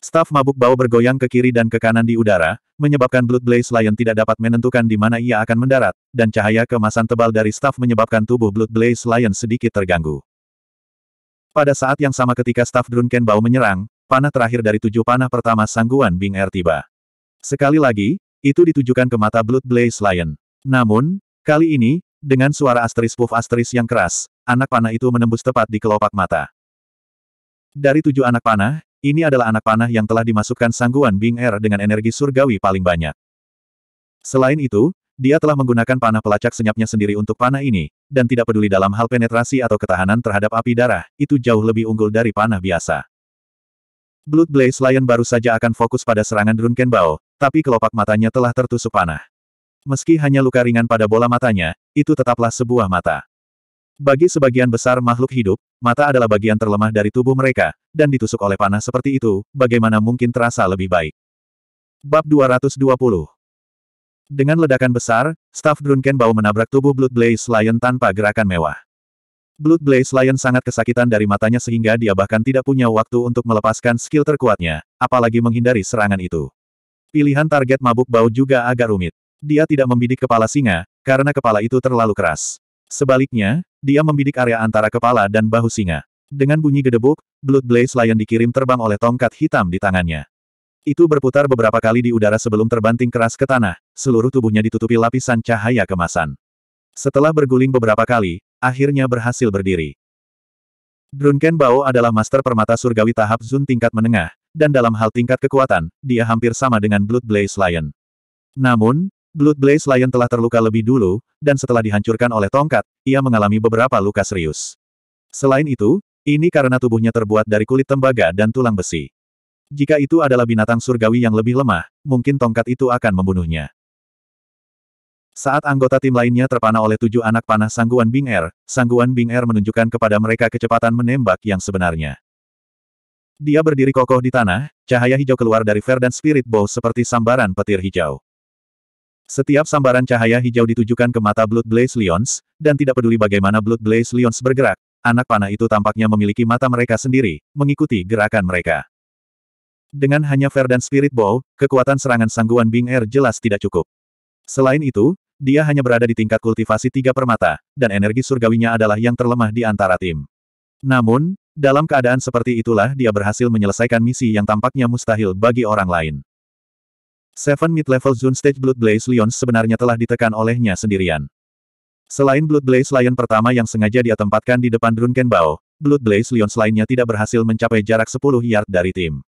Staf mabuk bau bergoyang ke kiri dan ke kanan di udara, menyebabkan Blood Blaze Lion tidak dapat menentukan di mana ia akan mendarat, dan cahaya kemasan tebal dari staf menyebabkan tubuh Blood Blaze Lion sedikit terganggu. Pada saat yang sama ketika staf Drunken Bao menyerang, panah terakhir dari tujuh panah pertama Sangguan Bing Er tiba. Sekali lagi, itu ditujukan ke mata Blood Blaze Lion. Namun, kali ini, dengan suara asteris puff asteris yang keras, anak panah itu menembus tepat di kelopak mata. Dari tujuh anak panah, ini adalah anak panah yang telah dimasukkan Sangguan Bing Er dengan energi surgawi paling banyak. Selain itu, dia telah menggunakan panah pelacak senyapnya sendiri untuk panah ini, dan tidak peduli dalam hal penetrasi atau ketahanan terhadap api darah, itu jauh lebih unggul dari panah biasa. Blood Blaze Lion baru saja akan fokus pada serangan Drunken Bao, tapi kelopak matanya telah tertusuk panah. Meski hanya luka ringan pada bola matanya, itu tetaplah sebuah mata. Bagi sebagian besar makhluk hidup, mata adalah bagian terlemah dari tubuh mereka, dan ditusuk oleh panah seperti itu, bagaimana mungkin terasa lebih baik. Bab 220 dengan ledakan besar, staf Drunken Bau menabrak tubuh Blood Blaze Lion tanpa gerakan mewah. Blood Blaze Lion sangat kesakitan dari matanya sehingga dia bahkan tidak punya waktu untuk melepaskan skill terkuatnya, apalagi menghindari serangan itu. Pilihan target mabuk bau juga agak rumit. Dia tidak membidik kepala singa, karena kepala itu terlalu keras. Sebaliknya, dia membidik area antara kepala dan bahu singa. Dengan bunyi gedebuk, Blood Blaze Lion dikirim terbang oleh tongkat hitam di tangannya. Itu berputar beberapa kali di udara sebelum terbanting keras ke tanah, seluruh tubuhnya ditutupi lapisan cahaya kemasan. Setelah berguling beberapa kali, akhirnya berhasil berdiri. Drunken Bao adalah master permata surgawi tahap Zun tingkat menengah, dan dalam hal tingkat kekuatan, dia hampir sama dengan Blood Blaze Lion. Namun, Blood Blaze Lion telah terluka lebih dulu, dan setelah dihancurkan oleh tongkat, ia mengalami beberapa luka serius. Selain itu, ini karena tubuhnya terbuat dari kulit tembaga dan tulang besi. Jika itu adalah binatang surgawi yang lebih lemah, mungkin tongkat itu akan membunuhnya. Saat anggota tim lainnya terpana oleh tujuh anak panah sangguan Bing Er, sangguan Bing Er menunjukkan kepada mereka kecepatan menembak yang sebenarnya. Dia berdiri kokoh di tanah, cahaya hijau keluar dari Verdant dan Spirit Bow seperti sambaran petir hijau. Setiap sambaran cahaya hijau ditujukan ke mata Blood Blaze Lions, dan tidak peduli bagaimana Blood Blaze Lions bergerak, anak panah itu tampaknya memiliki mata mereka sendiri, mengikuti gerakan mereka. Dengan hanya Ver dan Spirit Bow, kekuatan serangan sangguan Bing Air er jelas tidak cukup. Selain itu, dia hanya berada di tingkat kultivasi tiga permata, dan energi surgawinya adalah yang terlemah di antara tim. Namun, dalam keadaan seperti itulah dia berhasil menyelesaikan misi yang tampaknya mustahil bagi orang lain. Seven Mid-Level Zone Stage Blood Blaze Lions sebenarnya telah ditekan olehnya sendirian. Selain Blood Blaze Lion pertama yang sengaja dia tempatkan di depan Drunken Bao, Blood Blaze Lions lainnya tidak berhasil mencapai jarak 10 yard dari tim.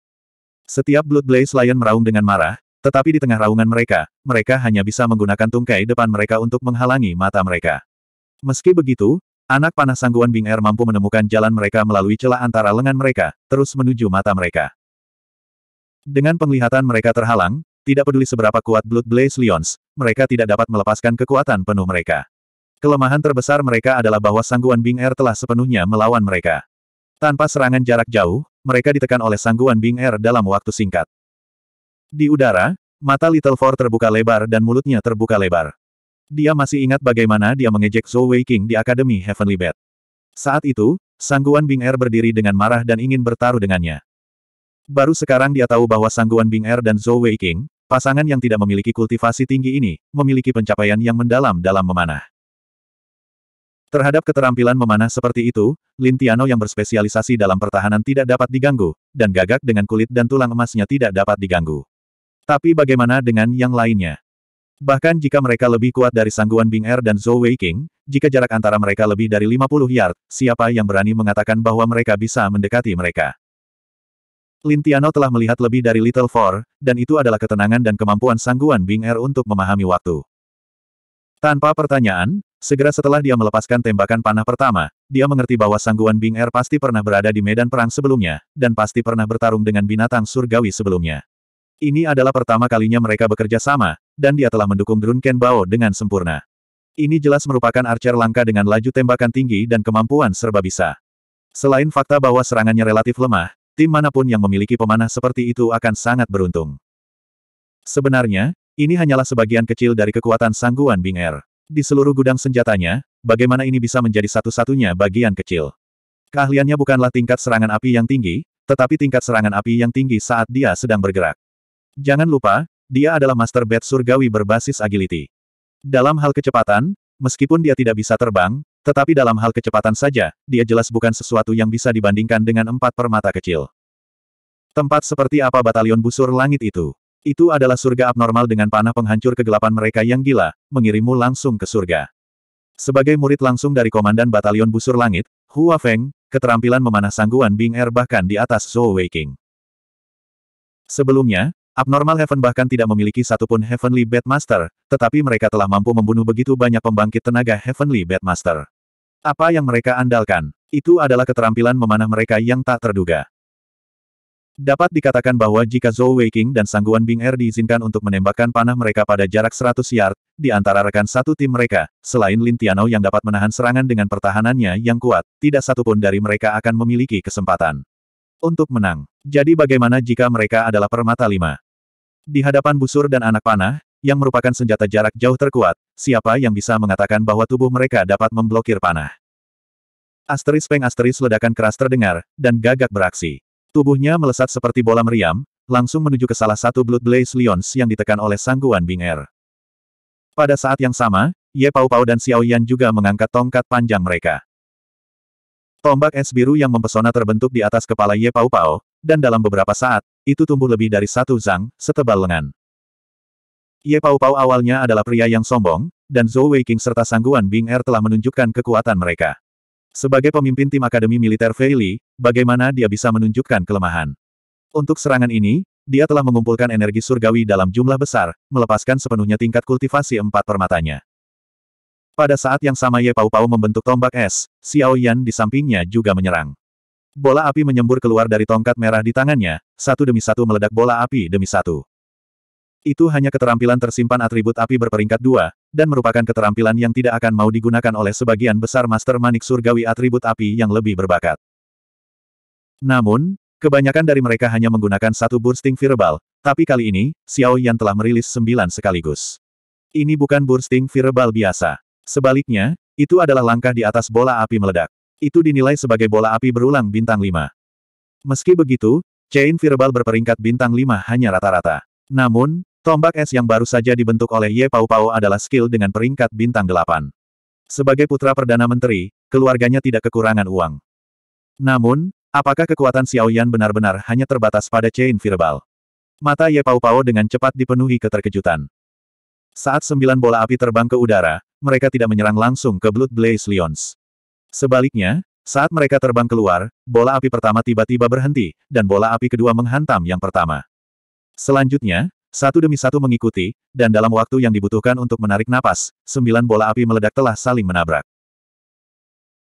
Setiap Blood Blaze Lion meraung dengan marah, tetapi di tengah raungan mereka, mereka hanya bisa menggunakan tungkai depan mereka untuk menghalangi mata mereka. Meski begitu, anak panah sangguan Bing Air er mampu menemukan jalan mereka melalui celah antara lengan mereka, terus menuju mata mereka. Dengan penglihatan mereka terhalang, tidak peduli seberapa kuat Blood Blaze Lions, mereka tidak dapat melepaskan kekuatan penuh mereka. Kelemahan terbesar mereka adalah bahwa sangguan Bing Air er telah sepenuhnya melawan mereka. Tanpa serangan jarak jauh, mereka ditekan oleh sangguan Bing Er dalam waktu singkat. Di udara, mata Little Four terbuka lebar dan mulutnya terbuka lebar. Dia masih ingat bagaimana dia mengejek Zhou Weiqing di Akademi Heavenly Bed. Saat itu, sangguan Bing Er berdiri dengan marah dan ingin bertaruh dengannya. Baru sekarang dia tahu bahwa sangguan Bing Er dan Zhou Weiqing, pasangan yang tidak memiliki kultivasi tinggi ini, memiliki pencapaian yang mendalam dalam memanah. Terhadap keterampilan memanah seperti itu, Lintiano yang berspesialisasi dalam pertahanan tidak dapat diganggu, dan gagak dengan kulit dan tulang emasnya tidak dapat diganggu. Tapi bagaimana dengan yang lainnya? Bahkan jika mereka lebih kuat dari sangguan Bing Er dan Zhou Wei King, jika jarak antara mereka lebih dari 50 yard, siapa yang berani mengatakan bahwa mereka bisa mendekati mereka? Lintiano telah melihat lebih dari Little Four, dan itu adalah ketenangan dan kemampuan sangguan Bing Er untuk memahami waktu. Tanpa pertanyaan, Segera setelah dia melepaskan tembakan panah pertama, dia mengerti bahwa sangguan Bing Er pasti pernah berada di medan perang sebelumnya, dan pasti pernah bertarung dengan binatang surgawi sebelumnya. Ini adalah pertama kalinya mereka bekerja sama, dan dia telah mendukung Drun Ken Bao dengan sempurna. Ini jelas merupakan archer langka dengan laju tembakan tinggi dan kemampuan serba bisa. Selain fakta bahwa serangannya relatif lemah, tim manapun yang memiliki pemanah seperti itu akan sangat beruntung. Sebenarnya, ini hanyalah sebagian kecil dari kekuatan sangguan Bing Er. Di seluruh gudang senjatanya, bagaimana ini bisa menjadi satu-satunya bagian kecil? Keahliannya bukanlah tingkat serangan api yang tinggi, tetapi tingkat serangan api yang tinggi saat dia sedang bergerak. Jangan lupa, dia adalah master bed surgawi berbasis agility. Dalam hal kecepatan, meskipun dia tidak bisa terbang, tetapi dalam hal kecepatan saja, dia jelas bukan sesuatu yang bisa dibandingkan dengan empat permata kecil. Tempat seperti apa batalion busur langit itu? Itu adalah surga abnormal dengan panah penghancur kegelapan mereka yang gila, mengirimu langsung ke surga. Sebagai murid langsung dari Komandan Batalion Busur Langit, Hua Feng, keterampilan memanah sangguan Bing Er bahkan di atas Zhou Weiqing. Sebelumnya, Abnormal Heaven bahkan tidak memiliki satupun Heavenly Bedmaster, tetapi mereka telah mampu membunuh begitu banyak pembangkit tenaga Heavenly Bedmaster. Apa yang mereka andalkan? Itu adalah keterampilan memanah mereka yang tak terduga. Dapat dikatakan bahwa jika Zhou Weiqing dan Sangguan Bing Er diizinkan untuk menembakkan panah mereka pada jarak 100 yard, di antara rekan satu tim mereka, selain Lin Tiano yang dapat menahan serangan dengan pertahanannya yang kuat, tidak satupun dari mereka akan memiliki kesempatan untuk menang. Jadi bagaimana jika mereka adalah permata lima? Di hadapan busur dan anak panah, yang merupakan senjata jarak jauh terkuat, siapa yang bisa mengatakan bahwa tubuh mereka dapat memblokir panah? Asteris peng asteris ledakan keras terdengar, dan gagak beraksi. Tubuhnya melesat seperti bola meriam, langsung menuju ke salah satu Blood Blaze Lions yang ditekan oleh sangguan Bing Er. Pada saat yang sama, Ye Pau Pau dan Xiao Yan juga mengangkat tongkat panjang mereka. Tombak es biru yang mempesona terbentuk di atas kepala Ye Pau Pau, dan dalam beberapa saat, itu tumbuh lebih dari satu zang, setebal lengan. Ye Pau Pau awalnya adalah pria yang sombong, dan Zhou Weiqing serta sangguan Bing Er telah menunjukkan kekuatan mereka. Sebagai pemimpin tim Akademi Militer Feili, bagaimana dia bisa menunjukkan kelemahan? Untuk serangan ini, dia telah mengumpulkan energi surgawi dalam jumlah besar, melepaskan sepenuhnya tingkat kultivasi empat permatanya. Pada saat yang sama Ye Pau Pau membentuk tombak es, Xiao Yan di sampingnya juga menyerang. Bola api menyembur keluar dari tongkat merah di tangannya, satu demi satu meledak bola api demi satu. Itu hanya keterampilan tersimpan atribut api berperingkat dua, dan merupakan keterampilan yang tidak akan mau digunakan oleh sebagian besar master manik surgawi atribut api yang lebih berbakat. Namun, kebanyakan dari mereka hanya menggunakan satu bursting verbal, tapi kali ini, Xiao Yan telah merilis sembilan sekaligus. Ini bukan bursting verbal biasa. Sebaliknya, itu adalah langkah di atas bola api meledak. Itu dinilai sebagai bola api berulang bintang lima. Meski begitu, Chain Fireball berperingkat bintang lima hanya rata-rata. Namun, Tombak es yang baru saja dibentuk oleh Ye Pao Pao adalah skill dengan peringkat bintang delapan. Sebagai putra Perdana Menteri, keluarganya tidak kekurangan uang. Namun, apakah kekuatan Xiaoyan benar-benar hanya terbatas pada chain verbal? Mata Ye Pao Pao dengan cepat dipenuhi keterkejutan. Saat sembilan bola api terbang ke udara, mereka tidak menyerang langsung ke Blood Blaze Lions. Sebaliknya, saat mereka terbang keluar, bola api pertama tiba-tiba berhenti, dan bola api kedua menghantam yang pertama. Selanjutnya, satu demi satu mengikuti, dan dalam waktu yang dibutuhkan untuk menarik napas, sembilan bola api meledak telah saling menabrak.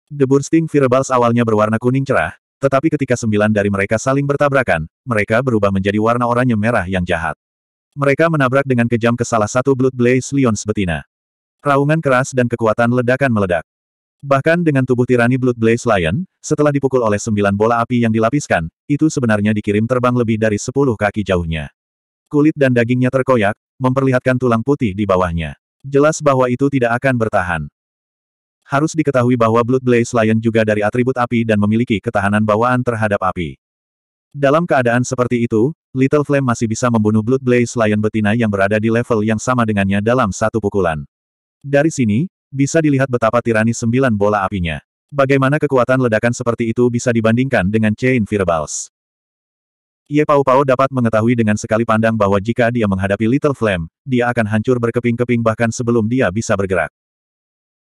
The bursting Fireballs awalnya berwarna kuning cerah, tetapi ketika sembilan dari mereka saling bertabrakan, mereka berubah menjadi warna oranye merah yang jahat. Mereka menabrak dengan kejam ke salah satu Blood Blaze Lions betina. Raungan keras dan kekuatan ledakan meledak. Bahkan dengan tubuh tirani Blood Blaze Lion, setelah dipukul oleh sembilan bola api yang dilapiskan, itu sebenarnya dikirim terbang lebih dari sepuluh kaki jauhnya. Kulit dan dagingnya terkoyak, memperlihatkan tulang putih di bawahnya. Jelas bahwa itu tidak akan bertahan. Harus diketahui bahwa Blood Blaze Lion juga dari atribut api dan memiliki ketahanan bawaan terhadap api. Dalam keadaan seperti itu, Little Flame masih bisa membunuh Blood Blaze Lion betina yang berada di level yang sama dengannya dalam satu pukulan. Dari sini, bisa dilihat betapa tirani sembilan bola apinya. Bagaimana kekuatan ledakan seperti itu bisa dibandingkan dengan Chain Fireballs? Ye Pao Pao dapat mengetahui dengan sekali pandang bahwa jika dia menghadapi Little Flame, dia akan hancur berkeping-keping bahkan sebelum dia bisa bergerak.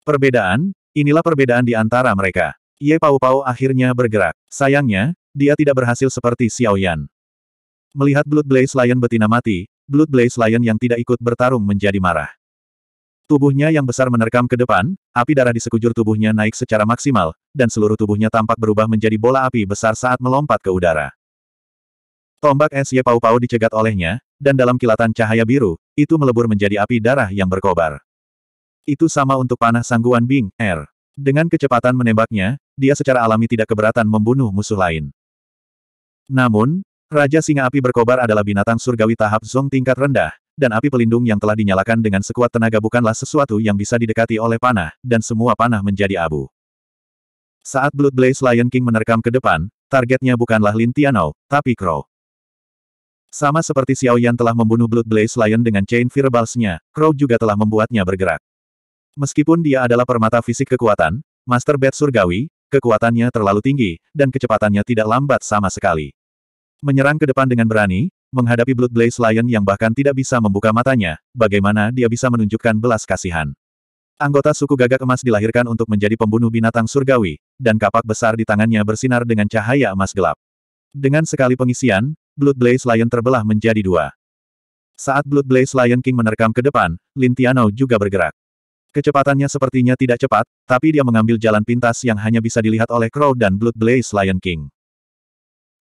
Perbedaan, inilah perbedaan di antara mereka. Ye Pao Pao akhirnya bergerak. Sayangnya, dia tidak berhasil seperti Xiao Yan. Melihat Blood Blaze Lion betina mati, Blood Blaze Lion yang tidak ikut bertarung menjadi marah. Tubuhnya yang besar menerkam ke depan, api darah di sekujur tubuhnya naik secara maksimal, dan seluruh tubuhnya tampak berubah menjadi bola api besar saat melompat ke udara. Tombak es Ye Pau Pau dicegat olehnya, dan dalam kilatan cahaya biru, itu melebur menjadi api darah yang berkobar. Itu sama untuk panah sangguan Bing, R. Er. Dengan kecepatan menembaknya, dia secara alami tidak keberatan membunuh musuh lain. Namun, Raja Singa Api Berkobar adalah binatang surgawi tahap zong tingkat rendah, dan api pelindung yang telah dinyalakan dengan sekuat tenaga bukanlah sesuatu yang bisa didekati oleh panah, dan semua panah menjadi abu. Saat Blood Blaze Lion King menerkam ke depan, targetnya bukanlah Lin Tianou, tapi Crow. Sama seperti Xiao Yan telah membunuh Blood Blaze Lion dengan chain fireballs Crow juga telah membuatnya bergerak. Meskipun dia adalah permata fisik kekuatan, Master Bat Surgawi, kekuatannya terlalu tinggi, dan kecepatannya tidak lambat sama sekali. Menyerang ke depan dengan berani, menghadapi Blood Blaze Lion yang bahkan tidak bisa membuka matanya, bagaimana dia bisa menunjukkan belas kasihan. Anggota suku gagak emas dilahirkan untuk menjadi pembunuh binatang surgawi, dan kapak besar di tangannya bersinar dengan cahaya emas gelap. Dengan sekali pengisian, Blood Blaze Lion terbelah menjadi dua. Saat Blood Blaze Lion King menerkam ke depan, Lin Tianou juga bergerak. Kecepatannya sepertinya tidak cepat, tapi dia mengambil jalan pintas yang hanya bisa dilihat oleh Crow dan Blood Blaze Lion King.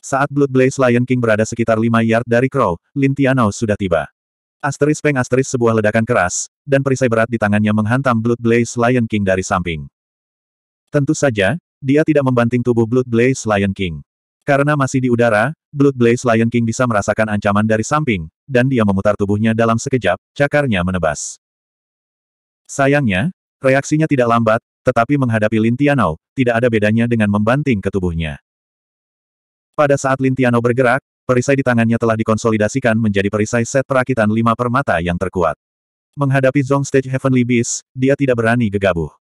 Saat Blood Blaze Lion King berada sekitar 5 yard dari Crow, Lin Tianou sudah tiba. Asteris peng asteris sebuah ledakan keras, dan perisai berat di tangannya menghantam Blood Blaze Lion King dari samping. Tentu saja, dia tidak membanting tubuh Blood Blaze Lion King. Karena masih di udara, Blood Blaze Lion King bisa merasakan ancaman dari samping, dan dia memutar tubuhnya dalam sekejap, cakarnya menebas. Sayangnya, reaksinya tidak lambat, tetapi menghadapi Lin Tianao, tidak ada bedanya dengan membanting ke tubuhnya. Pada saat Lin Tianao bergerak, perisai di tangannya telah dikonsolidasikan menjadi perisai set perakitan lima permata yang terkuat. Menghadapi Zong Stage Heavenly Beast, dia tidak berani gegabah.